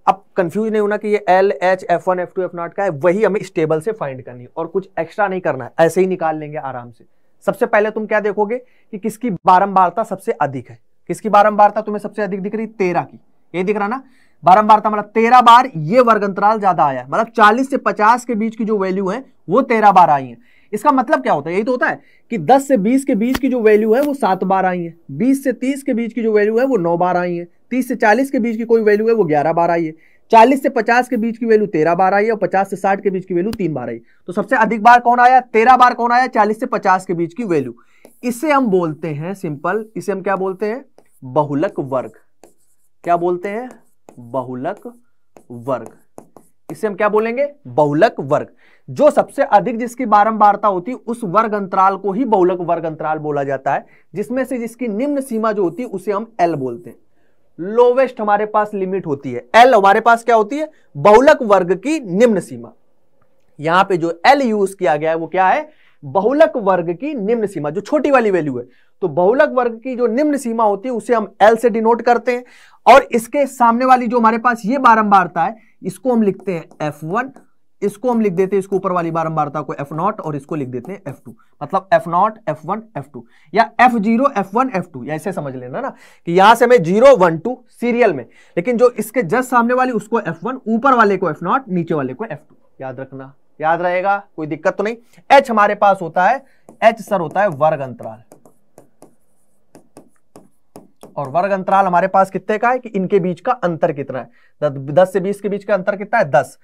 S1: अब कंफ्यूज नहीं होना कि ये L H F one F two F not का है वही हमें इस टेबल से फाइंड करनी है और कुछ एक्स्ट्रा नहीं करना है ऐसे ही निकाल लेंगे आराम से सबसे पहले तुम क्या देखोगे कि किसकी बारंबारता सबसे अधिक है किसकी बारंबारता तुम्हें सबसे अधिक दिख रही है तेरह की ये दिख रहा ना बारंबारता मतलब तेरह बार ये वर्ग अंतराल ज्यादा आया है मतलब चालीस से पचास के बीच की जो वैल्यू है वो तेरह बार आई है इसका मतलब क्या होता है यही तो होता है कि 10 से 20 के बीच की जो वैल्यू है वो सात बार आई है 20 से 30 के बीच की जो वैल्यू है वो नौ बार आई है 30 से 40 के बीच की कोई वैल्यू है वो 11 बार आई है 40 से 50 के बीच की वैल्यू 13 बार आई है और 50 से 60 के बीच की वैल्यू तीन बार आई तो सबसे अधिक बार कौन आया तेरह बार कौन आया चालीस से पचास के बीच की वैल्यू इसे हम बोलते हैं सिंपल इसे हम क्या बोलते हैं बहुलक वर्ग क्या बोलते हैं बहुलक वर्ग इसे हम क्या बोलेंगे बहुलक वर्ग जो सबसे अधिक जिसकी बारंबारता होती है उस वर्ग अंतराल को ही बहुलक वर्ग अंतराल बोला जाता है जिसमें से जिसकी निम्न सीमा जो होती है उसे हम एल बोलते हैं लोवेस्ट हमारे पास लिमिट होती है एल हमारे पास क्या होती है बहुलक वर्ग की निम्न सीमा यहां पे जो एल यूज किया गया है वो क्या है बहुलक वर्ग की निम्न सीमा जो छोटी वाली वैल्यू है तो बहुलक वर्ग की जो निम्न सीमा होती है उसे हम एल से डिनोट करते हैं और इसके सामने वाली जो हमारे पास ये बारंबारता है इसको हम लिखते हैं एफ वन इसको हम लिख देते हैं इसको ऊपर वाली बारंबारता को एफ नॉट और इसको लिख देते हैं एफ टू मतलब F not F one F two या F zero F one F two ऐसे समझ लेना ना कि यहां से हमें जीरो वन टू सीरियल में लेकिन जो इसके जस्ट सामने वाली उसको एफ वन ऊपर वाले को एफ नॉट नीचे वाले को एफ टू याद रखना याद रहेगा कोई दिक्कत तो नहीं एच हमारे पास होता है एच सर होता है वर्ग अंतराल और वर्ग अंतराल हमारे पास कितने का है कि इनके बीच का अंतर कितना है दस से बीस के बीच का अंतर कितना है दस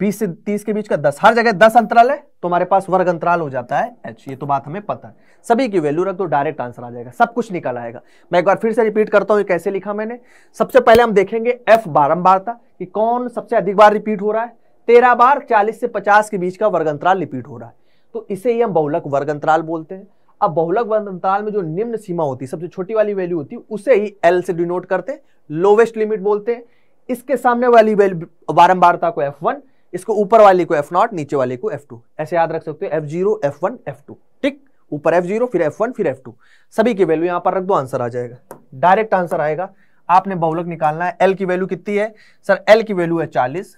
S1: बीस से तीस के बीच का दस हर जगह दस अंतराल है तो हमारे पास वर्ग अंतराल हो जाता है एच ये तो बात हमें पता है सभी की वैल्यू रख दो डायरेक्ट आंसर आ जाएगा सब कुछ निकल आएगा मैं एक बार फिर से रिपीट करता हूँ कैसे लिखा मैंने सबसे पहले हम देखेंगे एफ बारम्बारता कि कौन सबसे अधिक बार रिपीट हो रहा है तेरह बार चालीस से पचास के बीच का वर्ग अंतराल रिपीट हो रहा है तो इसे ही हम बहुलक वर्ग अंतराल बोलते हैं अब बहुलक अंतराल में जो निम्न सीमा होती है सबसे छोटी वाली वैल्यू होती है उसे ही एल से डिनोट करते हैं लोवेस्ट लिमिट बोलते हैं इसके सामने वाली वैल्यू बारंबारता को एफ वन इसको ऊपर वाले को एफ नॉट नीचे वाले को एफ टू ऐसे याद रख सकते हो F zero F one F two ठीक ऊपर एफ जीरो फिर एफ वन फिर एफ टू सभी की वैल्यू यहां पर रख दो आंसर आ जाएगा डायरेक्ट आंसर आएगा आपने बहुलक निकालना है एल की वैल्यू कितनी है सर एल की वैल्यू है चालीस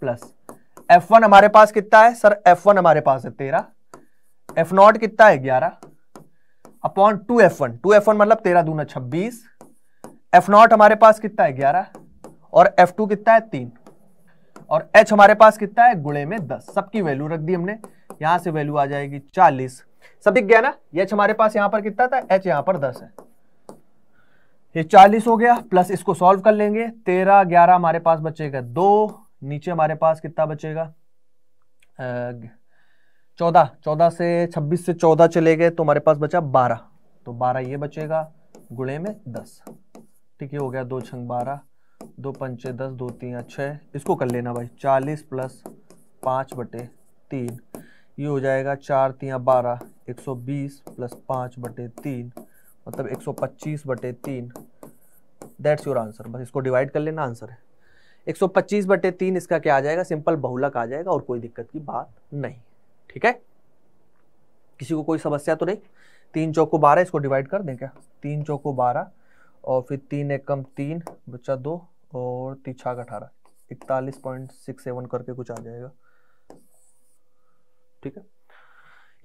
S1: प्लस एफ वन हमारे पास कितना है सर एफ वन हमारे पास है तेरह एफ नॉट कितना है ग्यारह upon two F one two F one मतलब तेरह दूना छब्बीस एफ नॉट हमारे पास कितना है ग्यारह और एफ टू कितना है तीन और एच हमारे पास कितना है गुणे में दस सबकी वैल्यू रख दी हमने यहां से वैल्यू आ जाएगी चालीस सब दिख गया ना एच हमारे पास यहां पर कितना था एच यहां पर दस है ये चालीस हो गया प्लस इसको सॉल्व कर लेंगे तेरह ग्यारह हमारे पास बचेगा दो नीचे हमारे पास कितना बचेगा चौदह चौदह से छब्बीस से चौदह चले गए तो हमारे पास बचा बारह तो बारह ये बचेगा गुणे में दस ठीक है हो गया दो छंग बारह दो पंचे दस दो तीन छः इसको कर लेना भाई चालीस प्लस पाँच बटे तीन ये हो जाएगा चार तियाँ बारह एक सौ बीस प्लस पाँच बटे तीन मतलब एक सौ पच्चीस बटे तीन दैट्स योर आंसर बस इसको डिवाइड कर लेना आंसर है एक सौ पच्चीस बटे तीन इसका क्या आ जाएगा सिंपल बहुलक आ जाएगा और कोई दिक्कत की बात नहीं ठीक है किसी को कोई समस्या तो नहीं तीन चौको बारह इसको डिवाइड कर दें क्या तीन चौको बारह और फिर तीन एक कम तीन बच्चा दो और तीछा अठारह इकतालीस पॉइंट सिक्स सेवन करके कुछ आ जाएगा ठीक है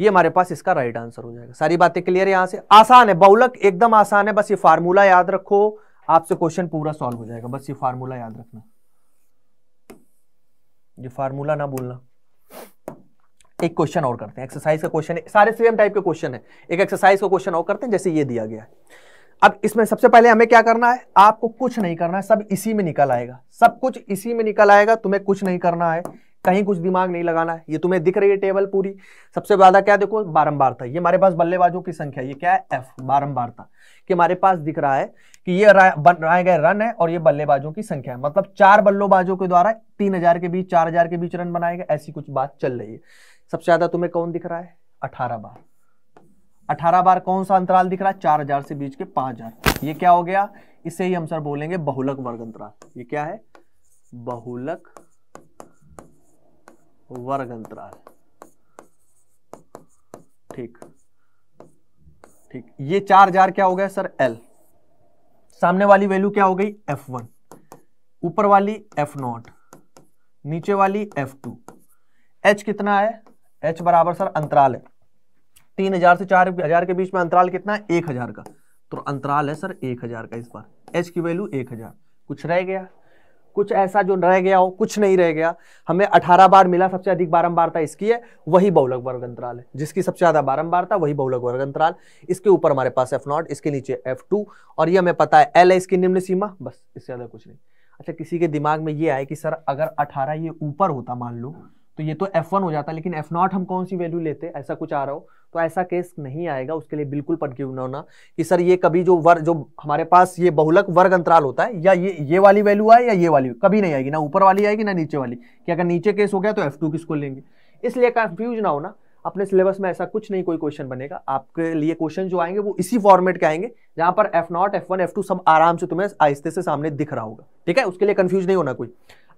S1: ये हमारे पास इसका राइट आंसर हो जाएगा सारी बातें क्लियर है से आसान है बहुलक एकदम आसान है बस ये फार्मूला याद रखो आपसे क्वेश्चन पूरा सॉल्व हो जाएगा बस ये फार्मूला याद रखना ये फार्मूला ना बोलना एक क्वेश्चन और करते हैं एक्सरसाइज का क्वेश्चन है सारे सेम टाइप के क्वेश्चन है एक एक्सरसाइज का क्वेश्चन और करते हैं जैसे ये दिया गया है अब इसमें सबसे पहले हमें क्या करना है आपको कुछ नहीं करना है सब इसी में निकल आएगा सब कुछ इसी में निकल आएगा तुम्हें कुछ नहीं करना है कहीं कुछ दिमाग नहीं लगाना है ये तुम्हें दिख रही है टेबल पूरी सबसे ज्यादा क्या देखो था ये हमारे पास बल्लेबाजों की संख्या ये क्या है एफ था कि हमारे पास दिख रहा है कि ये बनाए गए रन है और ये बल्लेबाजों की संख्या है मतलब चार बल्लेबाजों के द्वारा तीन हजार के बीच चार हजार के बीच रन बनाए गए ऐसी कुछ बात चल रही है सबसे ज्यादा तुम्हें कौन दिख रहा है अठारह बार अठारह बार कौन सा अंतराल दिख रहा है चार हजार से बीच के पांच हजार ये क्या हो गया इसे ही हम सर बोलेंगे बहुलक वर्ग अंतराल ये क्या है बहुलक वर्ग अंतराल ठीक ठीक ये चार हजार क्या हो गया सर एल सामने वाली वैल्यू क्या हो गई एफ वन ऊपर वाली एफ नॉट नीचे वाली एफ टू एच कितना है एच बराबर सर अंतराल है तीन हजार से चार हजार के बीच में अंतराल कितना है एक हजार का तो अंतराल है सर एक हजार का इस बार एच की वैल्यू एक हजार कुछ रह गया कुछ ऐसा जो रह गया हो कुछ नहीं रह गया हमें अठारह बार मिला सबसे अधिक बारंबारता इसकी है वही बहुलक वर्ग अंतराल है जिसकी सबसे ज़्यादा बारंबारता वही बहुलक वर्ग अंतराल इसके ऊपर हमारे पास एफ नॉट इसके नीचे एफ टू और ये हमें पता है एल है इसकी निम्न सीमा बस इससे ज़्यादा कुछ नहीं अच्छा किसी के दिमाग में ये आए कि सर अगर अठारह ये ऊपर होता मान लो तो ये तो एफ वन हो जाता है लेकिन एफ नॉट हम कौन सी वैल्यू लेते हैं ऐसा कुछ आ रहा हो तो ऐसा केस नहीं आएगा उसके लिए बिल्कुल पटकी ना होना कि सर ये कभी जो वर्ग जो हमारे पास ये बहुलक वर्ग अंतराल होता है या ये ये वाली वैल्यू आए या ये वाली कभी नहीं आएगी ना ऊपर वाली आएगी ना नीचे वाली कि अगर नीचे केस हो गया तो एफ टू किसको लेंगे इसलिए कंफ्यूज ना होना अपने सिलेबस में ऐसा कुछ नहीं कोई क्वेश्चन बनेगा आपके लिए क्वेश्चन जो आएंगे वो इसी फॉर्मेट के आएंगे जहां पर F not F one F two सब आराम से तुम्हें आहिस्ते से सामने दिख रहा होगा ठीक है उसके लिए कंफ्यूज नहीं होना कोई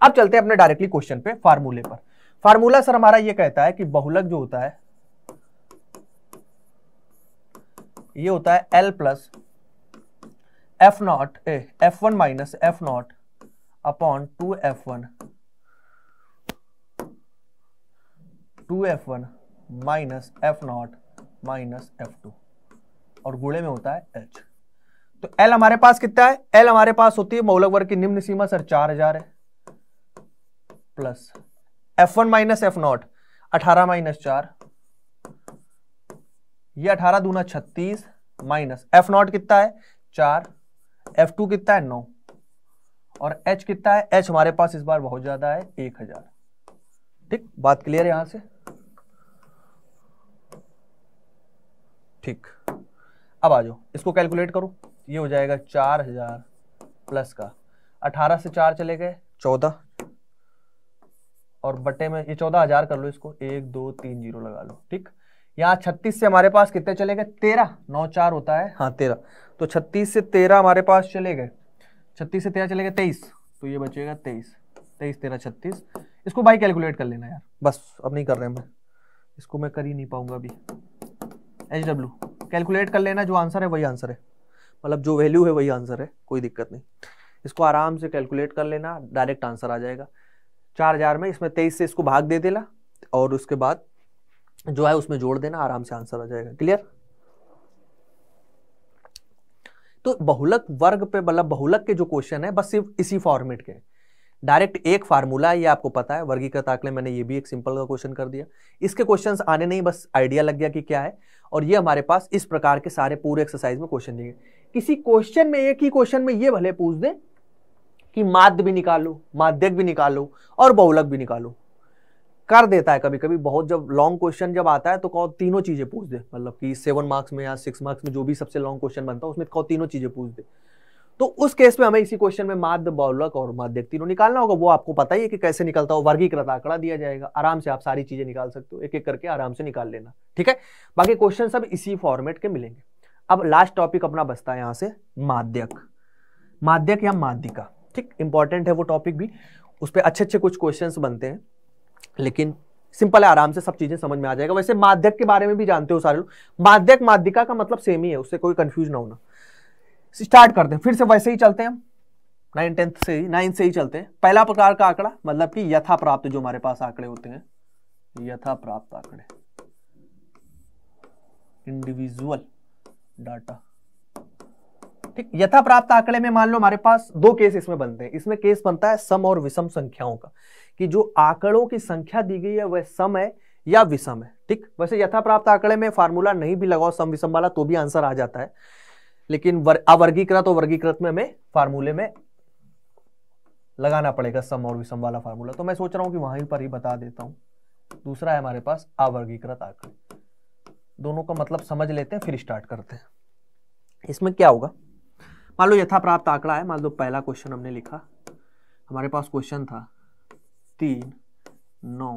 S1: अब चलते हैं अपने डायरेक्टली क्वेश्चन पे फार्मूले पर फार्मूला सर हमारा ये कहता है कि बहुलक जो होता है ये होता है L plus F not F one minus F not upon two F one two F one minus F not minus F two और गुड़े में होता है एच तो एल हमारे पास कितना है एल हमारे पास होती है मौलक वर्ग की निम्न सीमा सर चार हजार है plus F one minus F not अठारह माइनस चार ये अठारह दूना छत्तीस माइनस एफ नॉट कितना है चार एफ टू कितना है नौ और एच कितना है एच हमारे पास इस बार बहुत ज्यादा है एक हजार ठीक बात क्लियर यहां से ठीक अब आ जाओ इसको कैलकुलेट करो ये हो जाएगा चार हजार प्लस का अठारह से चार चले गए चौदह और बटे में ये चौदह हजार कर लो इसको एक दो तीन जीरो लगा लो ठीक यहाँ छत्तीस से हमारे पास कितने चले गए तेरह नौ चार होता है हाँ तेरह तो छत्तीस से तेरह हमारे पास चले गए छत्तीस से तेरह चले गए तेईस तो ये बचेगा तेईस तेईस तेरह छत्तीस इसको भाई कैलकुलेट कर लेना यार बस अब नहीं कर रहे मैं इसको मैं कर ही नहीं पाऊंगा अभी एच डब्ल्यू कैलकुलेट कर लेना जो आंसर है वही आंसर है मतलब जो वैल्यू है वही आंसर है कोई दिक्कत नहीं इसको आराम से कैलकुलेट कर लेना डायरेक्ट आंसर आ जाएगा चार हजार में इसमें तेईस से इसको भाग दे देना और उसके बाद जो है उसमें जोड़ देना आराम से आंसर आ जाएगा क्लियर तो बहुलक वर्ग पे मतलब बहुलक के जो क्वेश्चन है बस सिर्फ इसी फॉर्मेट के डायरेक्ट एक फार्मूला है ये आपको पता है वर्गीकृत आकलन मैंने ये भी एक सिंपल का क्वेश्चन कर दिया इसके क्वेश्चंस आने नहीं बस आइडिया लग गया कि क्या है और ये हमारे पास इस प्रकार के सारे पूरे एक्सरसाइज में क्वेश्चन दिए किसी क्वेश्चन में एक ही क्वेश्चन में ये भले पूछ दें कि माध्य भी निकालो माध्यक भी निकालो और बहुलक भी निकालो कर देता है कभी कभी बहुत जब लॉन्ग क्वेश्चन जब आता है तो कहो तीनों चीज़ें पूछ दे मतलब कि सेवन मार्क्स में या सिक्स मार्क्स में जो भी सबसे लॉन्ग क्वेश्चन बनता है उसमें कहो तीनों चीज़ें पूछ दे तो उस केस में हमें इसी क्वेश्चन में माध्य बहुलक और माध्यक तीनों निकालना होगा वो आपको पता ही है कि कैसे निकलता हो वर्गीकृत आंकड़ा दिया जाएगा आराम से आप सारी चीज़ें निकाल सकते हो एक एक करके आराम से निकाल लेना ठीक है बाकी क्वेश्चन सब इसी फॉर्मेट के मिलेंगे अब लास्ट टॉपिक अपना बचता है यहां से माध्यक माध्यक या माध्यिका ठीक इंपॉर्टेंट है वो टॉपिक भी उस पर अच्छे अच्छे कुछ क्वेश्चन बनते हैं लेकिन सिंपल है आराम से सब चीजें समझ में आ जाएगा वैसे माध्यक के बारे में भी जानते हो सारे लोग माध्यक माध्यिका का मतलब सेम ही है उससे कोई कंफ्यूज ना होना स्टार्ट करते हैं फिर से वैसे ही चलते हैं नाइन टेंथ से ही नाइन्थ से ही चलते हैं पहला प्रकार का आंकड़ा मतलब कि यथा प्राप्त जो हमारे पास आंकड़े होते हैं यथा प्राप्त आंकड़े इंडिविजुअल डाटा ठीक यथा प्राप्त आंकड़े में मान लो हमारे पास दो केस इसमें बनते हैं इसमें केस बनता है सम और विषम संख्याओं का कि जो आंकड़ों की संख्या दी गई है वह सम है या विषम है ठीक वैसे यथा प्राप्त आंकड़े में फार्मूला नहीं भी लगाओ सम विषम वाला तो भी आंसर आ जाता है लेकिन अवर्गीकृत और वर्गीकृत में हमें फार्मूले में लगाना पड़ेगा सम और विषम वाला फार्मूला तो मैं सोच रहा हूं कि वहीं पर ही बता देता हूं दूसरा है हमारे पास अवर्गीकृत आंकड़े दोनों का मतलब समझ लेते हैं फिर स्टार्ट करते हैं इसमें क्या होगा मान लो यथा प्राप्त आंकड़ा है मान लो पहला क्वेश्चन हमने लिखा हमारे पास क्वेश्चन था तीन नौ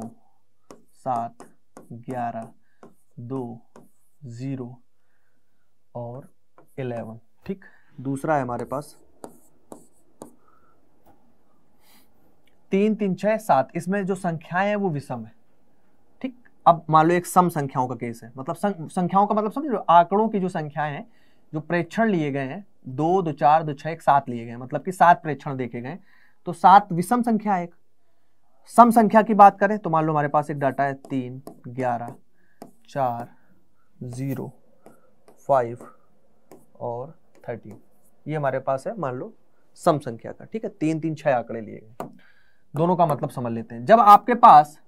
S1: सात ग्यारह दो ज़ीरो और इलेवन ठीक दूसरा है हमारे पास तीन तीन छह सात इसमें जो संख्याएं हैं वो विषम है ठीक अब मान लो एक सम संख्याओं का केस है मतलब संख्याओं का मतलब समझ लो आंकड़ों की जो संख्याएं हैं जो प्रेक्षण लिए गए हैं दो दो चार दो छः एक सात लिए गए मतलब कि सात प्रेक्षण देखे गए तो सात विषम संख्या एक सम संख्या की बात करें तो मान लो हमारे पास एक डाटा है तीन ग्यारह चार ज़ीरो फाइव और थर्टी ये हमारे पास है मान लो सम संख्या का ठीक है तीन तीन छः आंकड़े लिए गए दोनों का मतलब समझ लेते हैं जब आपके पास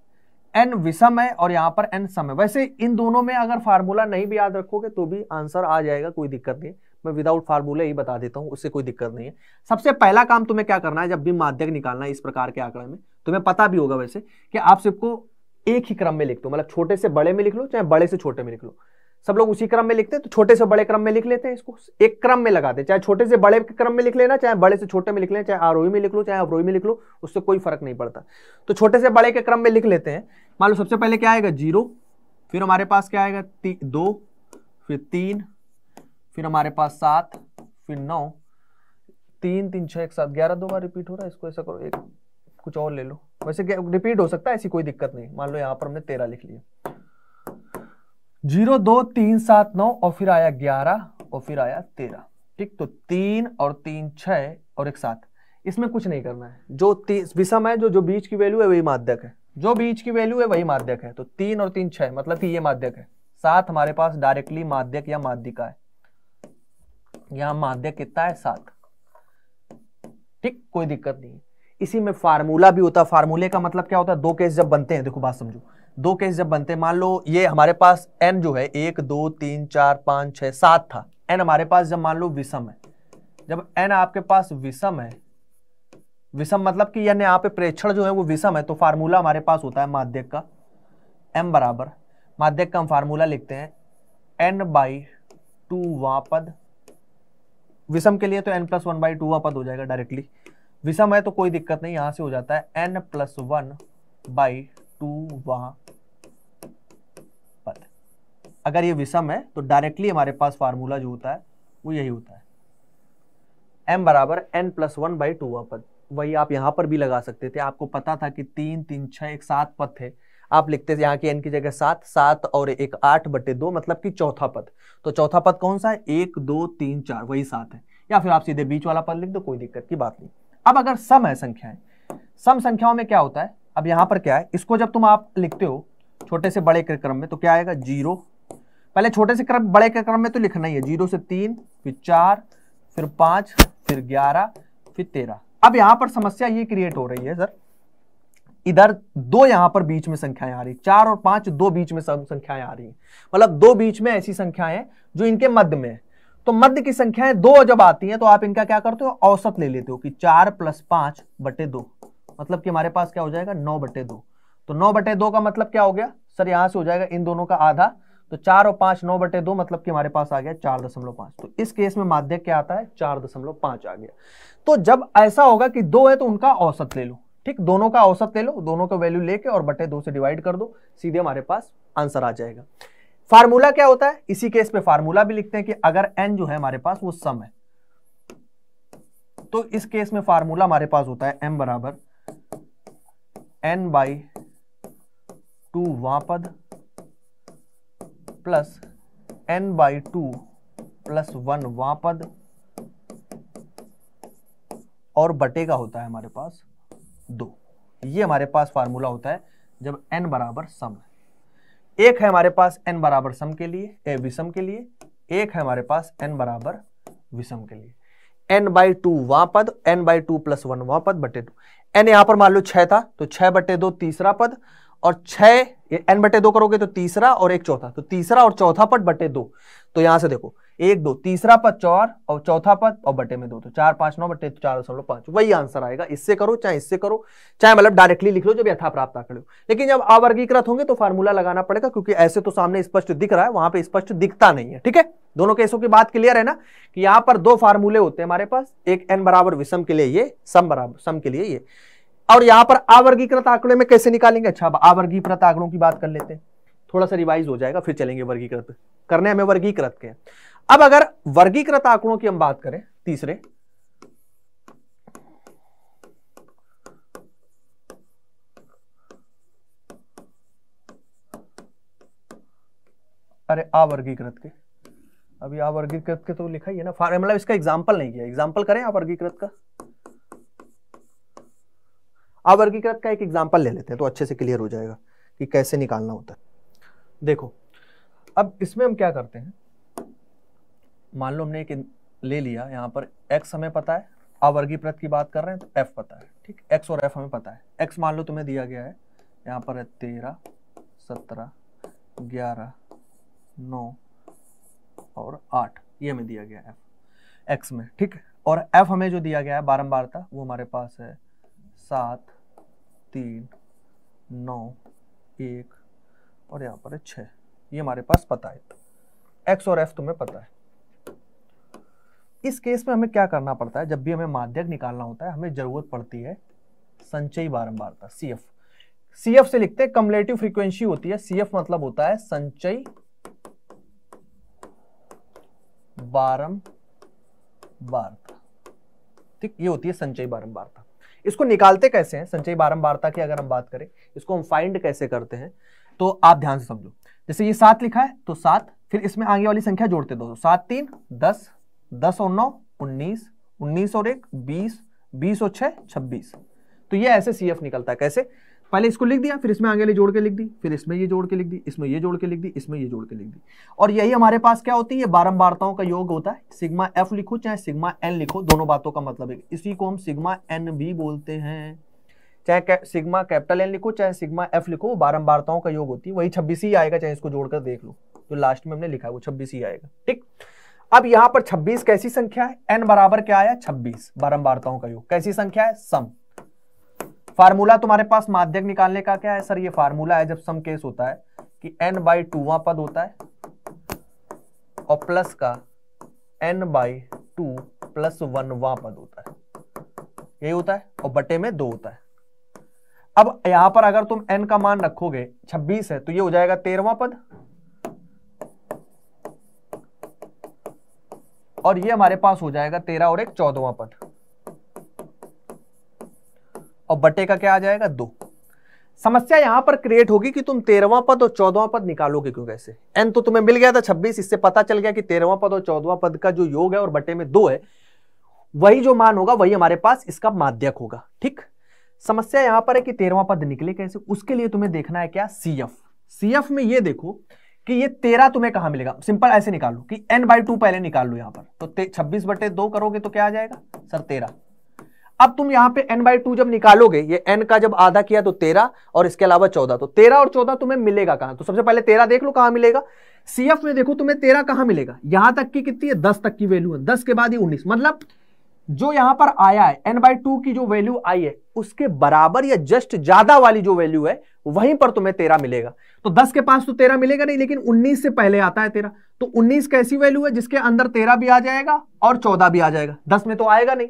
S1: एन विषम है और यहां पर एन सम है वैसे इन दोनों में अगर फार्मूला नहीं भी याद रखोगे तो भी आंसर आ जाएगा कोई दिक्कत नहीं मैं विदाउट फार्मूला ही बता देता हूँ उससे कोई दिक्कत नहीं है सबसे पहला काम तुम्हें क्या करना है जब भी माध्यक निकालना है इस प्रकार के आंकड़े में तुम्हें पता भी होगा वैसे कि आप सबको एक ही क्रम में लिख दो मतलब छोटे से बड़े में लिख लो चाहे बड़े से छोटे में लिख लो सब लोग उसी क्रम में लिखते हैं तो छोटे से बड़े क्रम में लिख लेते हैं इसको एक क्रम में लगाते चाहे छोटे से बड़े क्रम में लिख लेना चाहे बड़े से छोटे में लिख लेना चाहे आरोही में लिख लो चाहे अवरोही में लिख लो उससे कोई फर्क नहीं पड़ता तो छोटे से बड़े के क्रम में लिख लेते हैं मान लो सबसे पहले क्या आएगा जीरो फिर हमारे पास क्या आएगा दो फिर तीन फिर हमारे पास सात फिर नौ तीन तीन छः एक सात ग्यारह दो बार रिपीट हो रहा है इसको ऐसा करो एक कुछ और ले लो वैसे रिपीट हो सकता है ऐसी कोई दिक्कत नहीं मान लो यहाँ पर हमने तेरह लिख लिया जीरो दो तीन सात नौ और फिर आया ग्यारह और फिर आया तेरह ठीक तो तीन और तीन छः और एक सात इसमें कुछ नहीं करना है जो विषम है जो जो बीच की वैल्यू है वही माध्यक है जो बीच की वैल्यू है वही माध्यक है तो तीन और तीन छः मतलब कि ये माध्यक है सात हमारे पास डायरेक्टली माध्यक या माध्यिका है यहां माध्य कितना है सात ठीक कोई दिक्कत नहीं है इसी में फार्मूला भी होता है फार्मूले का मतलब क्या होता है दो केस जब बनते हैं देखो बात समझो दो केस जब बनते हैं मान लो ये हमारे पास एन जो है एक दो तीन चार पाँच छह सात था एन हमारे पास जब मान लो विषम है जब एन आपके पास विषम है विषम मतलब कि यानी यहाँ पे प्रेक्षण जो है वो विषम है तो फार्मूला हमारे पास होता है माध्यक का एम बराबर माध्यक का हम फार्मूला लिखते हैं एन बाई टू वापद विषम के लिए तो N plus one by two पद हो जाएगा डायरेक्टली विषम है तो कोई दिक्कत नहीं यहां से हो जाता है N plus one by two पद अगर ये विषम है तो डायरेक्टली हमारे पास फार्मूला जो होता है वो यही होता है एम बराबर N plus one by two पद वही आप यहां पर भी लगा सकते थे आपको पता था कि तीन तीन छह एक सात पद थे आप लिखते यहाँ की एन की जगह सात सात और एक आठ बटे दो मतलब कि चौथा पद तो चौथा पद कौन सा है एक दो तीन चार वही सात है या फिर आप सीधे बीच वाला पद लिख दो कोई दिक्कत की बात नहीं अब अगर सम है संख्याएं सम संख्याओं में क्या होता है अब यहां पर क्या है इसको जब तुम आप लिखते हो छोटे से बड़े के क्रम में तो क्या आएगा जीरो पहले छोटे से क्रम बड़े के क्रम में तो लिखना ही है जीरो से तीन फिर चार फिर पांच फिर ग्यारह फिर तेरह अब यहां पर समस्या ये क्रिएट हो रही है सर इधर दो यहां पर बीच में संख्याएं आ रही चार और पांच दो बीच में सब संख्याएं आ रही है मतलब दो बीच में ऐसी संख्याएं जो इनके मध्य में है तो मध्य की संख्याएं दो जब आती हैं तो आप इनका क्या करते हो औसत ले लेते हो कि चार प्लस पांच बटे दो मतलब कि हमारे पास क्या हो जाएगा नौ बटे दो तो नौ बटे दो का मतलब क्या हो गया सर यहां से हो जाएगा इन दोनों का आधा तो चार और पांच नौ बटे दो मतलब कि हमारे पास आ गया चार दशमलव पांच तो इस केस में माध्यक क्या आता है चार दशमलव पांच आ गया तो जब ऐसा होगा कि दो है तो उनका औसत ले लो ठीक दोनों का औसत ले लो दोनों का वैल्यू लेके और बटे दो से डिवाइड कर दो सीधे हमारे पास आंसर आ जाएगा फार्मूला क्या होता है इसी केस पे फार्मूला भी लिखते हैं कि अगर एन जो है हमारे पास वो सम है तो इस केस में फार्मूला हमारे पास होता है एम बराबर एन बाई टू वापद plus N by two plus one वापद और बटे का होता है हमारे पास दो ये हमारे पास फार्मूला होता है जब एन बराबर सम है एक है हमारे पास एन बराबर सम के लिए ए विषम के लिए एक है हमारे पास एन बराबर विषम के लिए एन बाई टू वहां पद N by two plus one वहां पद बटे टू एन यहां पर मान लो छह था तो छह बटे दो तीसरा पद और छह एन बटे दो करोगे तो तीसरा और एक चौथा तो तीसरा और चौथा पद बटे दो तो यहां से देखो एक दो तीसरा पद चार और चौथा पद और बटे में दो तो चार पांच नौ बटे चार दशमलव पांच वही आंसर आएगा इससे करो चाहे इससे करो चाहे मतलब डायरेक्टली लिख लो जब यथा प्राप्त कर हो लेकिन जब अवर्गीकृत होंगे तो फार्मूला लगाना पड़ेगा क्योंकि ऐसे तो सामने स्पष्ट दिख रहा है वहां पर स्पष्ट दिखता नहीं है ठीक है दोनों केसों की बात क्लियर है ना कि यहाँ पर दो फार्मूले होते हैं हमारे पास एक एन बराबर विषम के लिए ये सम बराबर सम के लिए ये और यहाँ पर आवर्गीकृत आंकड़े में कैसे निकालेंगे अच्छा अवर्गीकृत आंकड़ों की बात कर लेते हैं थोड़ा सा रिवाइज हो जाएगा फिर चलेंगे वर्गीकृत करने हमें वर्गीकृत के अब अगर वर्गीकृत आंकड़ों की हम बात करें तीसरे अरे आवर्गीकृत के अभी आवर्गीकृत के तो लिखा ही है ना मतलब इसका एग्जाम्पल नहीं किया एग्जाम्पल करें आवर्गीकृत का आवर्गीकृत का एक एग्जाम्पल ले लेते हैं तो अच्छे से क्लियर हो जाएगा कि कैसे निकालना होता है देखो अब इसमें हम क्या करते हैं मान लो हमने एक ले लिया यहाँ पर एक्स हमें पता है आवर्गी प्रत की बात कर रहे हैं तो एफ पता है ठीक एक्स और एफ हमें पता है एक्स मान लो तुम्हें दिया गया है यहाँ पर है तेरह सत्रह ग्यारह नौ और आठ ये हमें दिया गया है एफ एक्स में ठीक है और एफ हमें जो दिया गया है था वो हमारे पास है सात तीन नौ एक और यहाँ पर है छः ये हमारे पास पता है एक्स और एफ तुम्हें पता है इस केस में हमें क्या करना पड़ता है जब भी हमें माध्यक निकालना होता है हमें जरूरत पड़ती है संचयी बारंबारता सी एफ सी एफ से लिखते हैं कमलेटिव फ्रीक्वेंसी होती है सी एफ मतलब होता है संचयी बारंबारता ठीक ये होती है संचयी बारंबारता इसको निकालते कैसे हैं संचयी बारंबारता की अगर हम बात करें इसको हम फाइंड कैसे करते हैं तो आप ध्यान से समझो जैसे ये सात लिखा है तो सात फिर इसमें आगे वाली संख्या जोड़ते दो सात तीन दस दस और नौ उन्नीस उन्नीस और एक बीस बीस और छह छब्बीस तो ये ऐसे सी निकलता है कैसे पहले इसको लिख दिया फिर इसमें आगे ले जोड़ के लिख दी फिर इसमें ये जोड़ के लिख दी इसमें ये जोड़ के लिख दी इसमें ये जोड़ के लिख दी और यही हमारे पास क्या होती है बारंबारताओं का योग होता है सिग्मा एफ लिखो चाहे सिग्मा एन लिखो दोनों बातों का मतलब है इसी को हम सिग्मा एन भी बोलते हैं चाहे सिग्मा कैपिटल एन लिखो चाहे सिग्मा एफ लिखो वो बारंबारताओं का योग होती है वही छब्बीस ही आएगा चाहे इसको जोड़कर देख लो जो लास्ट में हमने लिखा है वो छब्बीस ही आएगा ठीक अब यहां पर 26 कैसी संख्या है एन बराबर क्या आया 26 बारंबारताओं का योग कैसी संख्या है सम फार्मूला तुम्हारे पास माध्यक निकालने का क्या है सर ये फार्मूला है जब सम केस होता है कि एन बाई टूवा पद होता है और प्लस का N by two plus one वा पद होता है यही होता है और बटे में दो होता है अब यहां पर अगर तुम एन का मान रखोगे 26 है तो ये हो जाएगा तेरहवा पद और ये हमारे पास हो जाएगा तेरह और एक चौदवा पद और बटे का क्या आ जाएगा दो समस्या यहां पर क्रिएट होगी कि तुम तेरहवा पद और चौदवा पद निकालोगे क्यों कैसे एन तो तुम्हें मिल गया था छब्बीस इससे पता चल गया कि तेरहवा पद और चौदवा पद का जो योग है और बटे में दो है वही जो मान होगा वही हमारे पास इसका माध्यक होगा ठीक समस्या यहां पर है कि तेरवा पद निकले कैसे उसके लिए तुम्हें देखना है क्या सी एफ सी एफ में ये देखो कि ये तेरह तुम्हें कहां मिलेगा सिंपल ऐसे निकाल लो कि एन बाई टू पहले निकाल लो यहां पर तो छब्बीस बटे दो करोगे तो क्या आ जाएगा सर तेरह अब तुम यहां पे एन बाई टू जब निकालोगे ये एन का जब आधा किया तो तेरह और इसके अलावा चौदह तो तेरह और चौदह तुम्हें मिलेगा कहां तो सबसे पहले तेरह देख लो कहां मिलेगा सीएफ में देखो तुम्हें तेरह कहां मिलेगा यहां तक की कितनी है दस तक की वैल्यू है दस के बाद ही उन्नीस मतलब जो यहां पर आया है एन बाई टू की जो वैल्यू आई है उसके बराबर या जस्ट ज्यादा वाली जो वैल्यू है वहीं पर तुम्हें तेरह मिलेगा तो दस के पास तो तेरह मिलेगा नहीं लेकिन उन्नीस से पहले आता है तेरह तो उन्नीस कैसी वैल्यू है जिसके अंदर तेरह भी आ जाएगा और चौदह भी आ जाएगा दस में तो आएगा नहीं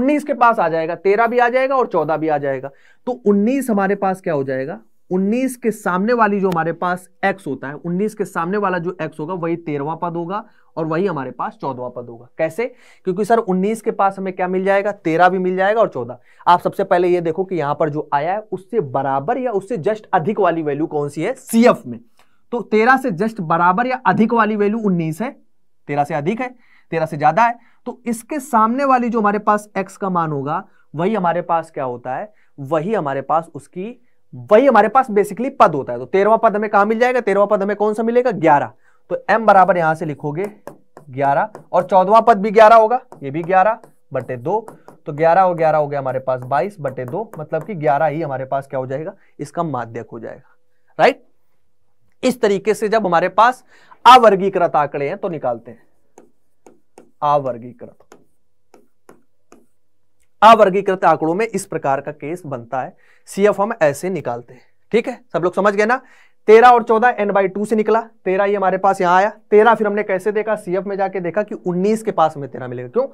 S1: उन्नीस के पास आ जाएगा तेरह भी आ जाएगा और चौदह भी आ जाएगा तो उन्नीस हमारे पास क्या हो जाएगा 19 के सामने वाली जो हमारे पास x होता है 19 के सामने वाला जो x होगा वही तेरहवा पद होगा और वही हमारे पास चौदवा पद होगा कैसे क्योंकि सर 19 के पास हमें क्या मिल जाएगा तेरह भी मिल जाएगा और चौदह आप सबसे पहले ये देखो कि यहां पर जो आया है उससे बराबर या उससे जस्ट अधिक वाली वैल्यू कौन सी है सी में तो तेरह से जस्ट बराबर या अधिक वाली वैल्यू उन्नीस है तेरह से अधिक है तेरह से ज्यादा है तो इसके सामने वाली जो हमारे पास एक्स का मान होगा वही हमारे पास क्या होता है वही हमारे पास उसकी वही हमारे पास बेसिकली पद होता है तो तेरवा पद हमें कहा मिल जाएगा तेरवा पद हमें कौन सा मिलेगा ग्यारह तो एम बराबर यहां से लिखोगे ग्यारह और चौदवा पद भी ग्यारह होगा ये भी ग्यारह बटे दो तो ग्यारह और ग्यारह हो गया हमारे पास बाईस बटे दो मतलब कि ग्यारह ही हमारे पास क्या हो जाएगा इसका माध्यक हो जाएगा राइट इस तरीके से जब हमारे पास अवर्गीकृत आंकड़े हैं तो निकालते हैं अवर्गीकृत अवर्गीकृत आंकड़ों में इस प्रकार का केस बनता है सी एफ हम ऐसे निकालते हैं ठीक है सब लोग समझ गए ना तेरह और चौदह एन बाई टू से निकला तेरह ये हमारे पास यहाँ आया तेरह फिर हमने कैसे देखा सी एफ में जाके देखा कि उन्नीस के पास हमें तेरह मिलेगा क्यों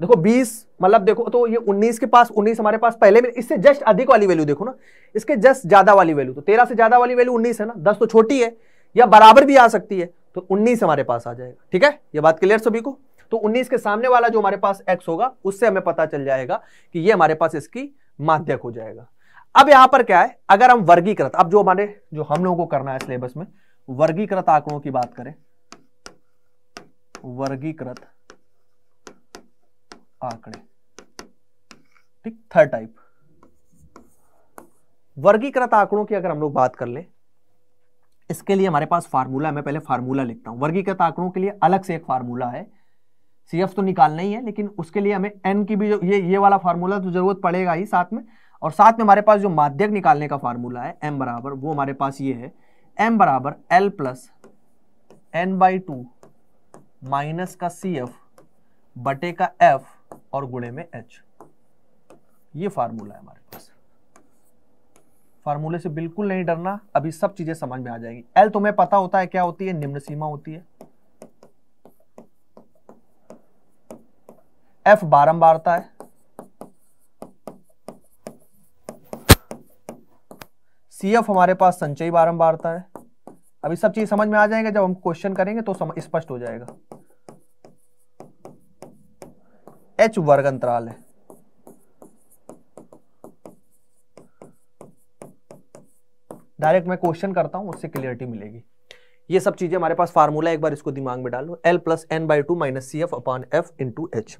S1: देखो बीस मतलब देखो तो ये उन्नीस के पास उन्नीस हमारे पास पहले में इससे जस्ट अधिक वाली वैल्यू देखो ना इसके जस्ट ज्यादा वाली वैल्यू तो तेरह से ज्यादा वाली वैल्यू उन्नीस है ना दस तो छोटी है या बराबर भी आ सकती है तो उन्नीस हमारे पास आ जाएगा ठीक है ये बात क्लियर सभी को तो 19 के सामने वाला जो हमारे पास एक्स होगा उससे हमें पता चल जाएगा कि ये हमारे पास इसकी माध्यक हो जाएगा अब यहां पर क्या है अगर हम वर्गीकृत अब जो हमारे जो हम लोगों को करना है सिलेबस में वर्गीकृत आंकड़ों की बात करें वर्गीकृत आंकड़े ठीक थर्ड टाइप वर्गीकृत आंकड़ों की अगर हम लोग बात कर ले इसके लिए हमारे पास फार्मूला है मैं पहले फार्मूला लिखता हूं वर्गीकृत आंकड़ों के लिए अलग से एक फार्मूला है सीएफ तो निकालना ही है लेकिन उसके लिए हमें एन की भी जो ये ये वाला फार्मूला तो जरूरत पड़ेगा ही साथ में और साथ में हमारे पास जो माध्यक निकालने का फार्मूला है एम बराबर वो हमारे पास ये है एम बराबर L plus N by two minus का सी एफ बटे का एफ और गुणे में एच ये फार्मूला है हमारे पास फार्मूले से बिल्कुल नहीं डरना अभी सब चीजें समझ में आ जाएंगी एल तुम्हें तो पता होता है क्या होती है निम्न सीमा होती है एफ बारंबारता है सी एफ हमारे पास संचयी बारंबारता है अभी सब चीज समझ में आ जाएगा जब हम क्वेश्चन करेंगे तो स्पष्ट हो जाएगा एच वर्ग अंतराल है डायरेक्ट मैं क्वेश्चन करता हूं उससे क्लियरिटी मिलेगी ये सब चीजें हमारे पास फार्मूला एक बार इसको दिमाग में डालो L plus N by two minus C F upon F into H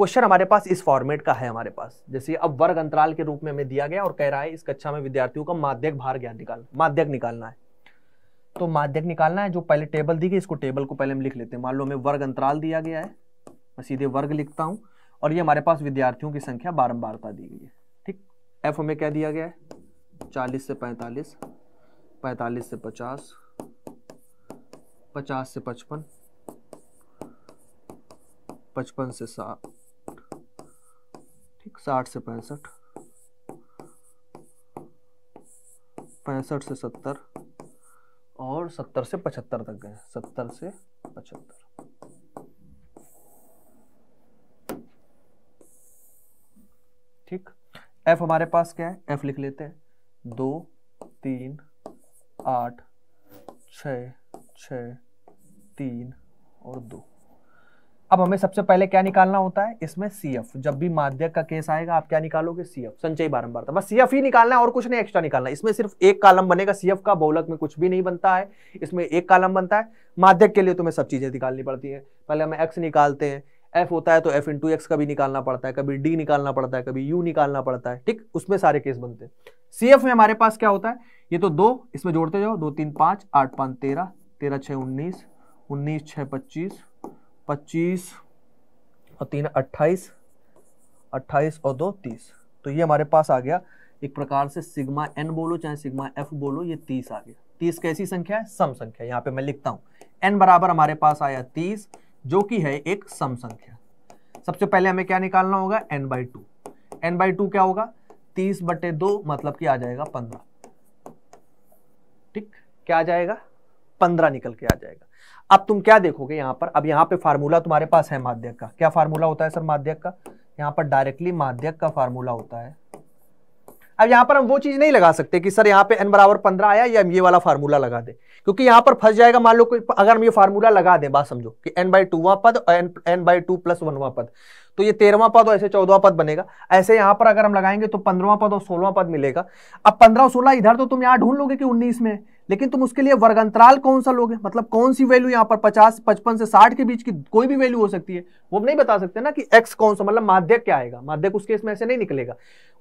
S1: question हमारे पास इस फॉर्मेट का है हमारे पास जैसे अब वर्ग अंतराल के रूप में हमें दिया गया और कह रहा है इस कक्षा में विद्यार्थियों का माध्यक भार ज्ञान निकाल माध्यक निकालना है तो माध्यक निकालना है जो पहले टेबल दी गई इसको टेबल को पहले हम लिख लेते हैं मान लो हमें वर्ग अंतराल दिया गया है मैं सीधे वर्ग लिखता हूँ और ये हमारे पास विद्यार्थियों की संख्या बारम्बारता दी गई है ठीक एफ हमें क्या दिया गया है चालीस से पैंतालीस पैंतालीस से पचास पचास से पचपन पचपन से साठ ठीक साठ से पैंसठ पैंसठ से सत्तर और सत्तर से पचहत्तर तक गए सत्तर से पचहत्तर ठीक एफ हमारे पास क्या है एफ लिख लेते हैं दो तीन आठ छ छ तीन और दो अब हमें सबसे पहले क्या निकालना होता है इसमें सीएफ जब भी माध्यक का केस आएगा आप क्या निकालोगे सीएफ संचयी बारंबारता बस सीएफ ही निकालना है और कुछ नहीं एक्स्ट्रा निकालना इसमें सिर्फ एक कालम बनेगा सीएफ का बहुलक में कुछ भी नहीं बनता है इसमें एक कालम बनता है माध्यक के लिए तुम्हें सब चीजें निकालनी पड़ती है पहले हम एक्स निकालते हैं एफ होता है तो एफ इंटू एक्स कभी निकालना पड़ता है कभी डी निकालना पड़ता है कभी यू निकालना पड़ता है ठीक उसमें सारे केस बनते हैं सीएफ में हमारे पास क्या होता है ये तो दो इसमें जोड़ते जाओ दो तीन पाँच आठ पांच तेरह तेरह छह उन्नीस उन्नीस छह पच्चीस पच्चीस और तीन अट्ठाईस अट्ठाईस और दो तीस तो ये हमारे पास आ गया एक प्रकार से सिग्मा एन बोलो चाहे सिग्मा एफ बोलो ये तीस आ गया तीस कैसी संख्या है सम संख्या यहाँ पे मैं लिखता हूँ एन बराबर हमारे पास आया तीस जो कि है एक सम संख्या सबसे पहले हमें क्या निकालना होगा N by two N by two क्या होगा तीस बटे दो मतलब कि आ जाएगा पंद्रह ठीक क्या आ जाएगा पंद्रह निकल के आ जाएगा अब तुम क्या देखोगे यहां पर अब यहां पे फार्मूला तुम्हारे पास है माध्यक का क्या फार्मूला होता है सर माध्यक का यहां पर डायरेक्टली माध्यक का फार्मूला होता है अब यहां पर हम वो चीज नहीं लगा सकते कि सर यहाँ पे एन बराबर पंद्रह आया या हम ये वाला फार्मूला लगा दे क्योंकि यहां पर फंस जाएगा मान लो कोई अगर हम ये फार्मूला लगा दें बात समझो कि एन बाई टू वहां पद और N N by two plus वनवा पद तो ये तेरहवा पद और ऐसे चौदवा पद बनेगा ऐसे यहां पर अगर हम लगाएंगे तो पंद्रवा पद और सोलवा पद मिलेगा अब पंद्रह और सोलह इधर तो तुम यहां ढूंढ लोगे कि उन्नीस में लेकिन तुम उसके लिए वर्ग अंतराल कौन सा लोगे मतलब कौन सी वैल्यू यहाँ पर पचास पचपन से साठ के बीच की कोई भी वैल्यू हो सकती है वो नहीं बता सकते ना कि एक्स कौन सा मतलब माध्यक क्या आएगा माध्यक उस केस में ऐसे नहीं निकलेगा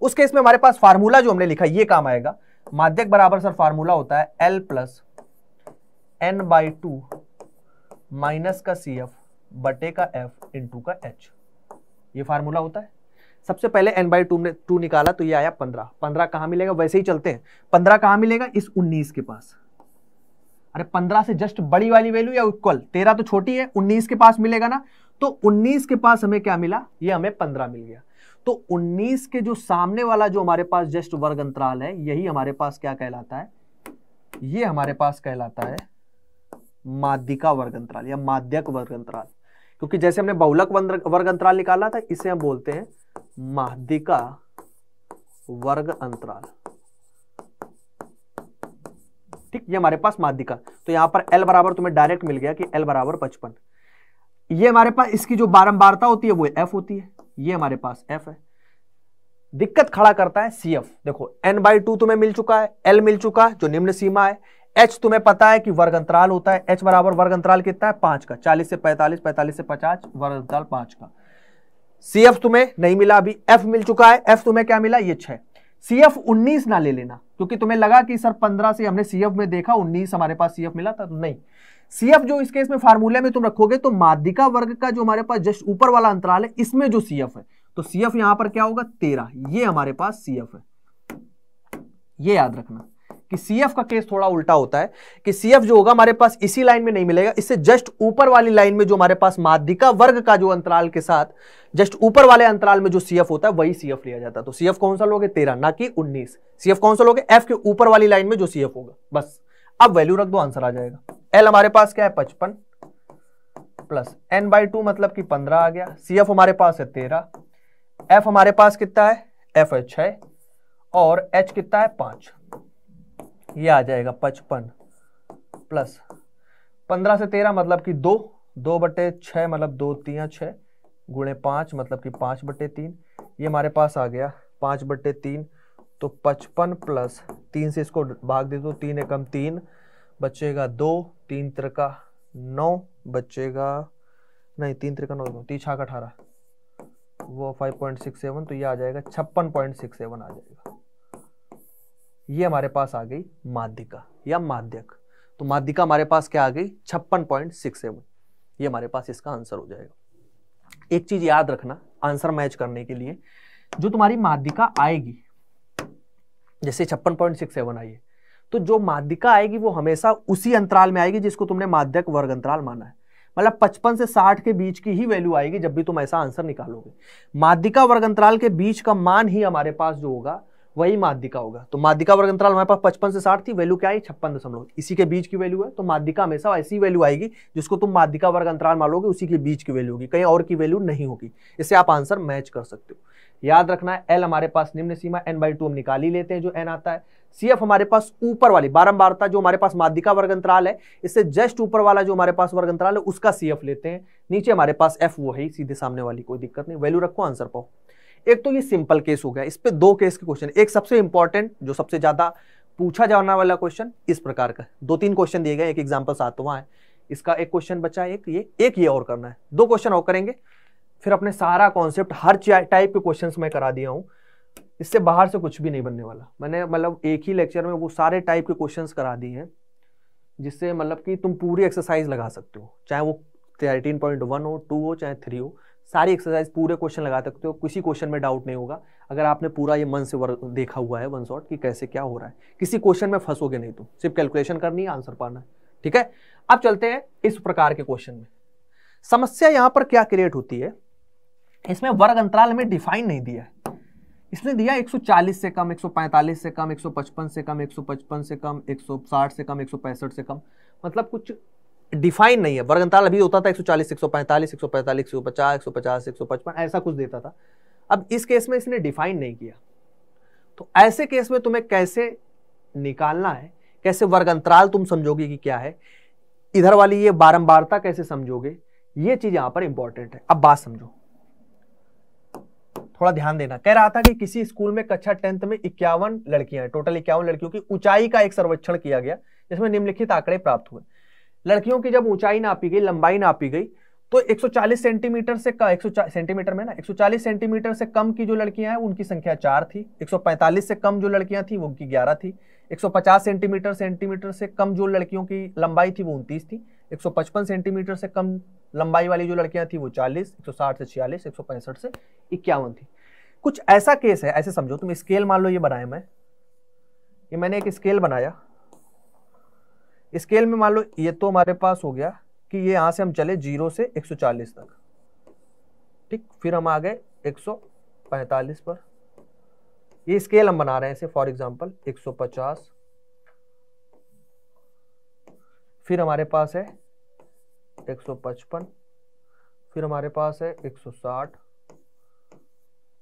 S1: उस केस में हमारे पास फार्मूला जो हमने लिखा ये काम आएगा माध्यक बराबर सर फार्मूला होता है L plus N by two minus का सी एफ बटे का एफ इंटू का एच ये फार्मूला होता है सबसे पहले एन बाई टू ने टू निकाला तो ये आया पंद्रह पंद्रह कहाँ मिलेगा वैसे ही चलते हैं पंद्रह कहाँ मिलेगा इस उन्नीस के पास अरे पंद्रह से जस्ट बड़ी वाली वैल्यू या इक्वल तेरह तो छोटी है उन्नीस के पास मिलेगा ना तो उन्नीस के पास हमें क्या मिला ये हमें पंद्रह मिल गया तो उन्नीस के जो सामने वाला जो हमारे पास जस्ट वर्ग अंतराल है यही हमारे पास क्या कहलाता है ये हमारे पास कहलाता है माध्यिका वर्ग अंतराल या माध्यक वर्ग अंतराल क्योंकि जैसे हमने बहुलक वर्ग अंतराल निकाला था इसे हम बोलते हैं माध्यिका वर्ग अंतराल ठीक ये हमारे पास माध्यिका तो यहां पर एल बराबर तुम्हें डायरेक्ट मिल गया कि एल बराबर पचपन ये हमारे पास इसकी जो बारंबारता होती है वो एफ होती है ये हमारे पास एफ है दिक्कत खड़ा करता है सी एफ देखो एन बाई टू तुम्हें मिल चुका है एल मिल चुका है जो निम्न सीमा है एच तुम्हें पता है कि वर्ग अंतराल होता है एच बराबर वर्ग अंतराल कितना है पांच का चालीस से पैंतालीस पैंतालीस से पचास वर्ग अंतराल पांच का सी एफ तुम्हें नहीं मिला अभी एफ मिल चुका है एफ तुम्हें क्या मिला ये छह सी एफ उन्नीस ना ले लेना क्योंकि तुम्हें लगा कि सर पंद्रह से हमने सी एफ में देखा उन्नीस हमारे पास सी एफ मिला था नहीं सी एफ जो इस केस में फार्मूले में तुम रखोगे तो माध्यिका वर्ग का जो हमारे पास जस्ट ऊपर वाला अंतराल है इसमें जो सी एफ है तो सी एफ यहां पर क्या होगा तेरह ये हमारे पास सी एफ है ये याद रखना कि सीएफ का केस थोड़ा उल्टा होता है कि सीएफ जो होगा हमारे पास इसी लाइन में नहीं मिलेगा इससे जस्ट ऊपर वाली लाइन में जो हमारे पास माध्यिका वर्ग का जो अंतराल के साथ जस्ट ऊपर वाले अंतराल में जो सीएफ होता है वही सीएफ लिया जाता है तो सीएफ कौन सा लोगे तेरह ना कि उन्नीस सीएफ कौन सा लोगे एफ के ऊपर वाली लाइन में जो सीएफ होगा बस अब वैल्यू रख दो आंसर आ जाएगा एल हमारे पास क्या है पचपन प्लस एन बाई टू मतलब कि पंद्रह आ गया सी एफ हमारे पास है तेरह एफ हमारे पास कितना है एफ है छः और एच कितना है पांच ये आ जाएगा पचपन प्लस पंद्रह से तेरह मतलब कि दो दो बटे छः मतलब दो तिया छः गुणे पाँच मतलब कि पाँच बटे तीन ये हमारे पास आ गया पाँच बटे तीन तो पचपन प्लस तीन से इसको भाग दे दो तीन एकम तीन बचेगा दो तीन तिरका नौ बचेगा नहीं तीन तिरका नौ तीन छः का अठारह वो फाइव पॉइंट सिक्स सेवन तो ये आ जाएगा छप्पन पॉइंट सिक्स सेवन आ जाएगा ये हमारे पास आ गई माध्यिका या माध्यक तो माध्यिका हमारे पास क्या आ गई छप्पन पॉइंट सिक्स सेवन ये हमारे पास इसका आंसर हो जाएगा एक चीज याद रखना आंसर मैच करने के लिए जो तुम्हारी माध्यिका आएगी जैसे छप्पन पॉइंट सिक्स सेवन आई है तो जो माध्यिका आएगी वो हमेशा उसी अंतराल में आएगी जिसको तुमने माध्यक वर्ग अंतराल माना है मतलब पचपन से साठ के बीच की ही वैल्यू आएगी जब भी तुम ऐसा आंसर निकालोगे माध्यिका वर्ग अंतराल के बीच का मान ही हमारे पास जो होगा वही माध्यिका होगा तो माध्यिका वर्ग अंतराल हमारे पास पचपन से साठ थी वैल्यू क्या आई छप्पन दशमलव इसी के बीच की वैल्यू है तो माध्यिका हमेशा ऐसी वैल्यू आएगी जिसको तुम माध्यिका वर्ग अंतराल मानोगे उसी के बीच की वैल्यू होगी कहीं और की वैल्यू नहीं होगी इससे आप आंसर मैच कर सकते हो याद रखना है एल हमारे पास निम्न सीमा एन बाई टू हम निकाल ही लेते हैं जो एन आता है सी एफ हमारे पास ऊपर वाली बारम्बार जो हमारे पास माध्यिका वर्ग अंतराल है इससे जस्ट ऊपर वाला जो हमारे पास वर्ग अंतराल है उसका सी एफ लेते हैं नीचे हमारे पास एफ वो है सीधे सामने वाली कोई दिक्कत नहीं वैल्यू रखो आंसर पाओ एक तो ये सिंपल केस हो गया इस पर दो केस के क्वेश्चन एक सबसे इंपॉर्टेंट जो सबसे ज़्यादा पूछा जाने वाला क्वेश्चन इस प्रकार का दो तीन क्वेश्चन दिए गए एक एग्जाम्पल सातवां है इसका एक क्वेश्चन बचा है एक ये एक ये और करना है दो क्वेश्चन और करेंगे फिर अपने सारा कॉन्सेप्ट हर टाइप के क्वेश्चन मैं करा दिया हूँ इससे बाहर से कुछ भी नहीं बनने वाला मैंने मतलब एक ही लेक्चर में वो सारे टाइप के क्वेश्चंस करा दिए हैं जिससे मतलब कि तुम पूरी एक्सरसाइज लगा सकते हो चाहे वो थर्टीन पॉइंट वन हो टू हो चाहे थ्री हो सारी एक्सरसाइज पूरे क्वेश्चन लगा सकते हो किसी क्वेश्चन में डाउट नहीं होगा अगर आपने पूरा ये मन से वर्क देखा हुआ है वन शॉट कि कैसे क्या हो रहा है किसी क्वेश्चन में फंसोगे नहीं तो सिर्फ कैलकुलेशन करनी है आंसर पाना है ठीक है अब चलते हैं इस प्रकार के क्वेश्चन में समस्या यहाँ पर क्या क्रिएट होती है इसमें वर्ग अंतराल में डिफाइन नहीं दिया है इसने दिया 140 से कम 145 से कम 155 से कम 155 से कम 160 से कम 165 से कम मतलब कुछ डिफाइन नहीं है वर्ग अभी होता था एक एक एक एक सौ सौ सौ सौ चालीस पैंतालीस पैंतालीस पचास एक सौ पचास एक सौ पचपन ऐसा कुछ देता था अब इस केस में इसने डिफाइन नहीं किया तो ऐसे केस में तुम्हें कैसे निकालना है कैसे वर्ग अंतराल तुम समझोगे कि क्या है इधर वाली ये बारंबारता कैसे समझोगे ये चीज यहां पर इंपॉर्टेंट है अब बात समझो थोड़ा ध्यान देना कह रहा था कि किसी स्कूल में कक्षा टेंथ में इक्यावन लड़कियां टोटल इक्यावन लड़कियों की ऊंचाई का एक सर्वेक्षण किया गया जिसमें निम्नलिखित आंकड़े प्राप्त हुए लड़कियों की जब ऊंचाई नापी गई लंबाई नापी गई तो 140 सेंटीमीटर से एक सेंटीमीटर में ना 140 सेंटीमीटर से कम की जो लड़कियां हैं उनकी संख्या चार थी 145 से कम जो लड़कियां थी वो उनकी ग्यारह थी 150 सेंटीमीटर सेंटीमीटर से कम जो लड़कियों की लंबाई थी वो उनतीस थी 155 सेंटीमीटर से कम लंबाई वाली जो लड़कियां थी वो 40, 160 से छियालीस एक से इक्यावन थी कुछ ऐसा केस है ऐसे समझो तुम स्केल मान लो ये बनाया मैं ये मैंने एक स्केल बनाया स्केल में मान लो ये तो हमारे पास हो गया कि ये यहाँ से हम चले जीरो से 140 तक ठीक फिर हम आ गए 145 पर ये स्केल हम बना रहे हैं इसे फॉर एग्जांपल 150 फिर हमारे पास है 155 फिर हमारे पास है 160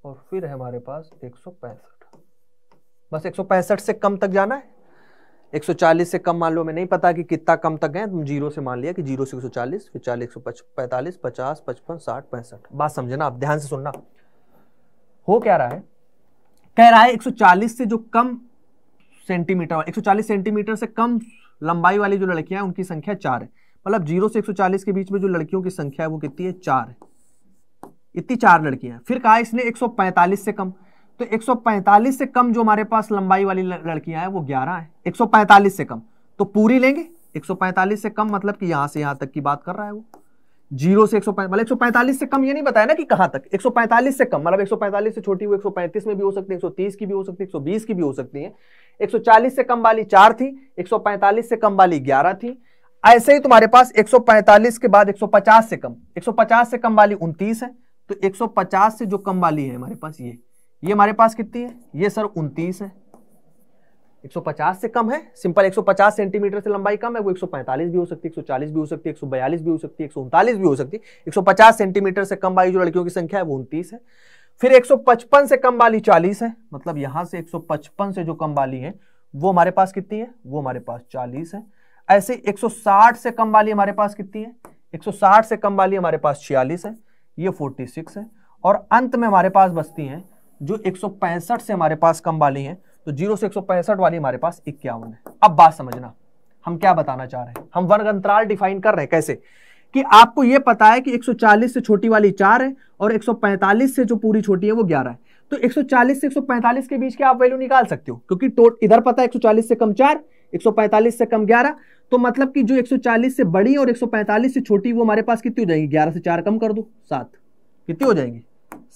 S1: और फिर है हमारे पास एक बस एक से कम तक जाना है 140 से कम मान लो मैं नहीं पता कि कितना कम तक गए तुम जीरो से मान लिया कि जीरो से एक सौ चालीस फिर चालीस एक सौ पैंतालीस पचास पचपन साठ पैंसठ बात समझना आप ध्यान से सुनना हो क्या रहा है कह रहा है 140 से जो कम सेंटीमीटर 140 सेंटीमीटर से कम लंबाई वाली जो लड़कियां हैं उनकी संख्या चार है मतलब जीरो से 140 के बीच में जो लड़कियों की संख्या है वो कितनी है चार है इतनी चार लड़कियां फिर कहा इसने 145 से कम तो 145 से कम जो हमारे पास लंबाई वाली लड़कियां हैं वो 11 है 145 से कम तो पूरी लेंगे 145 से कम मतलब कि यहां से यहां तक की बात कर रहा है वो जीरो से एक सौ मतलब एक से कम ये नहीं बताया ना कि कहां तक 145 से कम मतलब 145 से छोटी वो 135 में भी हो सकती है 130 की भी हो सकती है 120 की भी हो सकती है 140 से कम वाली चार थी 145 से कम वाली 11 थी ऐसे ही तुम्हारे पास 145 के बाद 150 से कम 150 से कम वाली उनतीस है तो 150 से जो कम वाली है हमारे पास ये ये हमारे पास कितनी है ये सर उनतीस है 150 से कम है सिंपल 150 सेंटीमीटर से लंबाई कम है वो 145 भी हो सकती है 140 भी हो सकती है 142 भी हो सकती है एक भी हो सकती है 150 सेंटीमीटर से कम वाली जो लड़कियों की संख्या है वो उनतीस है फिर 155 से कम वाली 40 है मतलब यहाँ से 155 से जो कम वाली है वो हमारे पास कितनी है वो हमारे पास चालीस है ऐसे एक से कम वाली हमारे पास कितनी है एक से कम वाली हमारे पास छियालीस है ये फोर्टी है और अंत में हमारे पास बचती है जो एक से हमारे पास कम वाली है तो जीरो से एक वाली हमारे पास इक्यावन है अब बात समझना हम क्या बताना चाह रहे हैं हम वर्ग अंतराल डिफाइन कर रहे हैं कैसे कि आपको यह पता है कि 140 से छोटी वाली चार है और 145 से जो पूरी छोटी है वो ग्यारह है तो 140 से 145 के बीच के आप वैल्यू निकाल सकते हो क्योंकि टोट इधर पता है 140 से कम चार 145 से कम ग्यारह तो मतलब कि जो 140 से बड़ी और 145 से छोटी वो हमारे पास कितनी हो जाएगी ग्यारह से चार कम कर दो सात कितनी हो जाएगी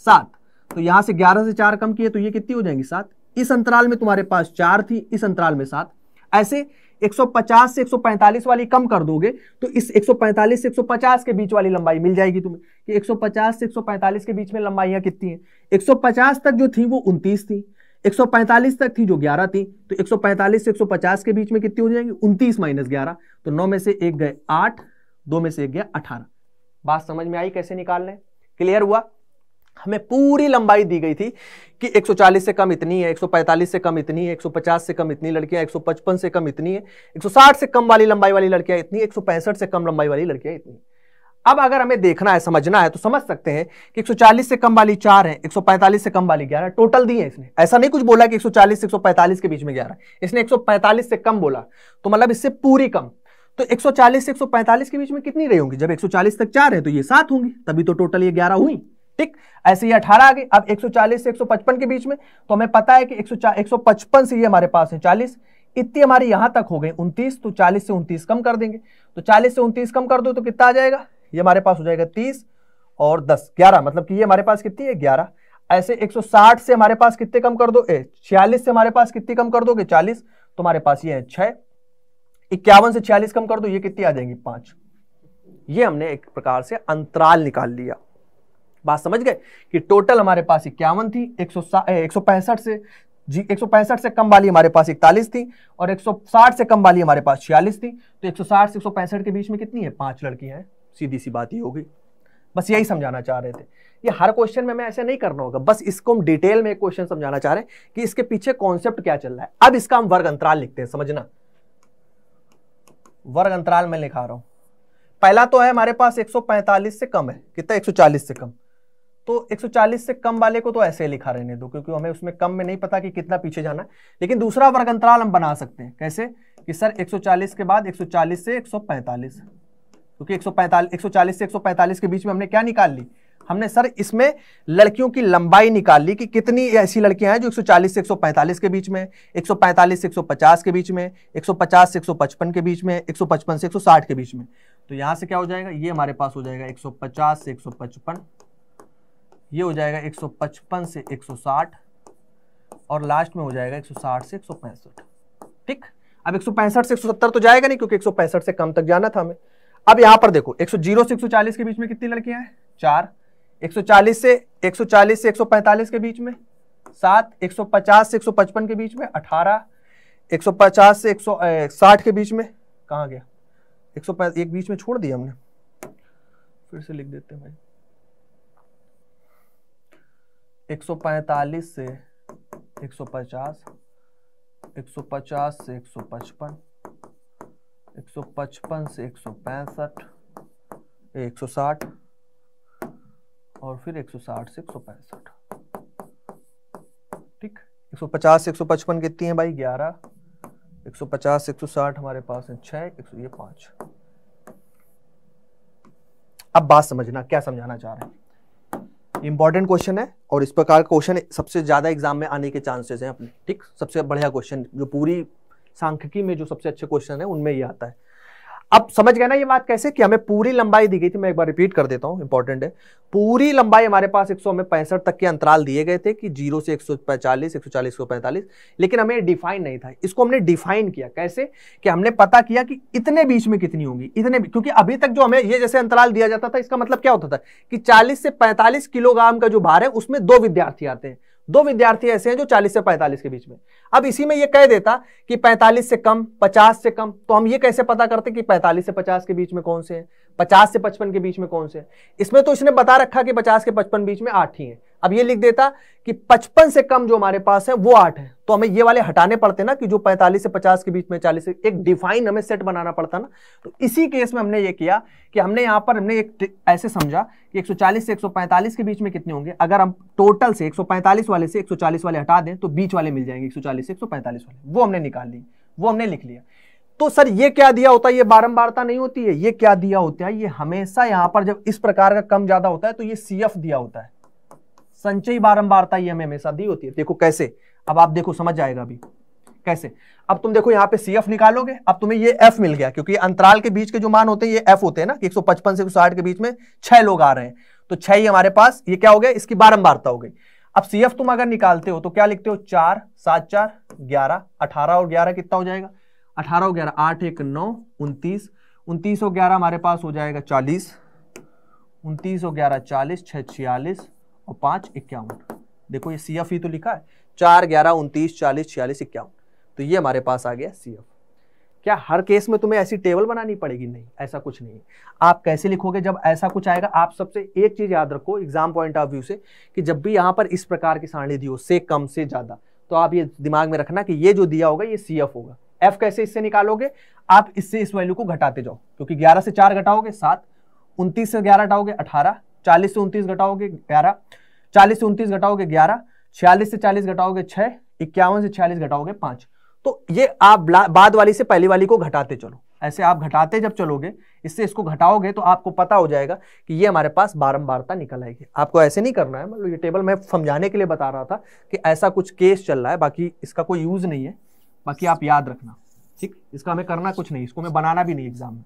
S1: सात तो यहां से ग्यारह से चार कम किए तो ये कितनी हो जाएंगी सात इस अंतराल में तुम्हारे पास चार थी इस अंतराल में सात ऐसे 150 से 145 वाली कम कर दोगे तो इस 145 से 150 के बीच वाली लंबाई मिल जाएगी तुम्हें कि 150 से 145 के बीच में लंबाइयां कितनी हैं 150 तक जो थी वो 29 थी 145 तक थी जो 11 थी तो 145 से 150 के बीच में कितनी हो जाएगी 29 माइनस ग्यारह तो नौ में से एक गए आठ दो में से एक गया अठारह बात समझ में आई कैसे निकालना है क्लियर हुआ हमें पूरी लंबाई दी गई थी कि 140 से कम इतनी है 145 से कम इतनी है 150 से कम इतनी लड़कियां 155 से कम इतनी है 160 से कम वाली लंबाई वाली लड़कियां इतनी एक से कम लंबाई वाली लड़कियां इतनी अब अगर हमें देखना है समझना है तो समझ सकते हैं कि 140 से कम वाली चार है 145 से कम वाली ग्यारह टोटल दी है इसने ऐसा नहीं कुछ बोला कि 140 से 145 के बीच में ग्यारह इसने 145 से कम बोला तो मतलब इससे पूरी कम तो 140 से 145 के बीच में कितनी रही होंगी जब 140 तक चार है तो ये सात होंगी तभी तो टोटल ये ग्यारह हुई ठीक ऐसे ही 18 आ गए अब 140 से 155 के बीच में तो हमें पता है कि 155 से ये हमारे पास है चालीस इतनी हमारी यहां तक हो गई उनतीस तो चालीस से उनतीस कम कर देंगे तो चालीस से उनतीस कम कर दो तो कितना आ जाएगा ये हमारे पास हो जाएगा तीस और दस ग्यारह मतलब कि ये हमारे पास कितनी है ग्यारह ऐसे 160 से हमारे पास कितने कम कर दो छियालीस से हमारे पास कितनी कम कर दोगे चालीस तो हमारे पास ये है छह इक्यावन से छियालीस कम कर दो ये कितनी आ जाएंगी पांच ये हमने एक प्रकार से अंतराल निकाल लिया बात समझ गए कि टोटल हमारे पास इक्यावन थी एक सौ से जी एक से कम वाली हमारे पास इकतालीस थी और 160 से कम वाली हमारे पास छियालीस थी तो 160 से 165 के बीच में कितनी है पांच लड़कियां हैं सीधी सी बात ही होगी बस यही समझाना चाह रहे थे ये हर क्वेश्चन में मैं ऐसे नहीं करना होगा बस इसको हम डिटेल में क्वेश्चन समझाना चाह रहे हैं कि इसके पीछे कॉन्सेप्ट क्या चल रहा है अब इसका हम वर्ग अंतराल लिखते हैं समझना वर्ग अंतराल में लिखा रहा हूं पहला तो है हमारे पास एक से कम है कितना एक से कम तो 140 से कम वाले को तो ऐसे लिखा रहने दो क्योंकि हमें उसमें कम में नहीं पता कि कितना पीछे जाना है लेकिन दूसरा वर्ग अंतराल हम बना सकते हैं कैसे कि सर 140 के बाद 140 से 145 क्योंकि 145 140 से 145 के बीच में हमने क्या निकाल ली हमने सर इसमें लड़कियों की लंबाई निकाल ली कि कितनी ऐसी लड़कियां हैं जो 140 से 145 के बीच में 145 से 150 के बीच में 150 से 155 के बीच में 155 से 160 के बीच में तो यहां से क्या हो जाएगा ये हमारे पास हो जाएगा 150 से 155 ये हो जाएगा 155 से 160 और लास्ट में हो जाएगा 160 से एक ठीक अब एक से 170 तो जाएगा नहीं क्योंकि एक से कम तक जाना था हमें अब यहाँ पर देखो 100 से 140 के बीच में कितनी लड़कियां हैं चार 140 से 140 से 145 के बीच में सात 150 से 155 के बीच में 18 150 से 160 के बीच में कहाँ गया एक एक बीच में छोड़ दिया हमने फिर से लिख देते हैं भाई 145 से 150, 150 से 155, 155 से 165 160 और फिर 160 से 165 ठीक 150 से 155 कितनी है भाई 11, 150 से 160 हमारे पास है छः एक सौ ये पाँच अब बात समझना क्या समझाना चाह रहे हैं इंपॉर्टेंट क्वेश्चन है और इस प्रकार क्वेश्चन सबसे ज़्यादा एग्जाम में आने के चांसेस हैं अपने ठीक सबसे बढ़िया क्वेश्चन जो पूरी सांख्यिकी में जो सबसे अच्छे क्वेश्चन है उनमें ये आता है अब समझ गए ना ये बात कैसे कि हमें पूरी लंबाई दी गई थी मैं एक बार रिपीट कर देता हूँ इंपॉर्टेंट है पूरी लंबाई हमारे पास एक सौ पैंसठ तक के अंतराल दिए गए थे कि जीरो से एक एक सौ पैंतालीस एक सौ पैंतालीस लेकिन हमें डिफाइन नहीं था इसको हमने डिफाइन किया कैसे कि हमने पता किया कि इतने बीच में कितनी होंगी इतने क्योंकि अभी तक जो हमें ये जैसे अंतराल दिया जाता था इसका मतलब क्या होता था कि चालीस से पैंतालीस किलोग्राम का जो भार है उसमें दो विद्यार्थी आते हैं दो विद्यार्थी ऐसे हैं जो 40 से 45 के बीच में अब इसी में ये कह देता कि 45 से कम 50 से कम तो हम ये कैसे पता करते कि 45 से 50 के बीच में कौन से हैं 50 से 55 के बीच में कौन से हैं इसमें तो इसने बता रखा कि 50 के 55 बीच में आठ ही हैं अब ये लिख देता कि 55 से कम जो हमारे पास है वो आठ है तो हमें ये वाले हटाने पड़ते ना कि जो 45 से 50 के बीच में 40 से एक डिफाइन हमें सेट बनाना पड़ता ना तो इसी केस में हमने ये किया कि हमने यहां पर हमने एक ऐसे समझा कि 140 से 145 के बीच में कितने होंगे अगर हम टोटल से 145 वाले से 140 वाले हटा दें तो बीच वाले मिल जाएंगे एक से एक वाले वो हमने निकाल ली वो हमने लिख लिया तो सर ये क्या दिया होता है ये बारंबारता नहीं होती है ये क्या दिया होता है ये हमेशा यहाँ पर जब इस प्रकार का कम ज़्यादा होता है तो ये सी दिया होता है संचयी बारंबारता ये हमें हमेशा दी होती है देखो कैसे अब आप देखो समझ जाएगा अभी कैसे अब तुम देखो यहाँ पे सी एफ निकालोगे अब तुम्हें ये एफ मिल गया क्योंकि अंतराल के बीच के जो मान होते हैं ये एफ होते हैं ना एक सौ पचपन से एक सौ साठ के बीच में छह लोग आ रहे हैं तो छह ही हमारे पास ये क्या हो गया इसकी बारंबारता हो गई अब सी एफ तुम अगर निकालते हो तो क्या लिखते हो चार सात चार ग्यारह अठारह और ग्यारह कितना हो जाएगा अठारह और ग्यारह आठ एक नौ उनतीस उनतीस और ग्यारह हमारे पास हो जाएगा चालीस उनतीस और ग्यारह चालीस छः छियालीस और पांच इक्यावन देखो ये सी एफ ही तो लिखा है चार ग्यारह उनतीस चालीस छियालीस इक्यावन तो ये हमारे पास आ गया सी एफ e। क्या हर केस में तुम्हें ऐसी टेबल बनानी पड़ेगी नहीं ऐसा कुछ नहीं आप कैसे लिखोगे जब ऐसा कुछ आएगा आप सबसे एक चीज़ याद रखो एग्जाम पॉइंट ऑफ व्यू से कि जब भी यहाँ पर इस प्रकार की सारणी दी हो से कम से ज़्यादा तो आप ये दिमाग में रखना कि ये जो दिया होगा ये सी एफ e होगा एफ कैसे इससे निकालोगे आप इससे इस वैल्यू को घटाते जाओ क्योंकि ग्यारह से चार घटाओगे सात उनतीस से ग्यारह घटाओगे अठारह चालीस से उनतीस घटाओगे ग्यारह चालीस से उनतीस घटाओगे ग्यारह छियालीस से चालीस घटाओगे छह इक्यावन से छियालीस घटाओगे पांच तो ये आप बाद वाली से पहली वाली को घटाते चलो ऐसे आप घटाते जब चलोगे इससे इसको घटाओगे तो आपको पता हो जाएगा कि ये हमारे पास बारंबारता निकल आएगी आपको ऐसे नहीं करना है मतलब ये टेबल मैं समझाने के लिए बता रहा था कि ऐसा कुछ केस चल रहा है बाकी इसका कोई यूज़ नहीं है बाकी आप याद रखना ठीक इसका हमें करना कुछ नहीं इसको हमें बनाना भी नहीं एग्जाम में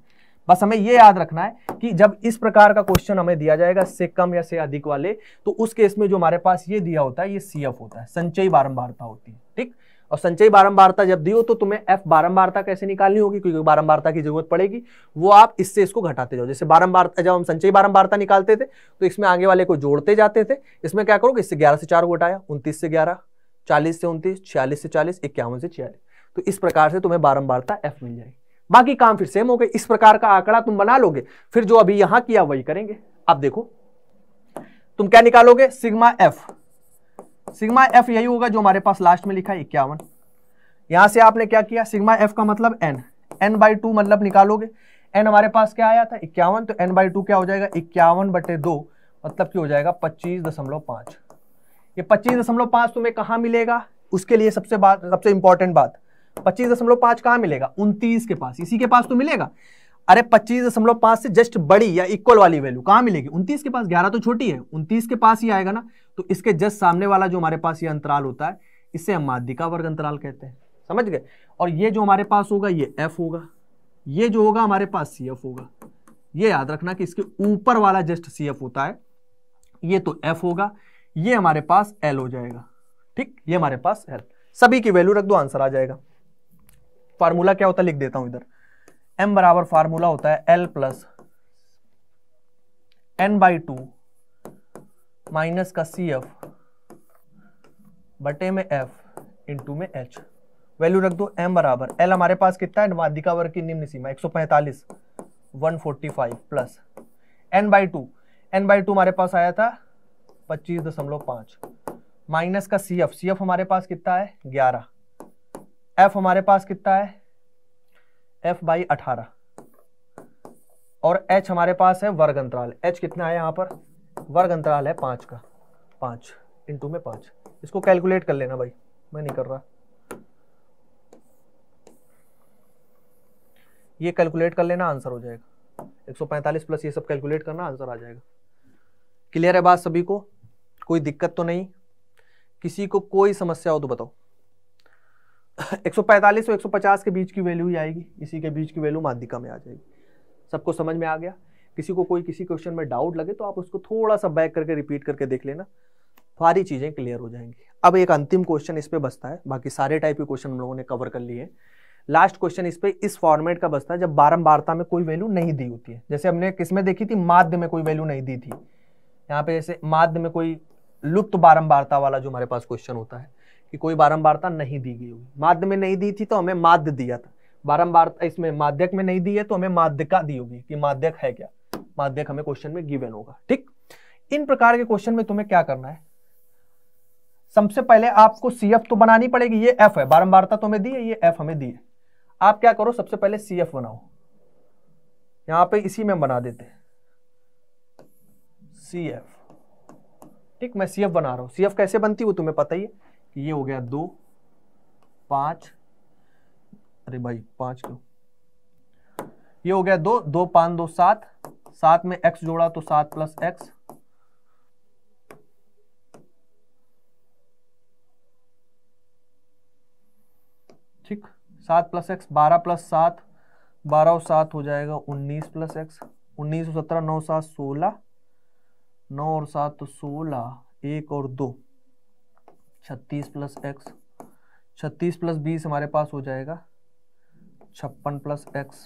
S1: बस हमें ये याद रखना है कि जब इस प्रकार का क्वेश्चन हमें दिया जाएगा से कम या से अधिक वाले तो उस केस में जो हमारे पास ये दिया होता है ये सी एफ होता है संचयी बारंबारता होती है ठीक और संचयी बारंबारता जब दी हो तो तुम्हें एफ बारंबारता कैसे निकालनी होगी क्योंकि बारंबारता की जरूरत पड़ेगी वो आप इससे इसको घटाते जाओ जैसे बारंबारता जब हम संचयी बारंबारता निकालते थे तो इसमें आगे वाले को जोड़ते जाते थे इसमें क्या करोगे इससे ग्यारह से चार को घटाया उनतीस से ग्यारह चालीस से उनतीस छियालीस से चालीस इक्यावन से छियालीस तो इस प्रकार से तुम्हें बारंबारता एफ मिल जाएगी बाकी काम फिर सेम हो गए इस प्रकार का आंकड़ा तुम बना लोगे फिर जो अभी यहां किया वही करेंगे आप देखो तुम क्या निकालोगे सिग्मा एफ सिग्मा एफ यही होगा जो हमारे पास लास्ट में लिखा है इक्यावन यहां से आपने क्या किया सिग्मा एफ का मतलब एन एन बाई टू मतलब निकालोगे एन हमारे पास क्या आया था इक्यावन तो एन बाई टू क्या हो जाएगा इक्यावन बटे दो मतलब क्या हो जाएगा पच्चीस दशमलव पांच ये पच्चीस दशमलव पांच तुम्हें कहां मिलेगा उसके लिए सबसे बात सबसे इंपॉर्टेंट बात पच्चीस दशमलव पांच कहां मिलेगा उनतीस के पास इसी के पास तो मिलेगा अरे पच्चीस दशमलव पांच से जस्ट बड़ी या इक्वल वाली वैल्यू कहां मिलेगी उनतीस के पास ग्यारह तो छोटी है उनतीस के पास ही आएगा ना तो इसके जस्ट सामने वाला जो हमारे पास ये अंतराल होता है इसे हम माध्यिका वर्ग अंतराल कहते हैं समझ गए और ये जो हमारे पास होगा ये एफ होगा ये जो होगा हमारे पास सी एफ होगा ये याद रखना कि इसके ऊपर वाला जस्ट सी एफ होता है ये तो एफ होगा ये हमारे पास एल हो जाएगा ठीक ये हमारे पास एल सभी की वैल्यू रख दो आंसर आ जाएगा फार्मूला क्या होता है लिख देता हूं इधर एम बराबर फार्मूला होता है L plus N by two minus का सी एफ बटे में एफ इंटू में एच वैल्यू रख दो m बराबर एल हमारे पास कितना है माध्यिका वर्ग की निम्न सीमा 145 145 plus N by two N by two हमारे पास आया था 25.5 माइनस का सी एफ सी एफ हमारे पास कितना है 11 एफ हमारे पास कितना है एफ बाई अठारह और एच हमारे पास है वर्ग अंतराल एच कितना है यहां पर वर्ग अंतराल है पांच का पांच इंटू में पांच इसको कैलकुलेट कर लेना भाई मैं नहीं कर रहा ये कैलकुलेट कर लेना आंसर हो जाएगा 145 प्लस ये सब कैलकुलेट करना आंसर आ जाएगा क्लियर है बात सभी को कोई दिक्कत तो नहीं किसी को कोई समस्या हो तो बताओ पैंतालीस और 150 के बीच की वैल्यू ही आएगी इसी के बीच की वैल्यू माध्यिका में आ जाएगी सबको समझ में आ गया किसी को कोई किसी क्वेश्चन में डाउट लगे तो आप उसको थोड़ा सा बैक करके रिपीट करके देख लेना सारी चीज़ें क्लियर हो जाएंगी अब एक अंतिम क्वेश्चन इस पर बसता है बाकी सारे टाइप के क्वेश्चन हम लोगों ने कवर कर लिए लास्ट क्वेश्चन इस पर इस फॉर्मेट का बसता है जब बारम्बारता में कोई वैल्यू नहीं दी होती है जैसे हमने किसमें देखी थी माध्य में कोई वैल्यू नहीं दी थी यहाँ पे जैसे माध्य में कोई लुप्त बारम्बारता वाला जो हमारे पास क्वेश्चन होता है कि कोई बारंबारता नहीं दी गई होगी माध्य में नहीं दी थी तो हमें माध्य दिया था बारंबारता इसमें माध्यक में नहीं दी है तो हमें माध्यिका दी होगी कि माध्यक है क्या माध्यक हमें क्वेश्चन में गिवन होगा ठीक इन प्रकार के क्वेश्चन में तुम्हें क्या करना है सबसे पहले आपको एफ तो बनानी पड़ेगी ये एफ है बारंबारता तो हमें दी है ये एफ हमें दी है आप क्या करो सबसे पहले एफ बनाओ यहां पे इसी में बना देते हैं एफ ठीक मैं एफ बना रहा हूं एफ कैसे बनती है वो तुम्हें पता ही है ये हो गया दो पांच अरे भाई पांच क्यों ये हो गया दो दो पांच दो सात सात में एक्स जोड़ा तो सात प्लस एक्स ठीक सात प्लस एक्स बारह प्लस सात बारह और सात हो जाएगा उन्नीस प्लस एक्स उन्नीस और सत्रह नौ सात सोलह नौ और सात तो सोलह एक और दो छत्तीस प्लस एक्स छत्तीस प्लस बीस हमारे पास हो जाएगा छप्पन प्लस एक्स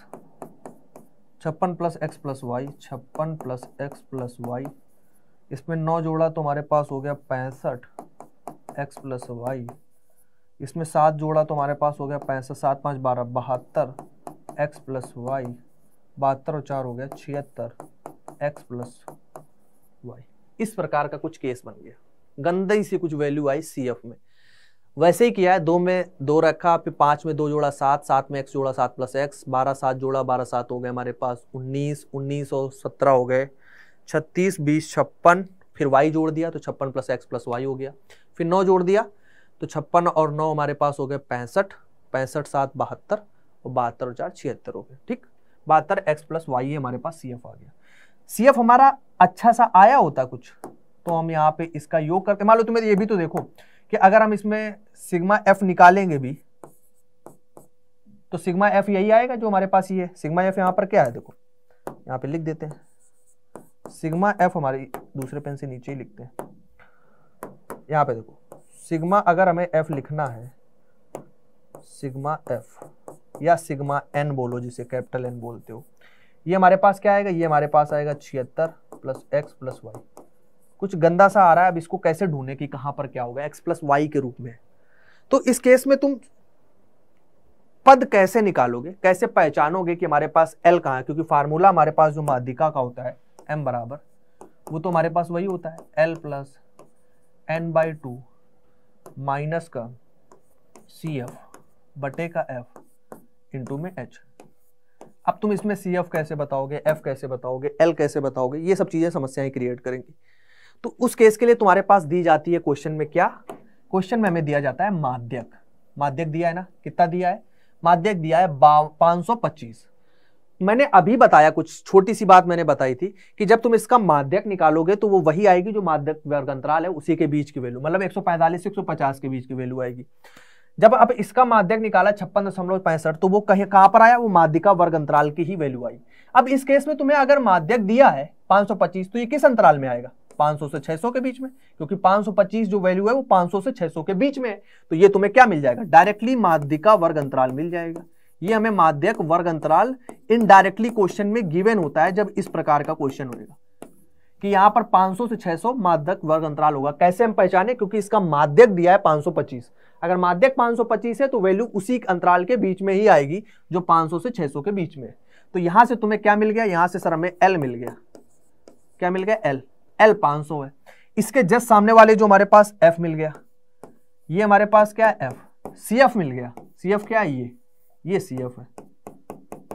S1: छप्पन प्लस एक्स प्लस वाई छप्पन प्लस एक्स प्लस वाई इसमें नौ जोड़ा तो हमारे पास हो गया पैंसठ एक्स प्लस वाई इसमें सात जोड़ा तो हमारे पास हो गया पैंसठ सात पाँच बारह बहत्तर एक्स प्लस वाई बहत्तर और चार हो गया छिहत्तर एक्स प्लस वाई इस प्रकार का कुछ केस बन गया गंदई से कुछ वैल्यू आई सी एफ में वैसे ही किया है दो में दो रखा फिर पाँच में दो जोड़ा सात सात में एक्स जोड़ा सात प्लस एक्स बारह सात जोड़ा बारह सात हो गए हमारे पास उन्नीस उन्नीस और सत्रह हो गए छत्तीस बीस छप्पन फिर वाई जोड़ दिया तो छप्पन प्लस एक्स प्लस वाई हो गया फिर नौ जोड़ दिया तो छप्पन और नौ हमारे पास हो गए पैंसठ पैंसठ सात बहत्तर और बहत्तर और चार छिहत्तर हो गए ठीक बहत्तर एक्स प्लस वाई हमारे पास सी एफ आ गया सी एफ हमारा अच्छा सा आया होता कुछ तो हम यहाँ पे इसका योग करते मान लो तुम्हें ये भी तो देखो कि अगर हम इसमें सिग्मा एफ निकालेंगे भी तो सिग्मा एफ यही आएगा जो हमारे पास ये सिग्मा एफ यहाँ पर क्या है देखो यहाँ पे लिख देते हैं सिग्मा एफ हमारी दूसरे पेन से नीचे ही लिखते हैं यहाँ पे देखो सिग्मा अगर हमें एफ लिखना है सिग्मा एफ या सिग्मा एन बोलो जिसे कैपिटल एन बोलते हो ये हमारे पास क्या आएगा ये हमारे पास आएगा छिहत्तर प्लस एक्स प्लस वाई कुछ गंदा सा आ रहा है अब इसको कैसे ढूंढने की कहाँ पर क्या होगा एक्स प्लस वाई के रूप में तो इस केस में तुम पद कैसे निकालोगे कैसे पहचानोगे कि हमारे पास एल कहा है क्योंकि फार्मूला हमारे पास जो माध्यिका का होता है एम बराबर वो तो हमारे पास वही होता है L plus N by two minus का सी एफ बटे का एफ इंटू में एच अब तुम इसमें सी एफ कैसे बताओगे एफ कैसे बताओगे एल कैसे बताओगे ये सब चीज़ें समस्याएं क्रिएट करेंगी तो उस केस के लिए तुम्हारे पास दी जाती है क्वेश्चन में क्या क्वेश्चन में हमें दिया जाता है माध्यक माध्यक दिया है ना कितना दिया है माध्यक दिया है पांच सौ पच्चीस मैंने अभी बताया कुछ छोटी सी बात मैंने बताई थी कि जब तुम इसका माध्यक निकालोगे तो वो वही आएगी जो माध्यक वर्ग अंतराल है उसी के बीच की वैल्यू मतलब 145 से 150 के बीच की वैल्यू आएगी जब अब इसका माध्यक निकाला छप्पन दशमलव पैंसठ तो वो कहीं कहाँ पर आया वो माध्यिका वर्ग अंतराल की ही वैल्यू आई अब इस केस में तुम्हें अगर माध्यक दिया है पांच तो ये किस अंतराल में आएगा 500 से 600 के बीच में क्योंकि 525 जो वैल्यू है वो 500 से 600 के बीच में है तो ये तुम्हें क्या मिल जाएगा डायरेक्टली माध्यिका वर्ग अंतराल मिल जाएगा ये हमें माध्यक वर्ग अंतराल इनडायरेक्टली क्वेश्चन में गिवेन होता है जब इस प्रकार का क्वेश्चन होगा कि यहां पर 500 से 600 सौ माध्यक वर्ग अंतराल होगा कैसे हम पहचाने क्योंकि इसका माध्यक दिया है 525 अगर माध्यक 525 है तो वैल्यू उसी अंतराल के बीच में ही आएगी जो 500 से 600 के बीच में है तो यहां से तुम्हें क्या मिल गया यहां से सर हमें एल मिल गया क्या मिल गया एल एल 500 है इसके जस्ट सामने वाले जो हमारे पास एफ मिल गया ये हमारे पास क्या है एफ सी एफ मिल गया सी एफ क्या है ये ये सी एफ है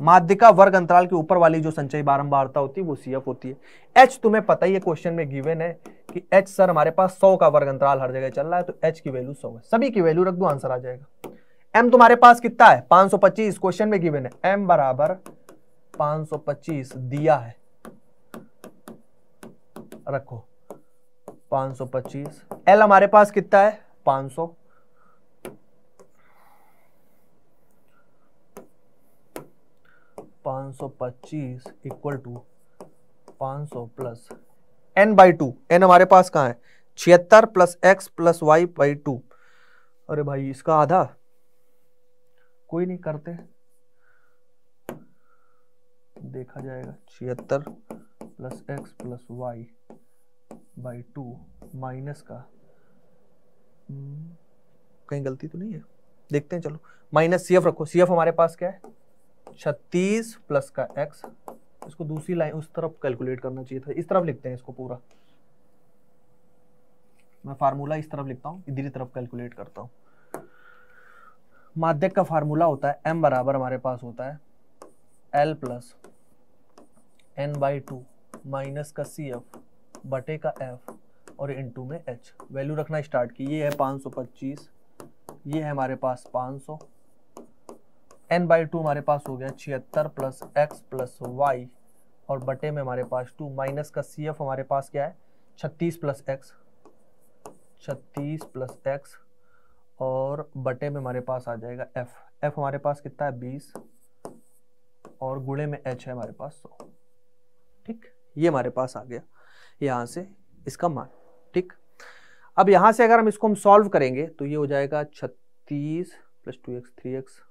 S1: माध्यिका वर्ग अंतराल के ऊपर वाली जो संचयी बारंबारता होती है वो सी एफ होती है एच तुम्हें पता ही है क्वेश्चन में गिवेन है कि एच सर हमारे पास सौ का वर्ग अंतराल हर जगह चल रहा है तो एच की वैल्यू सौ है सभी की वैल्यू रख दो आंसर आ जाएगा एम तुम्हारे पास कितना है 525 क्वेश्चन में गिवेन है एम बराबर 525 दिया है रखो 525 एल हमारे पास कितना है 500 525 equal to 500 plus N by two N हमारे पास कहा है छिहत्तर plus X plus Y by two अरे भाई इसका आधा कोई नहीं करते देखा जाएगा छिहत्तर plus X plus Y by two minus का hmm, कहीं गलती तो नहीं है देखते हैं चलो माइनस सी एफ रखो सी एफ हमारे पास क्या है छत्तीस प्लस का एक्स इसको दूसरी लाइन उस तरफ कैलकुलेट करना चाहिए था इस तरफ लिखते हैं इसको पूरा मैं फार्मूला इस तरफ लिखता हूँ इधर तरफ कैलकुलेट करता हूँ माध्यक का फार्मूला होता है एम बराबर हमारे पास होता है L plus N by two minus का सी एफ बटे का एफ और टू में एच वैल्यू रखना स्टार्ट की ये है 525 ये है हमारे पास 500 एन बाई टू हमारे पास हो गया छिहत्तर प्लस एक्स प्लस वाई और बटे में हमारे पास टू माइनस का सी एफ हमारे पास क्या है छत्तीस प्लस एक्स छत्तीस प्लस एक्स और बटे में हमारे पास आ जाएगा एफ एफ हमारे पास कितना है बीस और गुड़े में एच है हमारे पास सौ ठीक ये हमारे पास आ गया यहाँ से इसका मान ठीक अब यहाँ से अगर हम इसको हम सॉल्व करेंगे तो ये हो जाएगा छत्तीस plus two X three X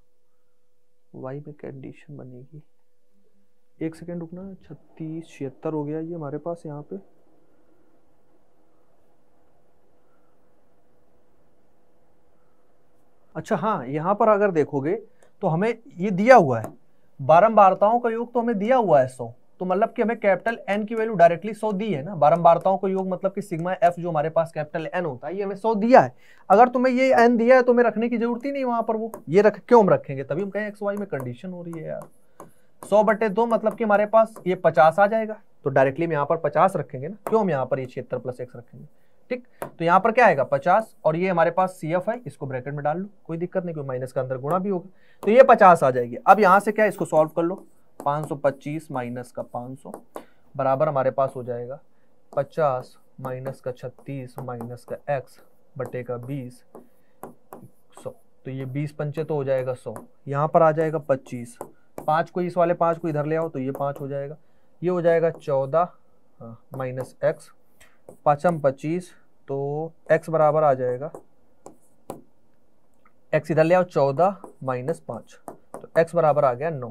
S1: Y में कंडीशन बनेगी एक सेकेंड रुकना छत्तीस छिहत्तर हो गया ये हमारे पास यहाँ पे अच्छा हाँ यहाँ पर अगर देखोगे तो हमें ये दिया हुआ है बारम्बारताओं का योग तो हमें दिया हुआ है सौ तो मतलब कि हमें कैपिटल एन की वैल्यू डायरेक्टली सौ दी है ना बारंबारताओं को योग मतलब कि सिग्मा एफ जो हमारे पास कैपिटल एन होता है ये हमें सौ दिया है अगर तुम्हें ये एन दिया है तो हमें रखने की जरूरत ही नहीं वहां पर वो ये रख क्यों हम रखेंगे तभी हम कहें एक्स वाई में कंडीशन हो रही है यार सौ बटे दो मतलब कि हमारे पास ये पचास आ जाएगा तो डायरेक्टली हम यहाँ पर पचास रखेंगे ना क्यों हम यहाँ पर ये छिहत्तर प्लस एक्स रखेंगे ठीक तो यहाँ पर क्या आएगा पचास और ये हमारे पास सी एफ है इसको ब्रैकेट में डाल लो कोई दिक्कत नहीं कोई माइनस का अंदर गुणा भी होगा तो ये पचास आ जाएगी अब यहाँ से क्या इसको सॉल्व कर लो 525 माइनस का 500 बराबर हमारे पास हो जाएगा 50 माइनस का 36 माइनस का x बटे का 20 100 तो ये 20 पंचे तो हो जाएगा 100 यहाँ पर आ जाएगा 25 पाँच को इस वाले पाँच को इधर ले आओ तो ये पाँच हो जाएगा ये हो जाएगा 14 हाँ, माइनस एक्स पाँचम पच्चीस तो x बराबर आ जाएगा x इधर ले आओ 14 माइनस पाँच तो x बराबर आ गया नौ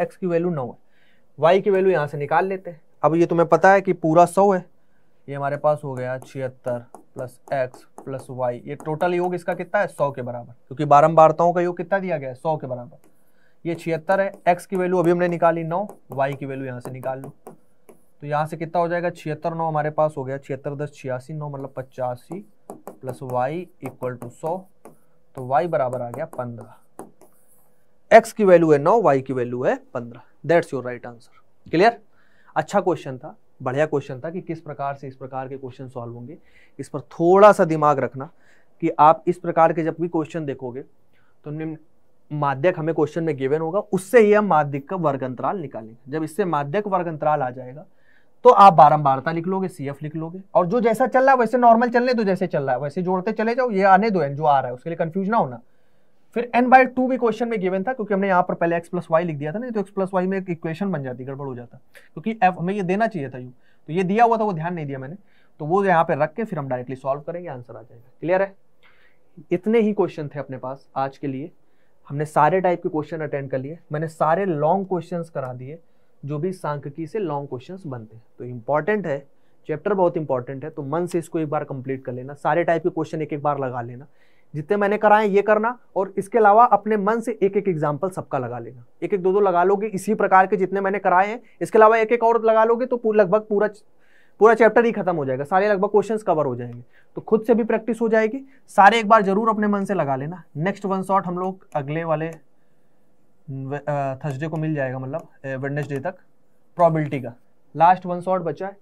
S1: एक्स की वैल्यू नौ है वाई की वैल्यू यहाँ से निकाल लेते हैं अब ये तुम्हें पता है कि पूरा सौ है ये हमारे पास हो गया छिहत्तर प्लस एक्स प्लस वाई ये टोटल योग इसका कितना है सौ के बराबर क्योंकि बारम्बारताओं का योग कितना दिया गया है सौ के बराबर ये छिहत्तर है एक्स की वैल्यू अभी हमने निकाली नौ वाई की वैल्यू यहाँ से निकाल लो तो यहाँ से कितना हो जाएगा छिहत्तर नौ हमारे पास हो गया छिहत्तर दस छियासी नौ मतलब पचासी प्लस वाई इक्वल टू सौ तो वाई बराबर आ गया पंद्रह एक्स की वैल्यू है नौ वाई की वैल्यू है पंद्रह that's your right answer clear अच्छा क्वेश्चन था बढ़िया क्वेश्चन था कि किस प्रकार से इस प्रकार के क्वेश्चन सॉल्व होंगे इस पर थोड़ा सा दिमाग रखना कि आप इस प्रकार के जब भी क्वेश्चन देखोगे तो निम्न माध्यक हमें क्वेश्चन में गिवन होगा उससे ही हम माध्यक का वर्ग अंतराल निकालेंगे जब इससे माध्यक वर्ग अंतराल आ जाएगा तो आप बारंबारता लिख लोगे सी लिख लोगे और जो जैसा चल रहा है वैसे नॉर्मल चलने दो जैसे चल रहा है वैसे जोड़ते चले जाओ ये आने दो जो आ रहा है उसके लिए कन्फ्यूज ना होना फिर एन बाय टू भी क्वेश्चन में गिवन था क्योंकि हमने यहाँ पर पहले एक्स प्लस वाई लिख दिया था ना तो एक्स प्लस वाई में एक इक्वेशन बन जाती गड़बड़ हो जाता क्योंकि एफ हमें ये देना चाहिए था यू तो ये दिया हुआ था वो ध्यान नहीं दिया मैंने तो वो यहाँ पे रख के फिर हम डायरेक्टली सॉल्व करेंगे आंसर आ जाएगा क्लियर है इतने ही क्वेश्चन थे अपने पास आज के लिए हमने सारे टाइप के क्वेश्चन अटेंड कर लिए मैंने सारे लॉन्ग क्वेश्चन करा दिए जो भी सांख्यिकी से लॉन्ग क्वेश्चन बनते हैं तो इम्पॉर्टेंट है चैप्टर बहुत इंपॉर्टेंट है तो मन से इसको एक बार कंप्लीट कर लेना सारे टाइप के क्वेश्चन एक एक बार लगा लेना जितने मैंने कराए ये करना और इसके अलावा अपने मन से एक एक एग्जाम्पल सबका लगा लेना एक एक दो दो लगा लोगे इसी प्रकार के जितने मैंने कराए हैं इसके अलावा एक एक और लगा लोगे तो लगभग पूरा पूरा चैप्टर ही खत्म हो जाएगा सारे लगभग क्वेश्चंस कवर हो जाएंगे तो खुद से भी प्रैक्टिस हो जाएगी सारे एक बार जरूर अपने मन से लगा लेना नेक्स्ट वन शॉट हम लोग अगले वाले थर्सडे को मिल जाएगा मतलब वेडनेसडे तक प्रॉबिलिटी का लास्ट वन शॉट बचा है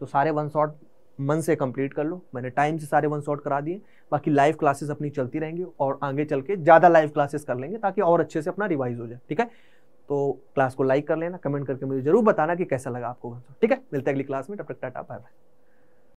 S1: तो सारे वन शॉट मन से कंप्लीट कर लो मैंने टाइम से सारे वन शॉट करा दिए बाकी लाइव क्लासेस अपनी चलती रहेंगी और आगे चल के ज़्यादा लाइव क्लासेस कर लेंगे ताकि और अच्छे से अपना रिवाइज हो जाए ठीक है तो क्लास को लाइक कर लेना कमेंट करके मुझे जरूर बताना कि कैसा लगा आपको ठीक है मिलते हैं अगली क्लास में तब टाटा बाय बाय